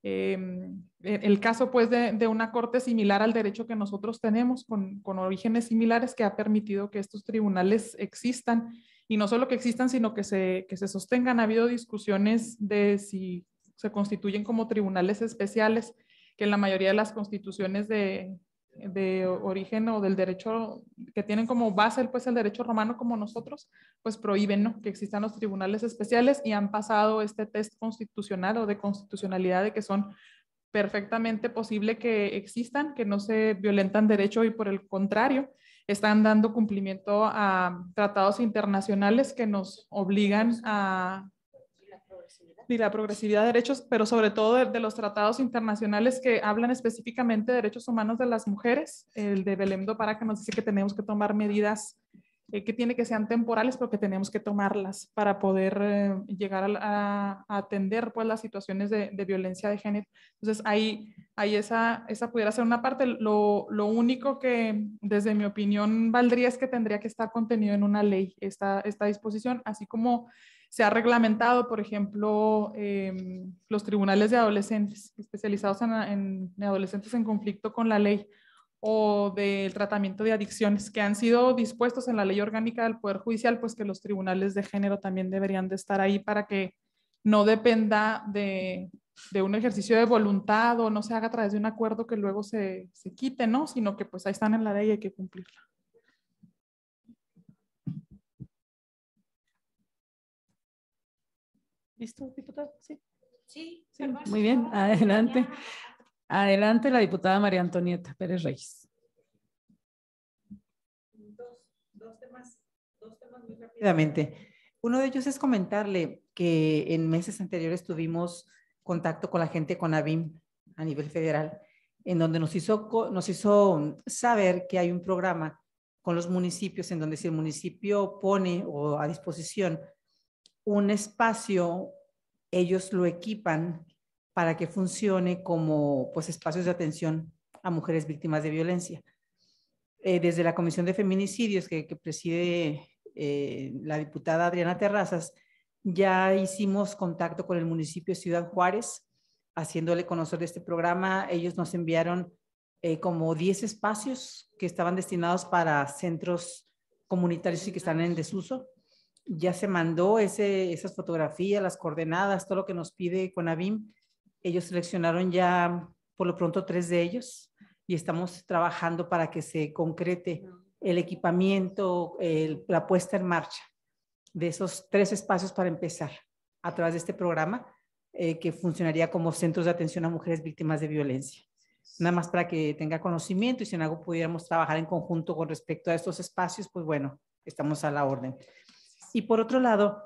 Em, e, el caso pues de, una corte similar al derecho que nosotros tenemos, con, orígenes similares, que ha permitido que estos tribunales existan, y no solo que existan, sino que se, que se sostengan. Ha habido discusiones de si se constituyen como tribunales especiales, que en la mayoría de las constituciones de, de origen o del derecho que tienen como base pues el derecho romano como nosotros, pues prohíben que existan los tribunales especiales y han pasado este test constitucional o de constitucionalidad de que son perfectamente posible que existan, que no se violentan derecho y por el contrario, están dando cumplimiento a tratados internacionales que nos obligan a y la progresividad de derechos, pero sobre todo de, los tratados internacionales que hablan específicamente de derechos humanos de las mujeres, el de Belém do Pará que nos dice que tenemos que tomar medidas eh, que tiene que sean temporales, pero que tenemos que tomarlas para poder eh, llegar a, atender pues, las situaciones de, de, violencia de género. Entonces, ahí, ahí esa, esa pudiera ser una parte. Lo, lo, único que, desde mi opinión, valdría es que tendría que estar contenido en una ley esta, esta disposición, así como se ha reglamentado, por ejemplo, em, los tribunales de adolescentes especializados en, adolescentes en conflicto con la ley o del tratamiento de adicciones que han sido dispuestos en la ley orgánica del Poder Judicial, pues que los tribunales de género también deberían de estar ahí para que no dependa de, un ejercicio de voluntad o no se haga a través de un acuerdo que luego se, quite, ¿no? Sino que pues ahí están en la ley y hay que cumplirla. ¿Listo, diputada? Sí. Sí, muy bien, adelante. Adelante la diputada María Antonieta Pérez Reyes. Dos, temas, muy rápidamente. Uno de ellos es comentarle que en meses anteriores tuvimos contacto con la gente con ABIM a nivel federal, en donde nos hizo, nos hizo saber que hay un programa con los municipios en donde si el municipio pone o a disposición un espacio, ellos lo equipan para que funcione como pues, espacios de atención a mujeres víctimas de violencia. Eh, desde la Comisión de Feminicidios que, preside eh, la diputada Adriana Terrazas, ya hicimos contacto con el municipio Ciudad Juárez, haciéndole conocer de este programa. Ellos nos enviaron eh, como 10 espacios que estaban destinados para centros comunitarios y que están en desuso ya se mandó esas fotografías, las coordenadas, todo lo que nos pide Conavim. Ellos seleccionaron ya por lo pronto tres de ellos y estamos trabajando para que se concrete el equipamiento, la puesta en marcha de esos tres espacios para empezar a través de este programa eh, que funcionaría como centros de atención a mujeres víctimas de violencia. Nada más para que tenga conocimiento y si en algo pudiéramos trabajar en conjunto con respecto a estos espacios, pues bueno, estamos a la orden. Y por otro lado,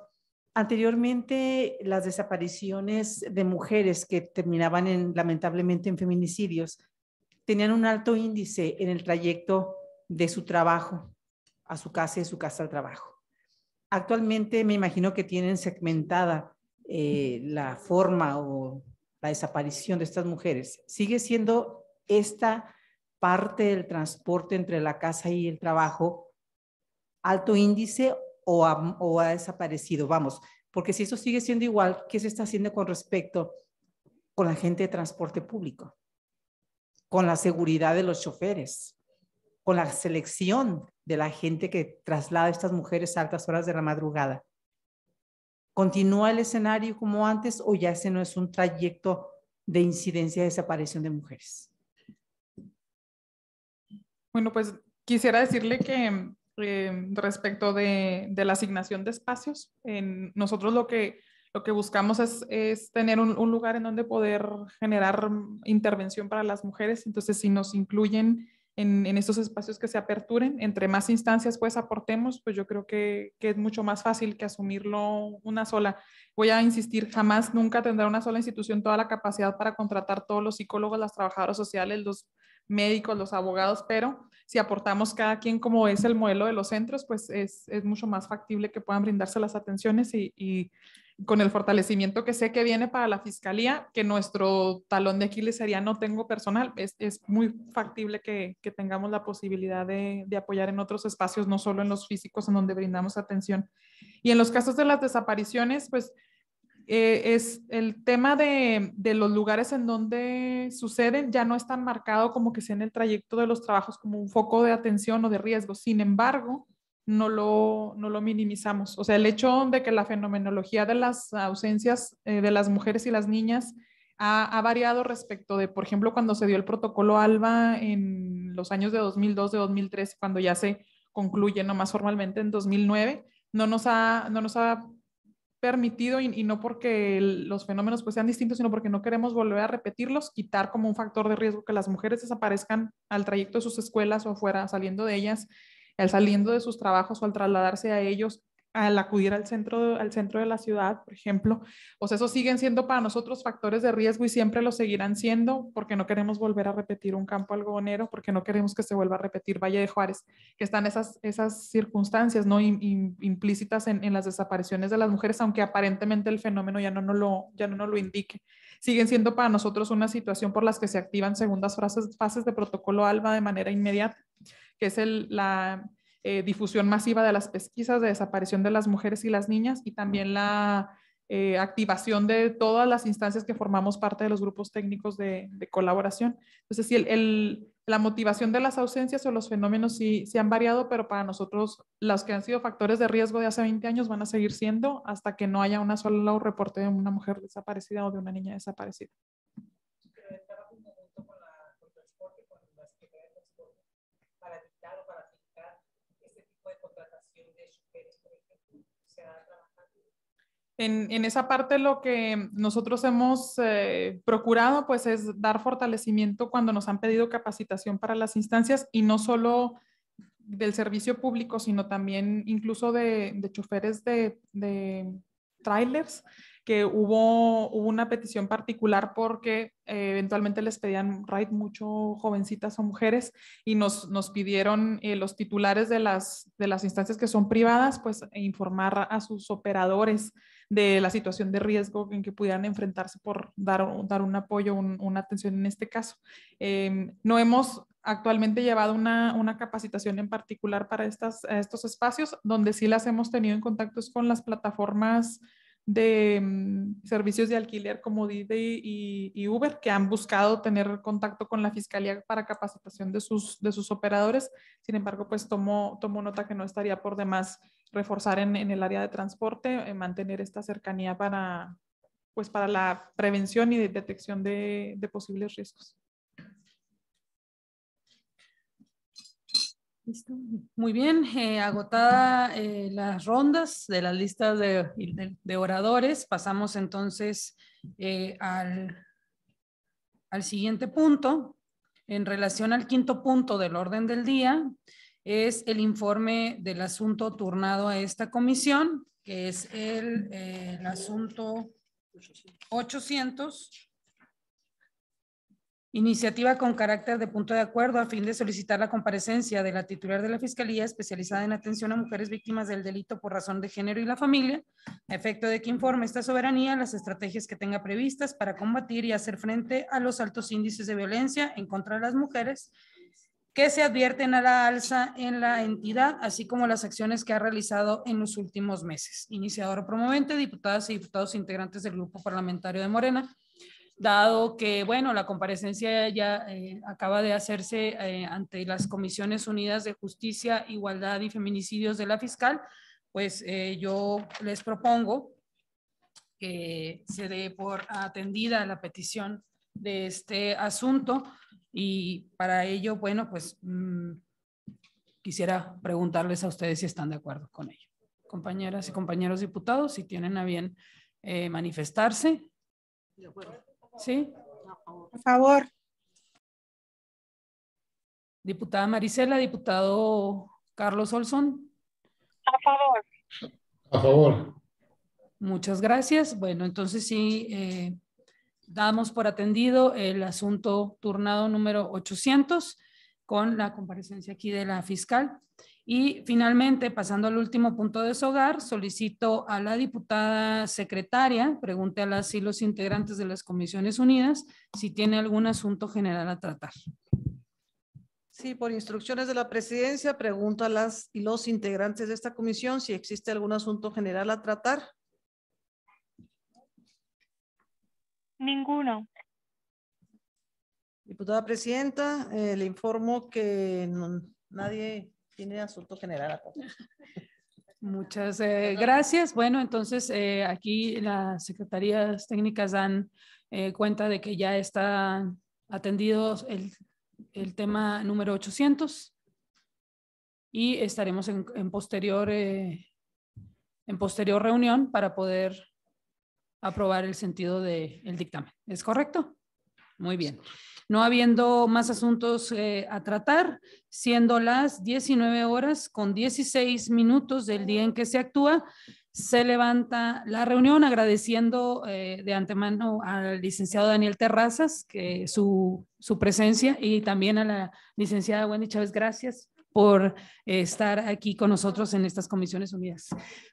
anteriormente las desapariciones de mujeres que terminaban en, lamentablemente en feminicidios tenían un alto índice en el trayecto de su trabajo a su casa y de su casa al trabajo. Actualmente me imagino que tienen segmentada eh, la forma o la desaparición de estas mujeres. ¿Sigue siendo esta parte del transporte entre la casa y el trabajo alto índice o ha, desaparecido, vamos, porque si eso sigue siendo igual, ¿qué se está haciendo con respecto con la gente de transporte público? Con la seguridad de los choferes, con la selección de la gente que traslada a estas mujeres a altas horas de la madrugada. ¿Continúa el escenario como antes o ya ese no es un trayecto de incidencia de desaparición de mujeres? Bueno, pues quisiera decirle que eh, respecto de, la asignación de espacios. En, nosotros lo que, lo que buscamos es, tener un, lugar en donde poder generar intervención para las mujeres. Entonces, si nos incluyen en, en estos espacios que se aperturen, entre más instancias pues aportemos, pues yo creo que, que, es mucho más fácil que asumirlo una sola. Voy a insistir, jamás, nunca tendrá una sola institución toda la capacidad para contratar todos los psicólogos, las trabajadoras sociales, los médicos, los abogados, pero si aportamos cada quien como es el modelo de los centros, pues es, mucho más factible que puedan brindarse las atenciones y, con el fortalecimiento que sé que viene para la fiscalía, que nuestro talón de Aquiles sería no tengo personal, es, muy factible que, tengamos la posibilidad de, apoyar en otros espacios, no solo en los físicos en donde brindamos atención. Y en los casos de las desapariciones, pues eh, es el tema de, los lugares en donde suceden ya no es tan marcado como que sea en el trayecto de los trabajos como un foco de atención o de riesgo. Sin embargo, no lo, no lo minimizamos. O sea, el hecho de que la fenomenología de las ausencias eh, de las mujeres y las niñas ha, variado respecto de, por ejemplo, cuando se dio el protocolo ALBA en los años de 2002, de 2003, cuando ya se concluye más formalmente en 2009, no nos ha, no nos ha permitido y, no porque los fenómenos pues sean distintos, sino porque no queremos volver a repetirlos, quitar como un factor de riesgo que las mujeres desaparezcan al trayecto de sus escuelas o fuera saliendo de ellas, al saliendo de sus trabajos o al trasladarse a ellos, al acudir al centro, al centro de la ciudad, por ejemplo. O sea, esos siguen siendo para nosotros factores de riesgo y siempre lo seguirán siendo porque no queremos volver a repetir un campo algodonero, porque no queremos que se vuelva a repetir Valle de Juárez, que están esas, esas circunstancias ¿no? implícitas en, las desapariciones de las mujeres, aunque aparentemente el fenómeno ya no, no lo, ya no nos lo indique. Siguen siendo para nosotros una situación por las que se activan segundas fases de protocolo ALBA de manera inmediata, que es el, la eh, difusión masiva de las pesquisas de desaparición de las mujeres y las niñas y también la eh, activación de todas las instancias que formamos parte de los grupos técnicos de, colaboración. Entonces, sí, la motivación de las ausencias o los fenómenos sí, han variado, pero para nosotros los que han sido factores de riesgo de hace 20 años van a seguir siendo hasta que no haya una sola reporte de una mujer desaparecida o de una niña desaparecida. En, esa parte lo que nosotros hemos eh, procurado pues es dar fortalecimiento cuando nos han pedido capacitación para las instancias y no solo del servicio público, sino también incluso de, choferes de, trailers, que hubo, una petición particular porque eh, eventualmente les pedían ride mucho jovencitas o mujeres y nos, nos pidieron eh, los titulares de las, de las instancias que son privadas, pues e informar a sus operadores de la situación de riesgo en que pudieran enfrentarse por dar, dar un apoyo, una atención en este caso. Em, no hemos actualmente llevado una, capacitación en particular para estas, estos espacios, donde sí las hemos tenido en contacto con las plataformas de mm, servicios de alquiler como Didi y, y, Uber, que han buscado tener contacto con la Fiscalía para capacitación de sus, de sus operadores. Sin embargo, pues tomo, nota que no estaría por demás reforzar en, el área de transporte, eh, mantener esta cercanía para, pues para la prevención y detección de posibles riesgos. Muy bien, agotadas eh, agotada eh, las rondas de las listas de, oradores, pasamos entonces eh, al, al siguiente punto. En relación al quinto punto del orden del día, es el informe del asunto turnado a esta comisión, que es el, el asunto 800 Iniciativa con carácter de punto de acuerdo a fin de solicitar la comparecencia de la titular de la Fiscalía especializada en atención a mujeres víctimas del delito por razón de género y la familia, efecto de que informe esta soberanía las estrategias que tenga previstas para combatir y hacer frente a los altos índices de violencia en contra de las mujeres que se advierten a la alza en la entidad, así como las acciones que ha realizado en los últimos meses. Iniciador promovente, diputadas y diputados integrantes del Grupo Parlamentario de Morena, dado que, bueno, la comparecencia ya eh, acaba de hacerse eh, ante las Comisiones Unidas de Justicia, Igualdad y Feminicidios de la fiscal, pues eh, yo les propongo que se dé por atendida la petición de este asunto y para ello, bueno, pues mm, quisiera preguntarles a ustedes si están de acuerdo con ello. Compañeras y compañeros diputados, si tienen a bien manifestarse. De acuerdo. ¿Sí? Por favor. Diputada Marisela, diputado Carlos Olson. A favor. A favor. Muchas gracias. Bueno, entonces sí, eh, damos por atendido el asunto turnado número 800 con la comparecencia aquí de la fiscal. Y finalmente, pasando al último punto de su hogar, solicito a la diputada secretaria, pregunte a las y los integrantes de las comisiones unidas si tiene algún asunto general a tratar. Sí, por instrucciones de la presidencia, pregunto a las y los integrantes de esta comisión si existe algún asunto general a tratar. Ninguno. Diputada presidenta, eh, le informo que nadie tiene asunto general *laughs* Muchas eh, gracias. Bueno, entonces eh, aquí las secretarías técnicas dan eh, cuenta de que ya está atendido el, tema número 800 y estaremos en, posterior, en posterior reunión para poder aprobar el sentido del dictamen. ¿Es correcto? Muy bien. No habiendo más asuntos eh, a tratar, siendo las 19 horas con 16 minutos del día en que se actúa, se levanta la reunión agradeciendo eh, de antemano al licenciado Daniel Terrazas que su, presencia y también a la licenciada Wendy Chávez. Gracias por estar aquí con nosotros en estas comisiones unidas.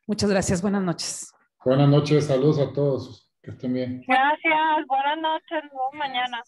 Muchas gracias. Buenas noches. Buenas noches. Saludos a todos. Que estén bien. Gracias. Buenas noches. buenas mañana.